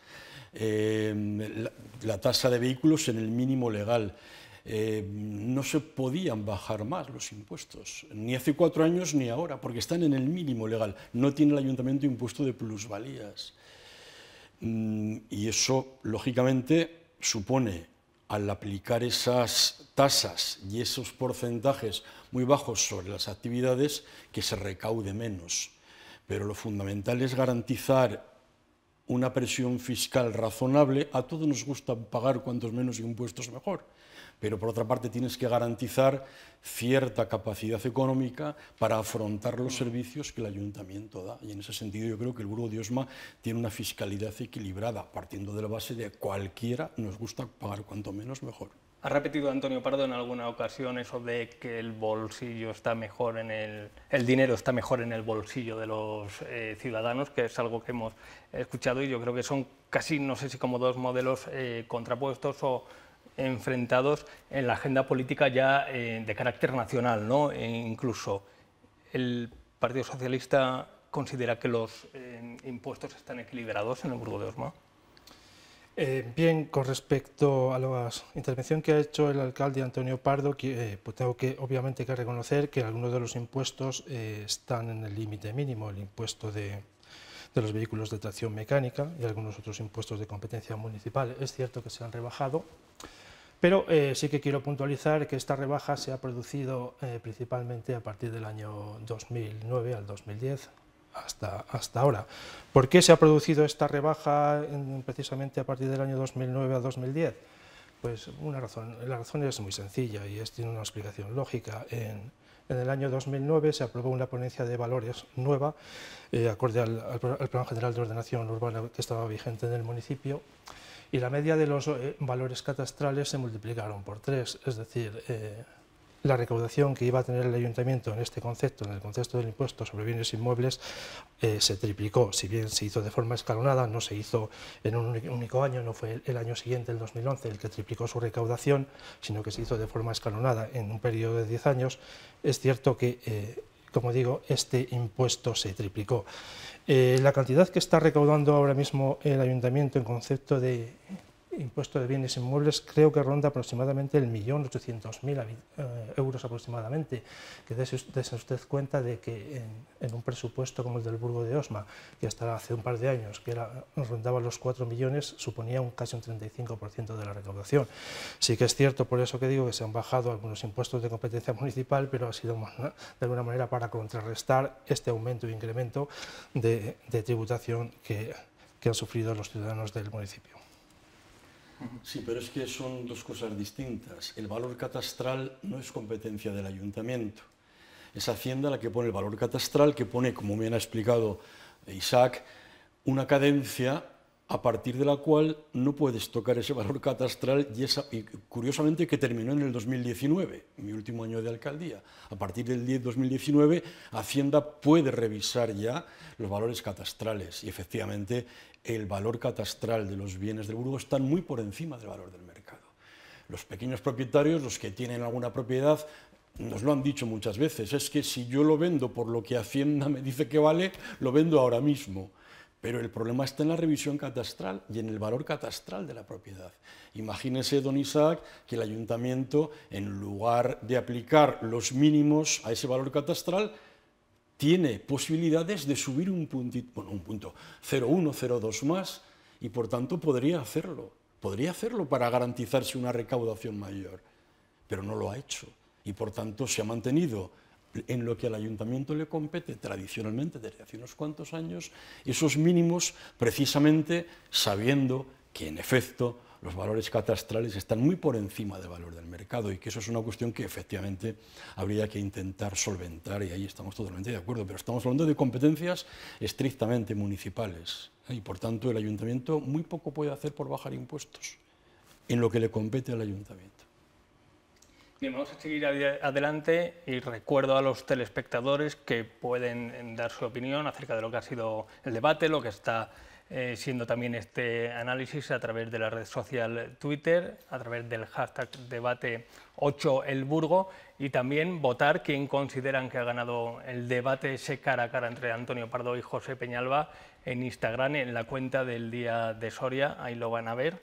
Em, la, tasa de vehículos en el mínimo legal. Em, no se podían bajar más los impuestos, ni hace cuatro años ni ahora, porque están en el mínimo legal. No tiene el ayuntamiento impuesto de plusvalías. Mm, y eso, lógicamente, supone, al aplicar esas tasas y esos porcentajes muy bajos sobre las actividades, que se recaude menos. Pero lo fundamental es garantizar una presión fiscal razonable, a todos nos gusta pagar cuantos menos impuestos mejor, pero por otra parte tienes que garantizar cierta capacidad económica para afrontar los servicios que el ayuntamiento da. Y en ese sentido yo creo que el Burgo de Osma tiene una fiscalidad equilibrada, partiendo de la base de cualquiera nos gusta pagar cuanto menos mejor. Ha repetido Antonio Pardo en alguna ocasión eso de que el bolsillo está mejor en el, dinero está mejor en el bolsillo de los eh, ciudadanos, que es algo que hemos escuchado y yo creo que son casi, no sé si como dos modelos eh, contrapuestos o enfrentados en la agenda política ya eh, de carácter nacional, ¿no? E incluso el Partido Socialista considera que los impuestos están equilibrados en el Burgo de Osma. Eh, bien, con respecto a la intervención que ha hecho el alcalde Antonio Pardo, eh, pues tengo que obviamente que reconocer que algunos de los impuestos eh, están en el límite mínimo, el impuesto de, de, los vehículos de tracción mecánica y algunos otros impuestos de competencia municipal. Es cierto que se han rebajado, pero sí que quiero puntualizar que esta rebaja se ha producido principalmente a partir del año 2009 al 2010, hasta, hasta ahora. ¿Por qué se ha producido esta rebaja precisamente a partir del año 2009 a 2010? Pues una razón, la razón es muy sencilla y tiene una explicación lógica. En, el año 2009 se aprobó una ponencia de valores nueva, eh, acorde al, Plan General de Ordenación Urbana que estaba vigente en el municipio, y la media de los eh, valores catastrales se multiplicaron por tres, es decir, eh, la recaudación que iba a tener el ayuntamiento en este concepto, en el concepto del impuesto sobre bienes inmuebles, eh, se triplicó. Si bien se hizo de forma escalonada, no se hizo en un único año, no fue el año siguiente, el 2011, el que triplicó su recaudación, sino que se hizo de forma escalonada en un periodo de 10 años, es cierto que, eh, como digo, este impuesto se triplicó. Eh, la cantidad que está recaudando ahora mismo el ayuntamiento en concepto de impuesto de bienes inmuebles creo que ronda aproximadamente el millón ochocientos mil eh, euros aproximadamente, que dése usted cuenta de que en, un presupuesto como el del Burgo de Osma, que hasta hace un par de años que era, rondaba los 4 millones, suponía un casi un 35% de la recaudación. Sí que es cierto, por eso que digo que se han bajado algunos impuestos de competencia municipal, pero ha sido de alguna manera para contrarrestar este aumento e incremento de, tributación que han sufrido los ciudadanos del municipio. Sí, pero es que son dos cosas distintas. El valor catastral no es competencia del ayuntamiento. Es Hacienda la que pone el valor catastral, que pone, como bien ha explicado Isaac, una cadencia a partir de la cual no puedes tocar ese valor catastral y, curiosamente que terminó en el 2019, mi último año de alcaldía. A partir del 10 2019, Hacienda puede revisar ya los valores catastrales y efectivamente el valor catastral de los bienes del burgo están muy por encima del valor del mercado. Los pequeños propietarios, los que tienen alguna propiedad, nos lo han dicho muchas veces, es que si yo lo vendo por lo que Hacienda me dice que vale, lo vendo ahora mismo pero el problema está en la revisión catastral y en el valor catastral de la propiedad. Imagínese, don Isaac, que el ayuntamiento, en lugar de aplicar los mínimos a ese valor catastral, tiene posibilidades de subir un puntito, bueno, un punto, 0,1, 0,2 más, y por tanto podría hacerlo, podría hacerlo para garantizarse una recaudación mayor, pero no lo ha hecho, y por tanto se ha mantenido en lo que al ayuntamiento le compete tradicionalmente desde hace unos cuantos años, esos mínimos precisamente sabiendo que en efecto los valores catastrales están muy por encima del valor del mercado y que eso es una cuestión que efectivamente habría que intentar solventar y ahí estamos totalmente de acuerdo, pero estamos hablando de competencias estrictamente municipales ¿eh? y por tanto el ayuntamiento muy poco puede hacer por bajar impuestos en lo que le compete al ayuntamiento. Bien, vamos a seguir adelante y recuerdo a los telespectadores que pueden em, dar su opinión acerca de lo que ha sido el debate, lo que está eh, siendo también este análisis a través de la red social Twitter, a través del hashtag debate 8 Elburgo y también votar quién consideran que ha ganado el debate ese cara a cara entre Antonio Pardo y José Peñalba en Instagram, en la cuenta del Día de Soria, ahí lo van a ver,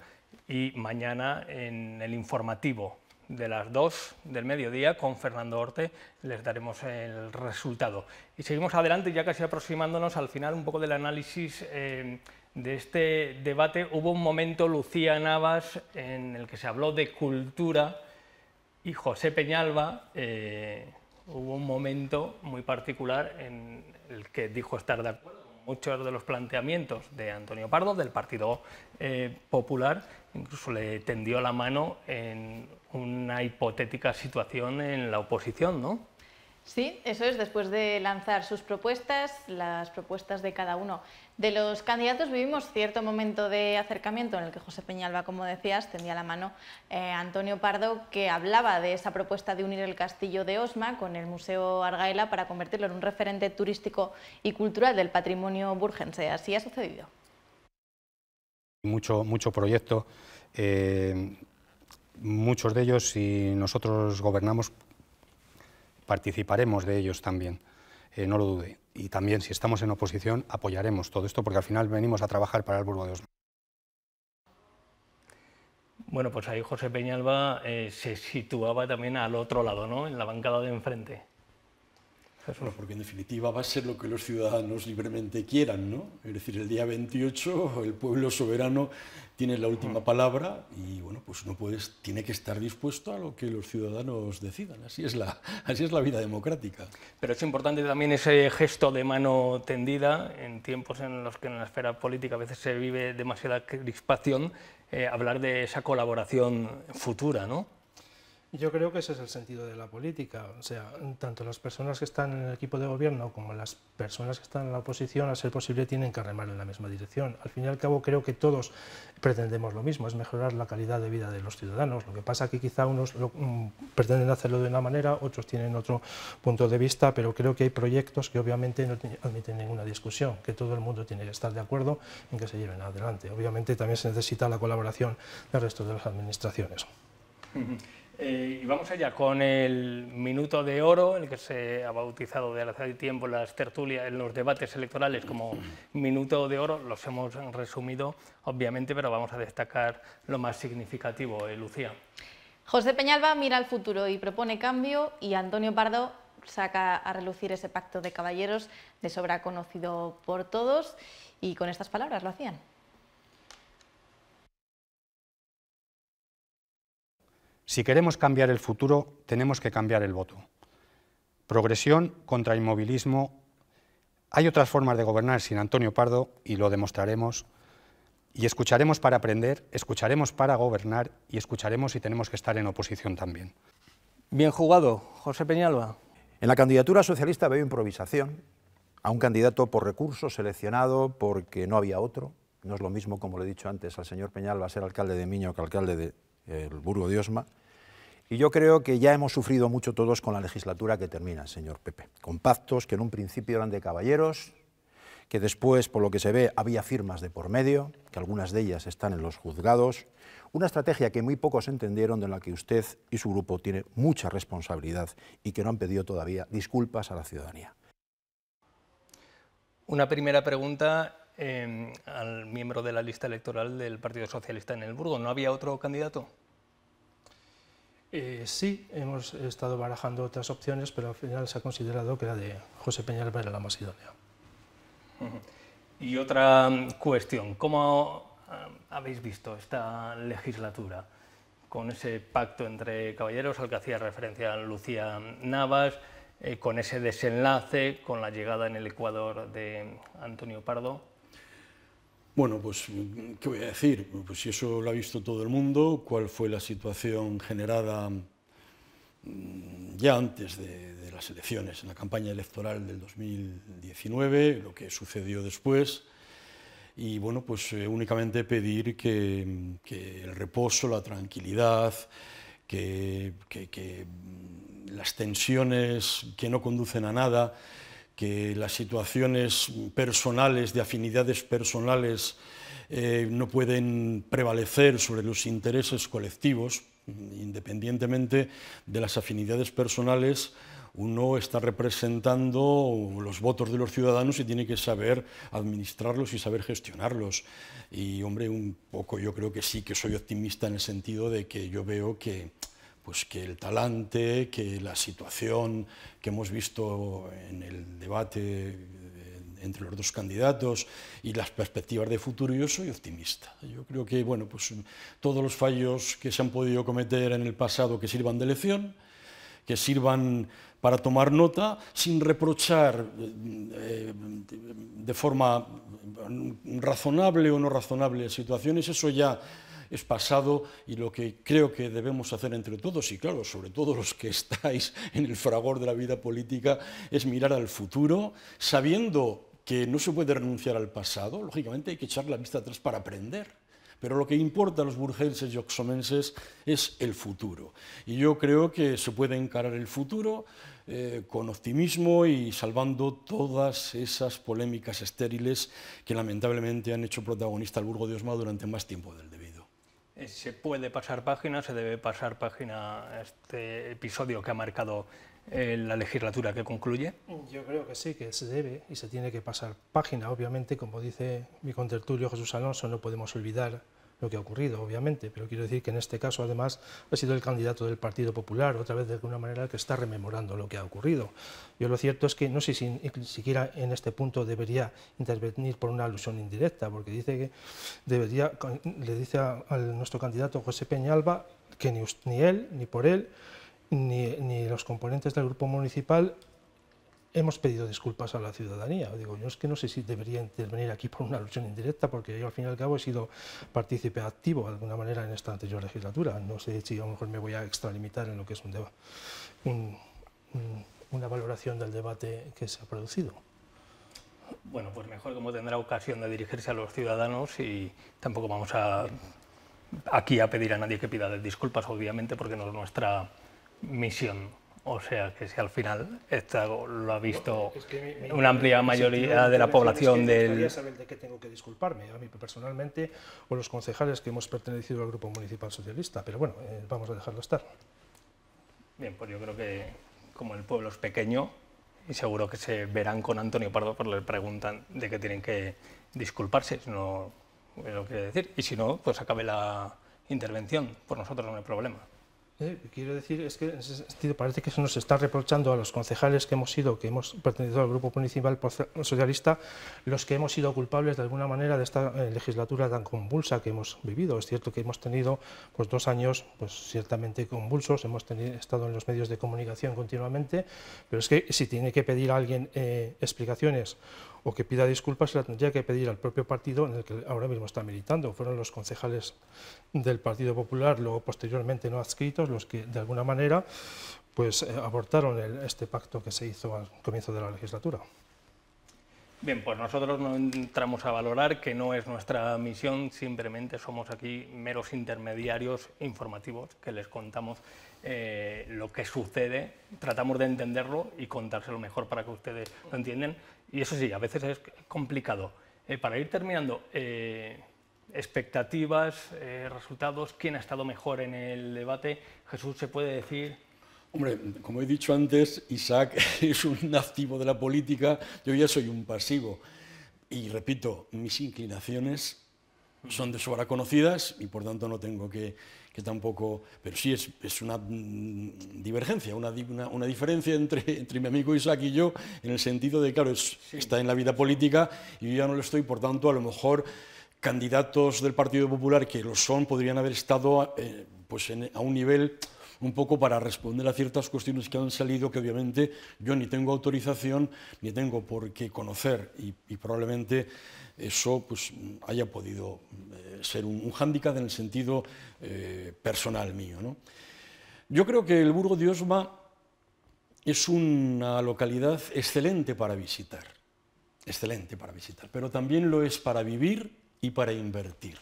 y mañana en el informativo de las 2 del mediodía con Fernando Orte les daremos el resultado. Y seguimos adelante, ya casi aproximándonos al final un poco del análisis eh, de este debate. Hubo un momento, Lucía Navas, en el que se habló de cultura y José Peñalba, eh, hubo un momento muy particular en el que dijo estar de acuerdo muchos de los planteamientos de Antonio Pardo, del Partido eh, Popular, incluso le tendió la mano en una hipotética situación en la oposición, ¿no? Sí, eso es, después de lanzar sus propuestas, las propuestas de cada uno. De los candidatos vivimos cierto momento de acercamiento en el que José Peñalba, como decías, tendía la mano eh, Antonio Pardo, que hablaba de esa propuesta de unir el castillo de Osma con el Museo Argaela para convertirlo en un referente turístico y cultural del patrimonio burgense. Así ha sucedido. Mucho, mucho proyecto. Eh, muchos de ellos, si nosotros gobernamos, participaremos de ellos también, eh, no lo dude. Y también, si estamos en oposición, apoyaremos todo esto, porque al final venimos a trabajar para el Burgo de Osma. Bueno, pues ahí José Peñalba eh, se situaba también al otro lado, ¿no? En la bancada de enfrente porque en definitiva va a ser lo que los ciudadanos libremente quieran, ¿no? Es decir, el día 28 el pueblo soberano tiene la última palabra y bueno, pues no puedes, tiene que estar dispuesto a lo que los ciudadanos decidan. Así es la, vida democrática. Pero es importante también ese gesto de mano tendida en tiempos en los que en la esfera política a veces se vive demasiada crispación, eh, hablar de esa colaboración futura, ¿no? Yo creo que ese es el sentido de la política. O sea, tanto las personas que están en el equipo de gobierno como las personas que están en la oposición, a ser posible, tienen que remar en la misma dirección. Al fin y al cabo, creo que todos pretendemos lo mismo, es mejorar la calidad de vida de los ciudadanos. Lo que pasa es que quizá unos mm, pretenden hacerlo de una manera, otros tienen otro punto de vista, pero creo que hay proyectos que obviamente no admiten ninguna discusión, que todo el mundo tiene que estar de acuerdo en que se lleven adelante. Obviamente también se necesita la colaboración del resto de las administraciones. Eh, y vamos allá con el minuto de oro, el que se ha bautizado de hace tiempo en las tertulias, en los debates electorales como minuto de oro, los hemos resumido obviamente, pero vamos a destacar lo más significativo, eh, Lucía. José Peñalba mira al futuro y propone cambio y Antonio Pardo saca a relucir ese pacto de caballeros de sobra conocido por todos y con estas palabras lo hacían. Si queremos cambiar el futuro, tenemos que cambiar el voto. Progresión contra inmovilismo. Hay otras formas de gobernar sin Antonio Pardo y lo demostraremos. Y escucharemos para aprender, escucharemos para gobernar y escucharemos si tenemos que estar en oposición también. Bien jugado, José Peñalba. En la candidatura socialista veo improvisación a un candidato por recursos, seleccionado porque no había otro. No es lo mismo, como le he dicho antes, al señor Peñalba ser alcalde de Miño que alcalde de eh, Burgo de Osma. Y yo creo que ya hemos sufrido mucho todos con la legislatura que termina, señor Pepe, con pactos que en un principio eran de caballeros, que después, por lo que se ve, había firmas de por medio, que algunas de ellas están en los juzgados, una estrategia que muy pocos entendieron, de la que usted y su grupo tienen mucha responsabilidad y que no han pedido todavía disculpas a la ciudadanía. Una primera pregunta eh, al miembro de la lista electoral del Partido Socialista en el Burgo. ¿No había otro candidato? Eh, sí, hemos estado barajando otras opciones, pero al final se ha considerado que la de José Peñalba era la más idónea. Y otra mm, cuestión, ¿cómo mm, habéis visto esta legislatura? Con ese pacto entre caballeros al que hacía referencia Lucía Navas, eh, con ese desenlace, con la llegada en el Ecuador de Antonio Pardo. Bueno, pues, ¿qué voy a decir? Pues si eso lo ha visto todo el mundo, cuál fue la situación generada mm, ya antes de, las elecciones, en la campaña electoral del 2019, lo que sucedió después, y bueno, pues eh, únicamente pedir que, el reposo, la tranquilidad, que, que mm, las tensiones que no conducen a nada, que las situaciones personales, de afinidades personales, eh, no pueden prevalecer sobre los intereses colectivos, independientemente de las afinidades personales, uno está representando los votos de los ciudadanos y tiene que saber administrarlos y saber gestionarlos. Y hombre, un poco yo creo que sí que soy optimista en el sentido de que yo veo que pues que el talante, que la situación que hemos visto en el debate eh, entre los dos candidatos y las perspectivas de futuro, yo soy optimista. Yo creo que bueno, pues, todos los fallos que se han podido cometer en el pasado que sirvan de lección, que sirvan para tomar nota, sin reprochar eh, de forma razonable o no razonable situaciones, eso ya es pasado y lo que creo que debemos hacer entre todos, y claro, sobre todo los que estáis en el fragor de la vida política, es mirar al futuro sabiendo que no se puede renunciar al pasado, lógicamente hay que echar la vista atrás para aprender. Pero lo que importa a los burgenses y oxomenses es el futuro. Y yo creo que se puede encarar el futuro eh, con optimismo y salvando todas esas polémicas estériles que lamentablemente han hecho protagonista al Burgo de Osma durante más tiempo del debate. Eh, se puede pasar página, se debe pasar página este episodio que ha marcado eh, la legislatura que concluye? Yo creo que sí, que se debe y se tiene que pasar página. Obviamente, como dice mi contertulio Jesús Alonso, no podemos olvidar lo que ha ocurrido, obviamente, pero quiero decir que en este caso, además, ha sido el candidato del Partido Popular, otra vez de alguna manera que está rememorando lo que ha ocurrido. Yo lo cierto es que no sé si siquiera en este punto debería intervenir por una alusión indirecta, porque dice que debería, le dice a, nuestro candidato José Peñalba que ni, ni él, ni por él, ni los componentes del grupo municipal hemos pedido disculpas a la ciudadanía. Digo, yo es que no sé si debería intervenir aquí por una alusión indirecta, porque yo al fin y al cabo he sido partícipe activo de alguna manera en esta anterior legislatura. No sé si a lo mejor me voy a extralimitar en lo que es un, una valoración del debate que se ha producido. Bueno, pues mejor como tendrá ocasión de dirigirse a los ciudadanos y tampoco vamos a aquí a pedir a nadie que pida disculpas, obviamente, porque no es nuestra misión. O sea que si al final esta lo ha visto una amplia mayoría de la población del que del... saber de qué tengo que disculparme, a mí personalmente o los concejales que hemos pertenecido al Grupo Municipal Socialista, pero bueno, eh, vamos a dejarlo estar. Bien, pues yo creo que como el pueblo es pequeño, y seguro que se verán con Antonio Pardo, por pues le preguntan de qué tienen que disculparse, no lo quiere decir. Y si no, pues acabe la intervención, por nosotros no hay problema. Eh, quiero decir, es que en ese sentido parece que se nos está reprochando a los concejales que hemos sido, que hemos pertenecido al Grupo Municipal Socialista, los que hemos sido culpables de alguna manera de esta eh, legislatura tan convulsa que hemos vivido. Es cierto que hemos tenido pues, dos años pues, ciertamente convulsos, hemos estado en los medios de comunicación continuamente, pero es que si tiene que pedir a alguien eh, explicaciones o que pida disculpas se la tendría que pedir al propio partido en el que ahora mismo está militando. Fueron los concejales del Partido Popular, luego posteriormente no adscritos, los que de alguna manera pues eh, abortaron este pacto que se hizo al comienzo de la legislatura. Bien, pues nosotros no entramos a valorar que no es nuestra misión, simplemente somos aquí meros intermediarios informativos que les contamos eh, lo que sucede, tratamos de entenderlo y contárselo mejor para que ustedes lo entiendan y eso sí, a veces es complicado. Eh, para ir terminando, eh, expectativas, eh, resultados, quién ha estado mejor en el debate, Jesús, ¿se puede decir? Hombre, como he dicho antes, Isaac es un activo de la política, yo ya soy un pasivo. Y repito, mis inclinaciones son de sobra conocidas y por tanto no tengo que, tampoco... Pero sí es, una mm, divergencia, una, una, diferencia entre, entre, mi amigo Isaac y yo, en el sentido de, claro, está en la vida política y yo ya no lo estoy, por tanto, a lo mejor candidatos del Partido Popular que lo son podrían haber estado eh, pues a un nivel un poco para responder a ciertas cuestiones que han salido que obviamente yo ni tengo autorización ni tengo por qué conocer y, probablemente eso pues, haya podido eh, ser un, hándicap en el sentido eh, personal mío. Yo creo que el Burgo de Osma es una localidad excelente para visitar, excelente para visitar, pero también lo es para vivir y para invertir.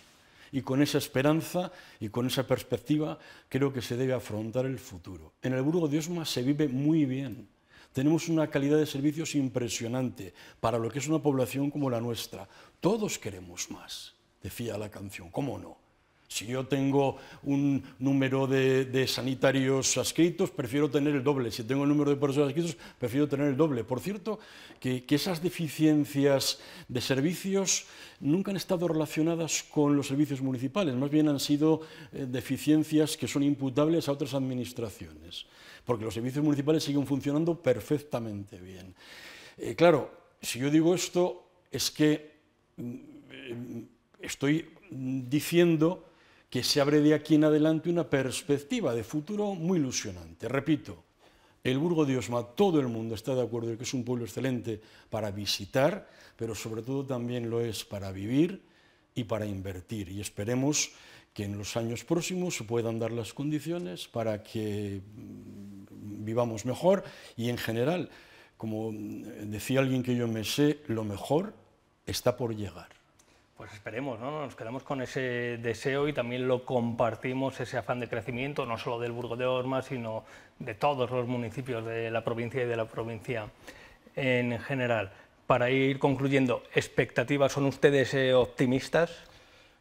Y con esa esperanza y con esa perspectiva creo que se debe afrontar el futuro. En el Burgo de Osma se vive muy bien. Tenemos una calidad de servicios impresionante para lo que es una población como la nuestra. Todos queremos más, decía la canción, ¿cómo no? Si yo tengo un número de, sanitarios adscritos, prefiero tener el doble. Si tengo el número de personas adscritos, prefiero tener el doble. Por cierto, que, esas deficiencias de servicios nunca han estado relacionadas con los servicios municipales, más bien han sido eh, deficiencias que son imputables a otras administraciones, porque los servicios municipales siguen funcionando perfectamente bien. Eh, claro, si yo digo esto, es que mm, eh, estoy mm, diciendo que se abre de aquí en adelante una perspectiva de futuro muy ilusionante. Repito, el Burgo de Osma, todo el mundo está de acuerdo en que es un pueblo excelente para visitar, pero sobre todo también lo es para vivir y para invertir. Y esperemos que en los años próximos se puedan dar las condiciones para que mm, vivamos mejor y en general, como mm, decía alguien que yo me sé, lo mejor está por llegar. Pues esperemos, ¿no? Nos quedamos con ese deseo y también lo compartimos, ese afán de crecimiento, no solo del Burgo de Orma, sino de todos los municipios de la provincia y de la provincia en general. Para ir concluyendo, ¿expectativas? ¿Son ustedes eh, optimistas?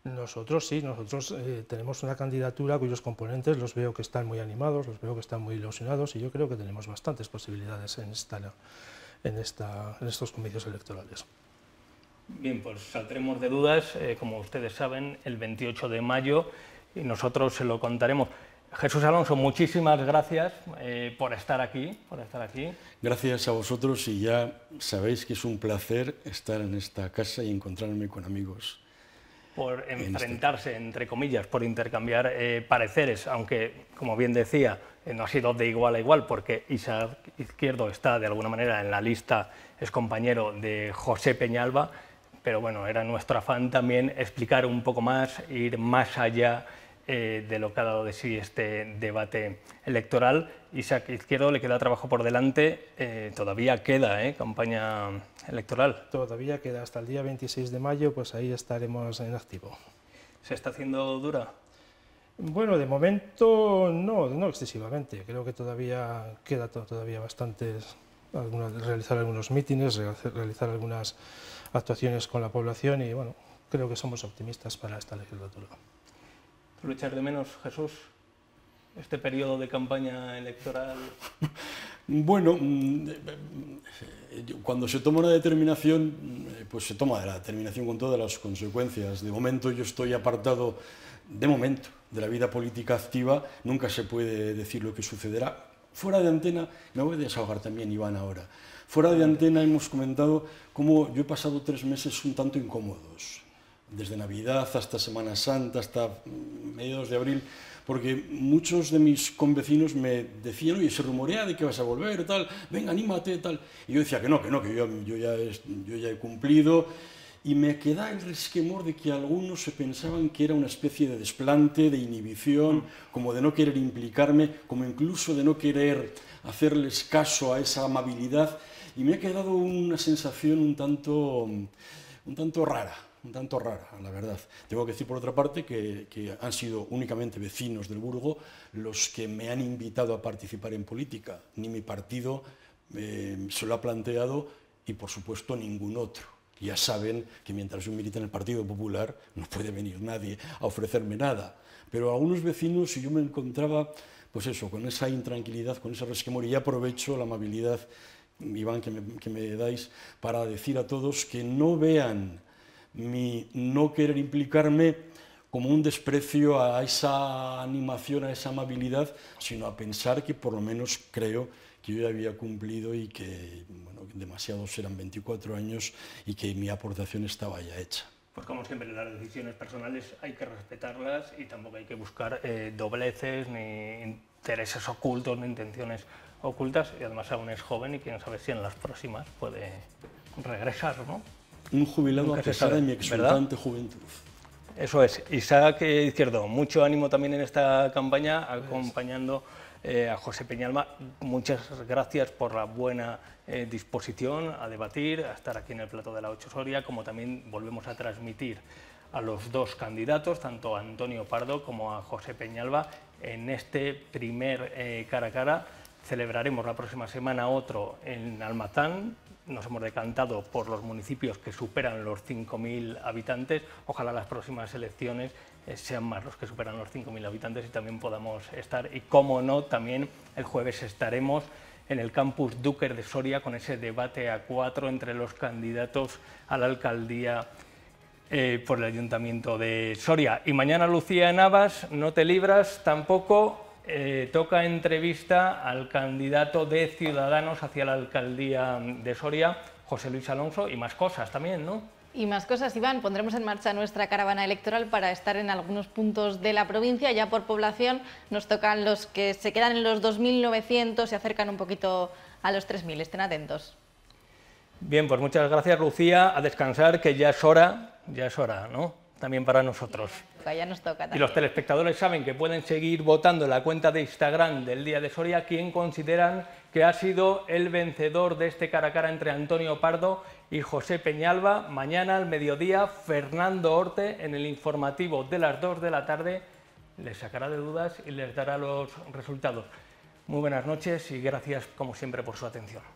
Nosotros sí, nosotros eh, tenemos una candidatura cuyos componentes los veo que están muy animados, los veo que están muy ilusionados y yo creo que tenemos bastantes posibilidades en, en, esta, en estos comicios electorales. Bien, pues saldremos de dudas. Eh, como ustedes saben, el 28 de mayo y eh, nosotros se lo contaremos. Jesús Alonso, muchísimas gracias eh, por, estar aquí, por estar aquí. Gracias a vosotros y ya sabéis que es un placer estar en esta casa y encontrarme con amigos. Por este enfrentarse, entre comillas, por intercambiar pareceres, aunque, como bien decía, no ha sido de igual a igual, porque Isaac Izquierdo está de alguna manera en la lista, es compañero de José Peñalba pero bueno, era nuestro afán también explicar un poco más, ir más allá eh, de lo que ha dado de sí este debate electoral. y Isaac Izquierdo le queda trabajo por delante, eh, todavía queda eh, campaña electoral. Todavía queda, hasta el día 26 de mayo, pues ahí estaremos en activo. ¿Se está haciendo dura? Bueno, de momento no, no excesivamente. Creo que todavía queda todavía bastantes, realizar algunos mítines, realizar algunas actuaciones con la población y bueno, creo que somos optimistas para esta legislatura. ¿Tú de menos, Jesús, este periodo de campaña electoral? Bueno, mm, eh, cuando se toma una determinación, eh, pues se toma la determinación con todas las consecuencias. De momento yo estoy apartado, de momento, de la vida política activa, nunca se puede decir lo que sucederá. Fuera de antena, me voy a desahogar también, Iván, ahora. Fuera de antena hemos comentado cómo yo he pasado tres meses un tanto incómodos, desde Navidad hasta Semana Santa, hasta mm, mediados de abril, porque muchos de mis convecinos me decían, oye, se rumorea de que vas a volver, tal, venga, anímate, tal. Y yo decía que no, que no, que yo, yo, ya, he, yo ya he cumplido. Y me queda el resquemor de que algunos se pensaban que era una especie de desplante, de inhibición, mm. como de no querer implicarme, como incluso de no querer hacerles caso a esa amabilidad y me ha quedado una sensación un tanto, un tanto rara, un tanto rara, la verdad. Tengo que decir, por otra parte, que, han sido únicamente vecinos del Burgo los que me han invitado a participar en política. Ni mi partido eh, se lo ha planteado y, por supuesto, ningún otro. Ya saben que mientras yo milite en el Partido Popular no puede venir nadie a ofrecerme nada. Pero a unos vecinos, si yo me encontraba, pues eso, con esa intranquilidad, con ese resquemor, y aprovecho la amabilidad Iván, que me, dais para decir a todos que no vean mi no querer implicarme como un desprecio a esa animación, a esa amabilidad, sino a pensar que por lo menos creo que yo ya había cumplido y que demasiados eran 24 años y que mi aportación estaba ya hecha. Pues como siempre, las decisiones personales hay que respetarlas y tampoco hay que buscar eh, dobleces, ni intereses ocultos, ni intenciones ocultas y además aún es joven y quién sabe si en las próximas puede regresar, ¿no? Un jubilado Nunca a pesar de mi exultante juventud. Eso es. Isaac Izquierdo, mucho ánimo también en esta campaña, acompañando eh, a José Peñalma. Muchas gracias por la buena eh, disposición a debatir, a estar aquí en el plato de la Ocho Soria, como también volvemos a transmitir a los dos candidatos, tanto a Antonio Pardo como a José Peñalba, en este primer eh, cara a cara Celebraremos la próxima semana otro en Almatán. Nos hemos decantado por los municipios que superan los 5.000 habitantes. Ojalá las próximas elecciones eh, sean más los que superan los 5.000 habitantes y también podamos estar. Y como no, también el jueves estaremos en el campus Duker de Soria con ese debate a cuatro entre los candidatos a la alcaldía eh, por el ayuntamiento de Soria. Y mañana Lucía Navas, no te libras tampoco eh, toca entrevista al candidato de Ciudadanos hacia la alcaldía de Soria, José Luis Alonso, y más cosas también, ¿no? Y más cosas, Iván. Pondremos en marcha nuestra caravana electoral para estar en algunos puntos de la provincia. Ya por población nos tocan los que se quedan en los 2.900 y acercan un poquito a los 3.000. Estén atentos. Bien, pues muchas gracias, Lucía. A descansar, que ya es hora, ya es hora, ¿no? también para nosotros. Y los telespectadores saben que pueden seguir votando en la cuenta de Instagram del Día de Soria quien consideran que ha sido el vencedor de este cara a cara entre Antonio Pardo y José Peñalba. Mañana al mediodía, Fernando Orte, en el informativo de las dos de la tarde, les sacará de dudas y les dará los resultados. Muy buenas noches y gracias, como siempre, por su atención.